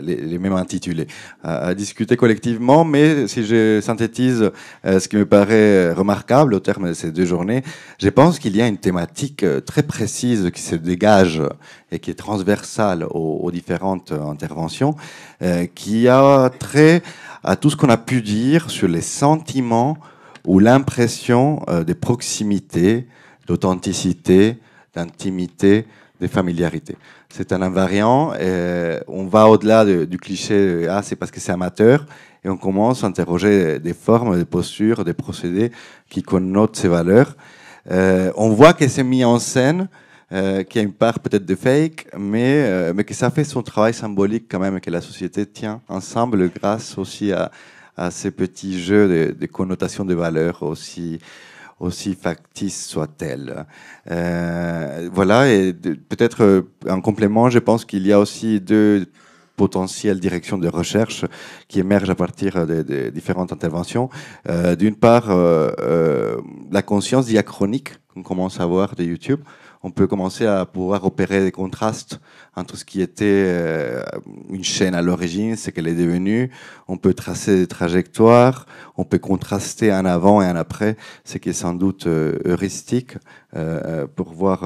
les, les, mêmes intitulés. à discuter collectivement, mais si je synthétise ce qui me paraît remarquable au terme de ces deux journées, je pense qu'il y a une thématique très précise qui se dégage et qui est transversale aux, aux différentes intervention, euh, qui a trait à tout ce qu'on a pu dire sur les sentiments ou l'impression euh, de proximité, d'authenticité, d'intimité, de familiarité. C'est un invariant. Et euh, on va au-delà du cliché ah c'est parce que c'est amateur et on commence à interroger des formes, des postures, des procédés qui connotent ces valeurs. on voit que c'est mis en scène euh, qui a une part peut-être de fake, mais, euh, mais que ça fait son travail symbolique quand même, que la société tient ensemble grâce aussi à, ces petits jeux de, connotations de valeurs aussi aussi factice soit-elle. Euh, voilà, et peut-être euh, en complément, je pense qu'il y a aussi deux potentielles directions de recherche qui émergent à partir des différentes interventions. Euh, D'une part, euh, la conscience diachronique qu'on commence à voir de YouTube, on peut commencer à pouvoir opérer des contrastes entre ce qui était euh, une chaîne à l'origine, ce qu'elle est devenue. On peut tracer des trajectoires, on peut contraster un avant et un après, ce qui est sans doute euh, heuristique euh, pour voir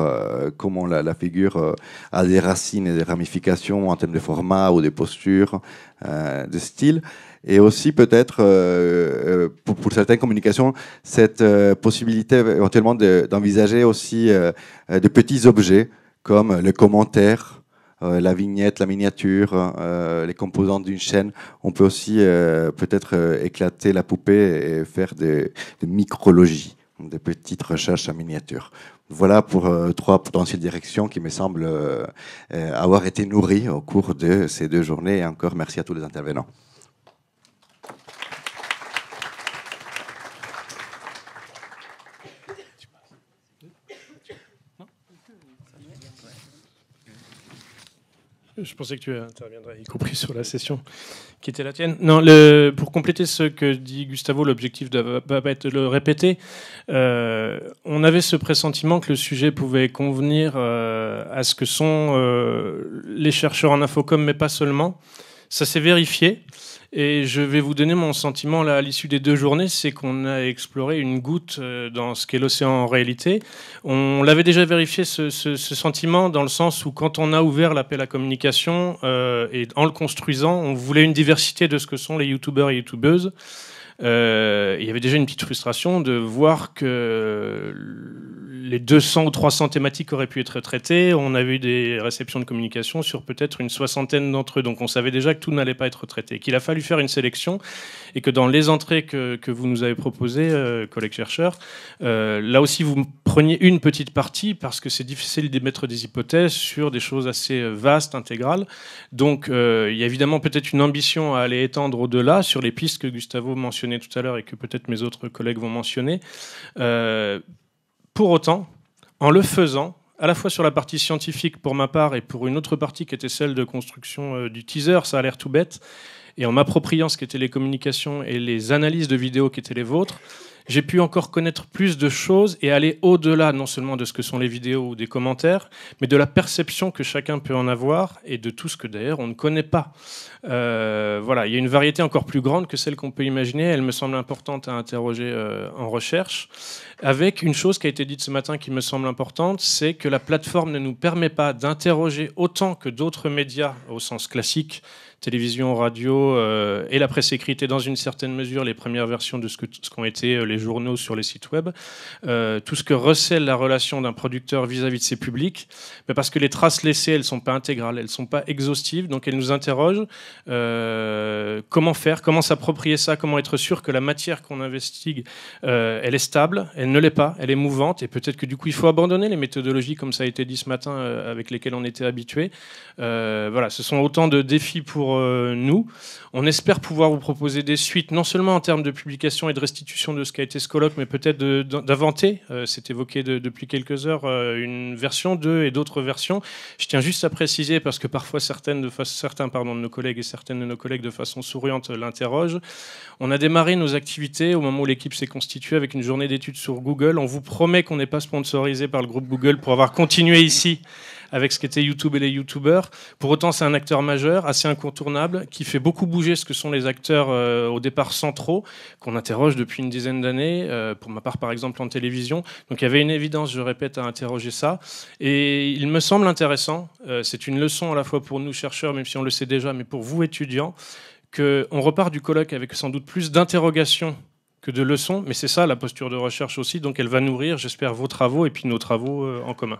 comment la, figure a des racines et des ramifications en termes de format ou de posture, de style et aussi peut-être euh, euh, pour, certaines communications cette euh, possibilité éventuellement d'envisager aussi de petits objets comme le commentaire, la vignette, la miniature, hein, les composantes d'une chaîne. On peut aussi peut-être éclater la poupée et faire des, micrologies, des petites recherches en miniature. Voilà pour trois potentielles directions qui me semblent avoir été nourries au cours de ces deux journées. Et encore merci à tous les intervenants. Je pensais que tu interviendrais, y compris sur la session qui était la tienne. Non, pour compléter ce que dit Gustavo, l'objectif ne va pas être de le répéter. Euh, on avait ce pressentiment que le sujet pouvait convenir euh, à ce que sont euh, les chercheurs en infocom, mais pas seulement. Ça s'est vérifié. Et je vais vous donner mon sentiment là à l'issue des deux journées, c'est qu'on a exploré une goutte euh, dans ce qu'est l'océan en réalité. On l'avait déjà vérifié ce, sentiment dans le sens où quand on a ouvert l'appel à communication euh, et en le construisant, on voulait une diversité de ce que sont les youtubeurs et youtubeuses. Euh, il y avait déjà une petite frustration de voir que les 200 ou 300 thématiques auraient pu être traitées. On a eu des réceptions de communication sur peut-être une soixantaine d'entre eux. Donc on savait déjà que tout n'allait pas être traité, qu'il a fallu faire une sélection et que dans les entrées que, vous nous avez proposées, euh, collègues chercheurs, euh, là aussi vous preniez une petite partie parce que c'est difficile d'émettre des hypothèses sur des choses assez euh, vastes, intégrales. Donc il y a évidemment peut-être une ambition à aller étendre au-delà sur les pistes que Gustavo mentionnait tout à l'heure et que peut-être mes autres collègues vont mentionner. Pour autant, en le faisant, à la fois sur la partie scientifique pour ma part et pour une autre partie qui était celle de construction euh, du teaser, ça a l'air tout bête, et en m'appropriant ce qu'étaient les communications et les analyses de vidéos qui étaient les vôtres, j'ai pu encore connaître plus de choses et aller au-delà non seulement de ce que sont les vidéos ou des commentaires, mais de la perception que chacun peut en avoir et de tout ce que d'ailleurs on ne connaît pas. Euh, voilà, il y a une variété encore plus grande que celle qu'on peut imaginer. Elle me semble importante à interroger euh, en recherche. Avec une chose qui a été dite ce matin qui me semble importante, c'est que la plateforme ne nous permet pas d'interroger autant que d'autres médias au sens classique, télévision, radio euh, et la presse écrite et dans une certaine mesure les premières versions de ce qu'ont été les journaux sur les sites web, tout ce que recèle la relation d'un producteur vis-à-vis de ses publics, mais parce que les traces laissées, elles ne sont pas intégrales, elles ne sont pas exhaustives, donc elles nous interrogent euh, comment faire Comment s'approprier ça Comment être sûr que la matière qu'on investigue, euh, elle est stable Elle ne l'est pas, elle est mouvante. Et peut-être que du coup, il faut abandonner les méthodologies, comme ça a été dit ce matin, euh, avec lesquelles on était habitué. voilà, ce sont autant de défis pour nous. On espère pouvoir vous proposer des suites, non seulement en termes de publication et de restitution de ce qu'a été ce colloque, mais peut-être d'inventer, c'est évoqué depuis quelques heures, une version 2 et d'autres versions. Je tiens juste à préciser, parce que parfois certaines de, certains pardon, de nos collègues et certaines de nos collègues de façon souriante l'interrogent. On a démarré nos activités au moment où l'équipe s'est constituée avec une journée d'études sur Google. On vous promet qu'on n'est pas sponsorisé par le groupe Google pour avoir continué ici avec ce qu'était YouTube et les YouTubers. Pour autant, c'est un acteur majeur, assez incontournable, qui fait beaucoup bouger ce que sont les acteurs euh, au départ centraux, qu'on interroge depuis une dizaine d'années, euh, pour ma part par exemple en télévision. Donc il y avait une évidence, je répète, à interroger ça. Et il me semble intéressant, euh, c'est une leçon à la fois pour nous chercheurs, même si on le sait déjà, mais pour vous étudiants, qu'on repart du colloque avec sans doute plus d'interrogations que de leçons, mais c'est ça la posture de recherche aussi, donc elle va nourrir, j'espère, vos travaux et puis nos travaux en commun.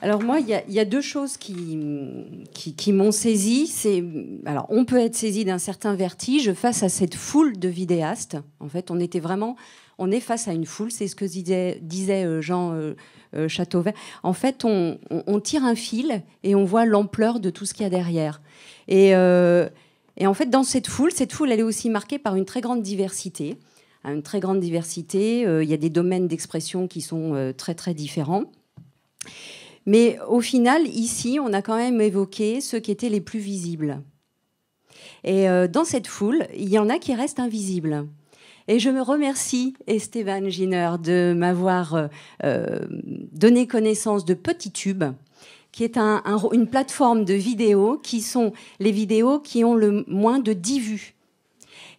Alors moi, il y, a deux choses qui, m'ont saisi. C'est alors on peut être saisi d'un certain vertige face à cette foule de vidéastes. En fait, on était vraiment, on est face à une foule. C'est ce que disait, euh, Jean euh, euh, Châteauvert. En fait, on, tire un fil et on voit l'ampleur de tout ce qu'il y a derrière. Et, en fait, dans cette foule, cette foule, elle est aussi marquée par une très grande diversité une très grande diversité. Il y a des domaines d'expression qui sont très très différents. Mais au final, ici, on a quand même évoqué ceux qui étaient les plus visibles. Et euh, dans cette foule, il y en a qui restent invisibles. Et je me remercie, Esteban Giner, de m'avoir euh, euh, donné connaissance de Petit Tube, qui est une plateforme de vidéos qui sont les vidéos qui ont le moins de 10 vues.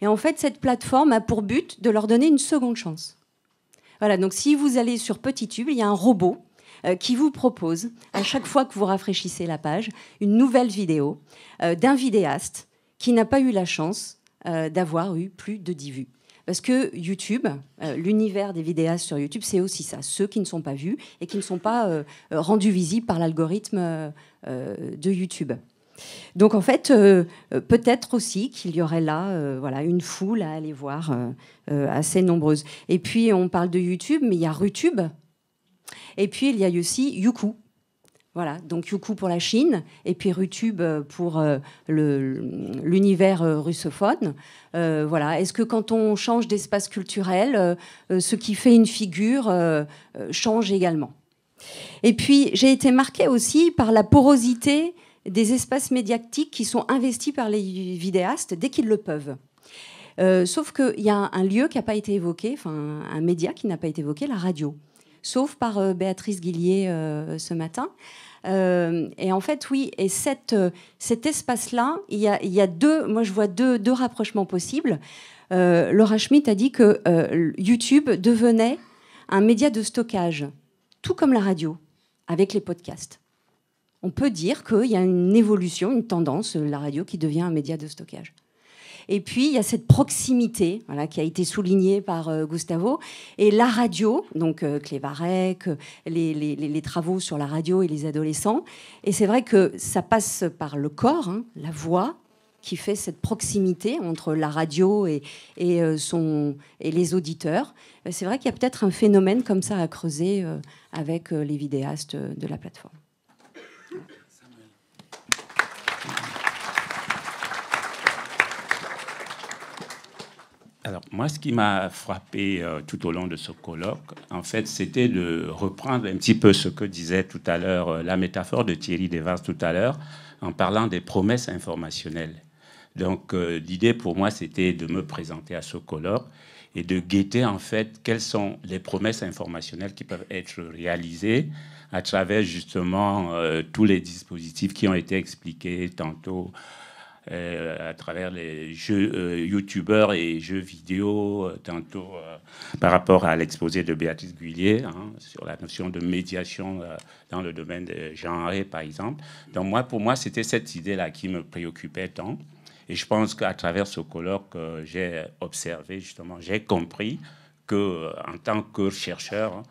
Et en fait, cette plateforme a pour but de leur donner une seconde chance. Voilà, donc si vous allez sur Petit Tube, il y a un robot euh, qui vous propose, à chaque fois que vous rafraîchissez la page, une nouvelle vidéo euh, d'un vidéaste qui n'a pas eu la chance euh, d'avoir eu plus de 10 vues. Parce que YouTube, l'univers des vidéastes sur YouTube, c'est aussi ça, ceux qui ne sont pas vus et qui ne sont pas rendus visibles par l'algorithme de YouTube. Donc en fait, peut-être aussi qu'il y aurait là voilà, une foule à aller voir assez nombreuse. Et puis on parle de YouTube, mais il y a Rutube et puis, il y a aussi Youku. Voilà, donc Youku pour la Chine, et puis Rutube pour euh, l'univers euh, russophone. Euh, voilà, est-ce que quand on change d'espace culturel, ce qui fait une figure change également Et puis, j'ai été marquée aussi par la porosité des espaces médiatiques qui sont investis par les vidéastes dès qu'ils le peuvent. sauf qu'il y a un lieu qui n'a pas été évoqué, enfin un média qui n'a pas été évoqué, la radio sauf par euh, Béatrice Guillier euh, ce matin. Euh, et en fait, oui, et cet espace-là, il, y a, deux, moi je vois deux, rapprochements possibles. Laura Schmitt a dit que YouTube devenait un média de stockage, tout comme la radio, avec les podcasts. On peut dire qu'il y a une évolution, une tendance, la radio qui devient un média de stockage. Et puis, il y a cette proximité qui a été soulignée par euh, Gustavo. Et la radio, donc euh, Clévarec, euh, les, travaux sur la radio et les adolescents. Et c'est vrai que ça passe par le corps, hein, la voix, qui fait cette proximité entre la radio et, euh, son, et les auditeurs. C'est vrai qu'il y a peut-être un phénomène comme ça à creuser avec les vidéastes de la plateforme. Alors, moi, ce qui m'a frappé euh, tout au long de ce colloque, en fait, c'était de reprendre un petit peu ce que disait tout à l'heure euh, la métaphore de Thierry Devas tout à l'heure, en parlant des promesses informationnelles. Donc, euh, l'idée pour moi, c'était de me présenter à ce colloque et de guetter, en fait, quelles sont les promesses informationnelles qui peuvent être réalisées à travers justement tous les dispositifs qui ont été expliqués tantôt euh, à travers les jeux euh, youtubeurs et jeux vidéo, euh, tantôt par rapport à l'exposé de Béatrice Guillier, hein, sur la notion de médiation dans le domaine de genres, par exemple. Donc moi, pour moi, c'était cette idée-là qui me préoccupait tant. Et je pense qu'à travers ce colloque, j'ai observé justement, j'ai compris que en tant que chercheur, hein,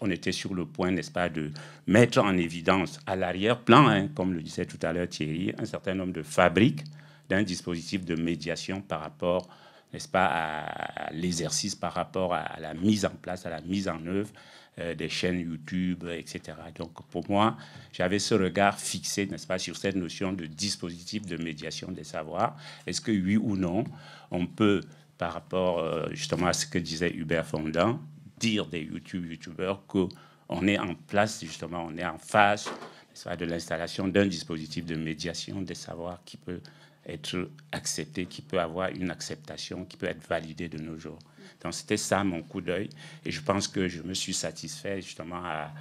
on était sur le point, n'est-ce pas, de mettre en évidence à l'arrière-plan, hein, comme le disait tout à l'heure Thierry, un certain nombre de fabriques d'un dispositif de médiation par rapport, n'est-ce pas, à l'exercice, par rapport à la mise en place, à la mise en œuvre euh, des chaînes YouTube, etc. Donc pour moi, j'avais ce regard fixé, n'est-ce pas, sur cette notion de dispositif de médiation des savoirs. Est-ce que oui ou non, on peut par rapport euh, justement à ce que disait Hubert Fondant, dire des YouTube, YouTubeurs on est en place, justement, on est en face de l'installation d'un dispositif de médiation des savoirs qui peut être accepté, qui peut avoir une acceptation, qui peut être validé de nos jours. Donc c'était ça mon coup d'œil. Et je pense que je me suis satisfait justement à,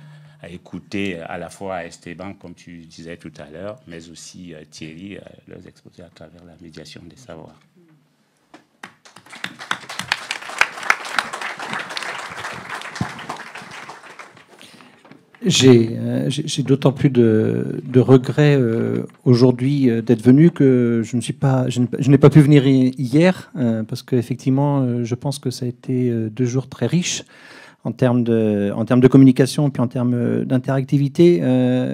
écouter à la fois Esteban, comme tu disais tout à l'heure, mais aussi euh, Thierry, euh, leurs exposés à travers la médiation des savoirs. Euh, j'ai d'autant plus de, de regrets euh, aujourd'hui euh, d'être venu que je ne suis pas, je n'ai pas pu venir hier euh, parce qu'effectivement, je pense que ça a été deux jours très riches en termes de, en termes de communication puis en termes d'interactivité.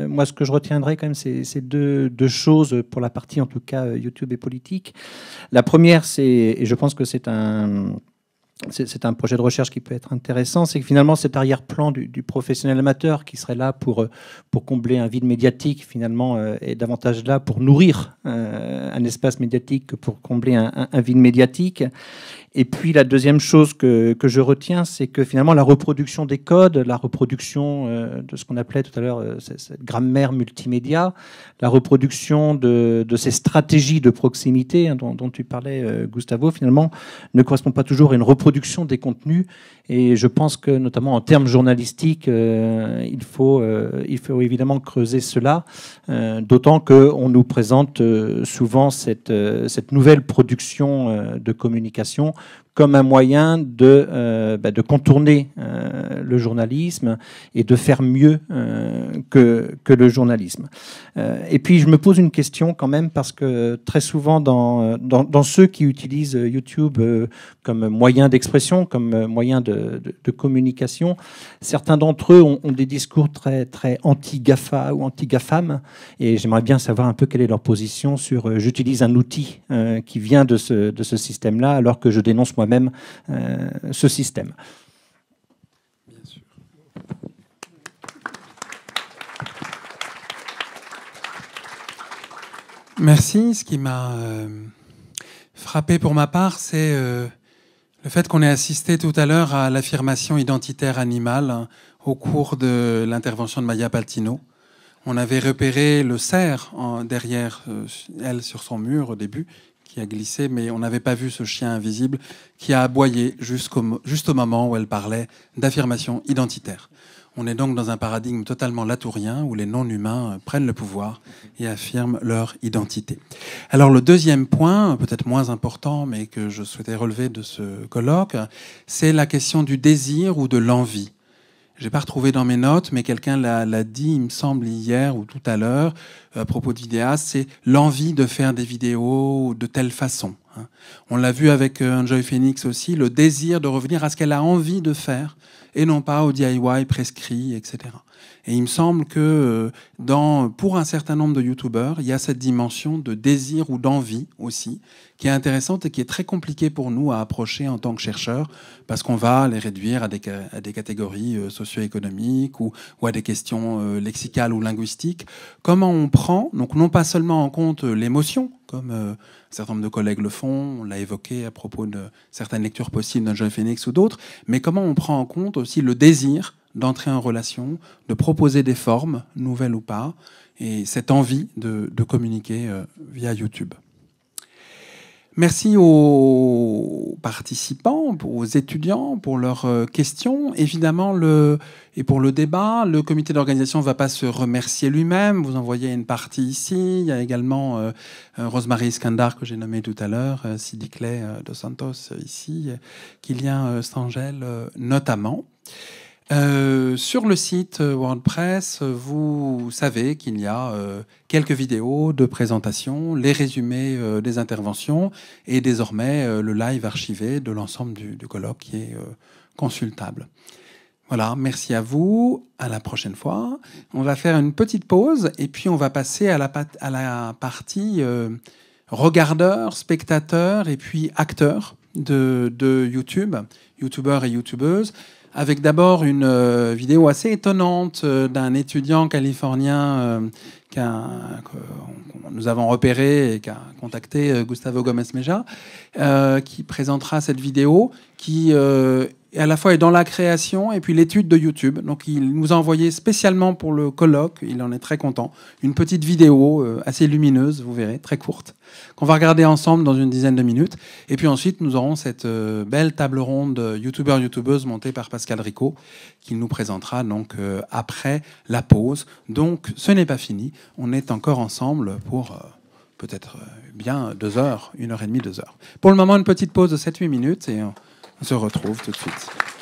moi, ce que je retiendrai quand même, c'est deux, deux, choses pour la partie en tout cas YouTube et politique. La première, c'est, et je pense que c'est un c'est un projet de recherche qui peut être intéressant, c'est que finalement cet arrière-plan du, professionnel amateur qui serait là pour, euh, pour combler un vide médiatique finalement euh, est davantage là pour nourrir euh, un espace médiatique que pour combler un vide médiatique. Et puis la deuxième chose que, que je retiens, c'est que finalement la reproduction des codes, la reproduction euh, de ce qu'on appelait tout à l'heure euh, cette grammaire multimédia, la reproduction de, de ces stratégies de proximité hein, dont, tu parlais, euh, Gustavo, finalement, ne correspond pas toujours à une reproduction des contenus, et je pense que, notamment en termes journalistiques, euh, il, faut, euh, il faut évidemment creuser cela, euh, d'autant qu'on nous présente souvent cette, cette nouvelle production de communication comme un moyen de, euh, bah, de contourner euh, le journalisme et de faire mieux euh, que, que, le journalisme. et puis je me pose une question quand même parce que très souvent dans, dans, ceux qui utilisent YouTube comme moyen d'expression, comme moyen de, communication, certains d'entre eux ont, des discours très, très anti-GAFA ou anti-GAFAM et j'aimerais bien savoir un peu quelle est leur position sur j'utilise un outil qui vient de ce, de ce système-là alors que je dénonce moi même euh, ce système. Merci. Ce qui m'a euh, frappé pour ma part, c'est euh, le fait qu'on ait assisté tout à l'heure à l'affirmation identitaire animale hein, au cours de l'intervention de Maya Paltino. On avait repéré le cerf derrière elle sur son mur au début, a glissé, mais on n'avait pas vu ce chien invisible qui a aboyé jusqu'au juste au moment où elle parlait d'affirmation identitaire. On est donc dans un paradigme totalement latourien où les non-humains euh, prennent le pouvoir et affirment leur identité. Alors le deuxième point, peut-être moins important, mais que je souhaitais relever de ce colloque, c'est la question du désir ou de l'envie n'ai pas retrouvé dans mes notes, mais quelqu'un l'a dit, il me semble, hier ou tout à l'heure, euh, à propos de c'est l'envie de faire des vidéos de telle façon. Hein. On l'a vu avec Enjoy euh, Phoenix aussi, le désir de revenir à ce qu'elle a envie de faire et non pas au DIY prescrit, etc. Et il me semble que euh, pour un certain nombre de youtubeurs, il y a cette dimension de désir ou d'envie aussi, qui est intéressante et qui est très compliquée pour nous à approcher en tant que chercheurs, parce qu'on va les réduire à des, catégories euh, socio-économiques ou, à des questions euh, lexicales ou linguistiques. Comment on prend, donc non pas seulement en compte l'émotion, comme certains un certain nombre de collègues le font, on l'a évoqué à propos de certaines lectures possibles d'un jeune phénix ou d'autres, mais comment on prend en compte aussi le désir d'entrer en relation, de proposer des formes, nouvelles ou pas, et cette envie de, communiquer euh, via YouTube. Merci aux participants, aux étudiants pour leurs euh, questions. Évidemment, le, et pour le débat, le comité d'organisation ne va pas se remercier lui-même. Vous en voyez une partie ici. Il y a également rosemarie euh, Rosemary Iskandar que j'ai nommée tout à l'heure, euh, Clay Dos Santos ici, Kylian Stangel notamment. Euh, sur le site euh, WordPress, vous savez qu'il y a euh, quelques vidéos de présentation, les résumés des interventions et désormais le live archivé de l'ensemble du, colloque qui est consultable. Voilà, merci à vous. À la prochaine fois. On va faire une petite pause et puis on va passer à la, à la partie regardeur, spectateur et puis acteur de, de YouTube, youtubeurs et youtubeuses avec d'abord une euh, vidéo assez étonnante euh, d'un étudiant californien euh, que nous avons repéré et a contacté Gustavo Gomez-Meja, qui présentera cette vidéo qui et à la fois dans la création et puis l'étude de YouTube. Donc il nous a envoyé spécialement pour le colloque, il en est très content, une petite vidéo euh, assez lumineuse, vous verrez, très courte, qu'on va regarder ensemble dans une dizaine de minutes. Et puis ensuite, nous aurons cette euh, belle table ronde youtubeur-youtubeuse montée par Pascal Rico, qu'il nous présentera donc euh, après la pause. Donc ce n'est pas fini, on est encore ensemble pour peut-être bien deux heures, une heure et demie, deux heures. Pour le moment, une petite pause de 7-8 minutes et... On se retrouve tout de suite.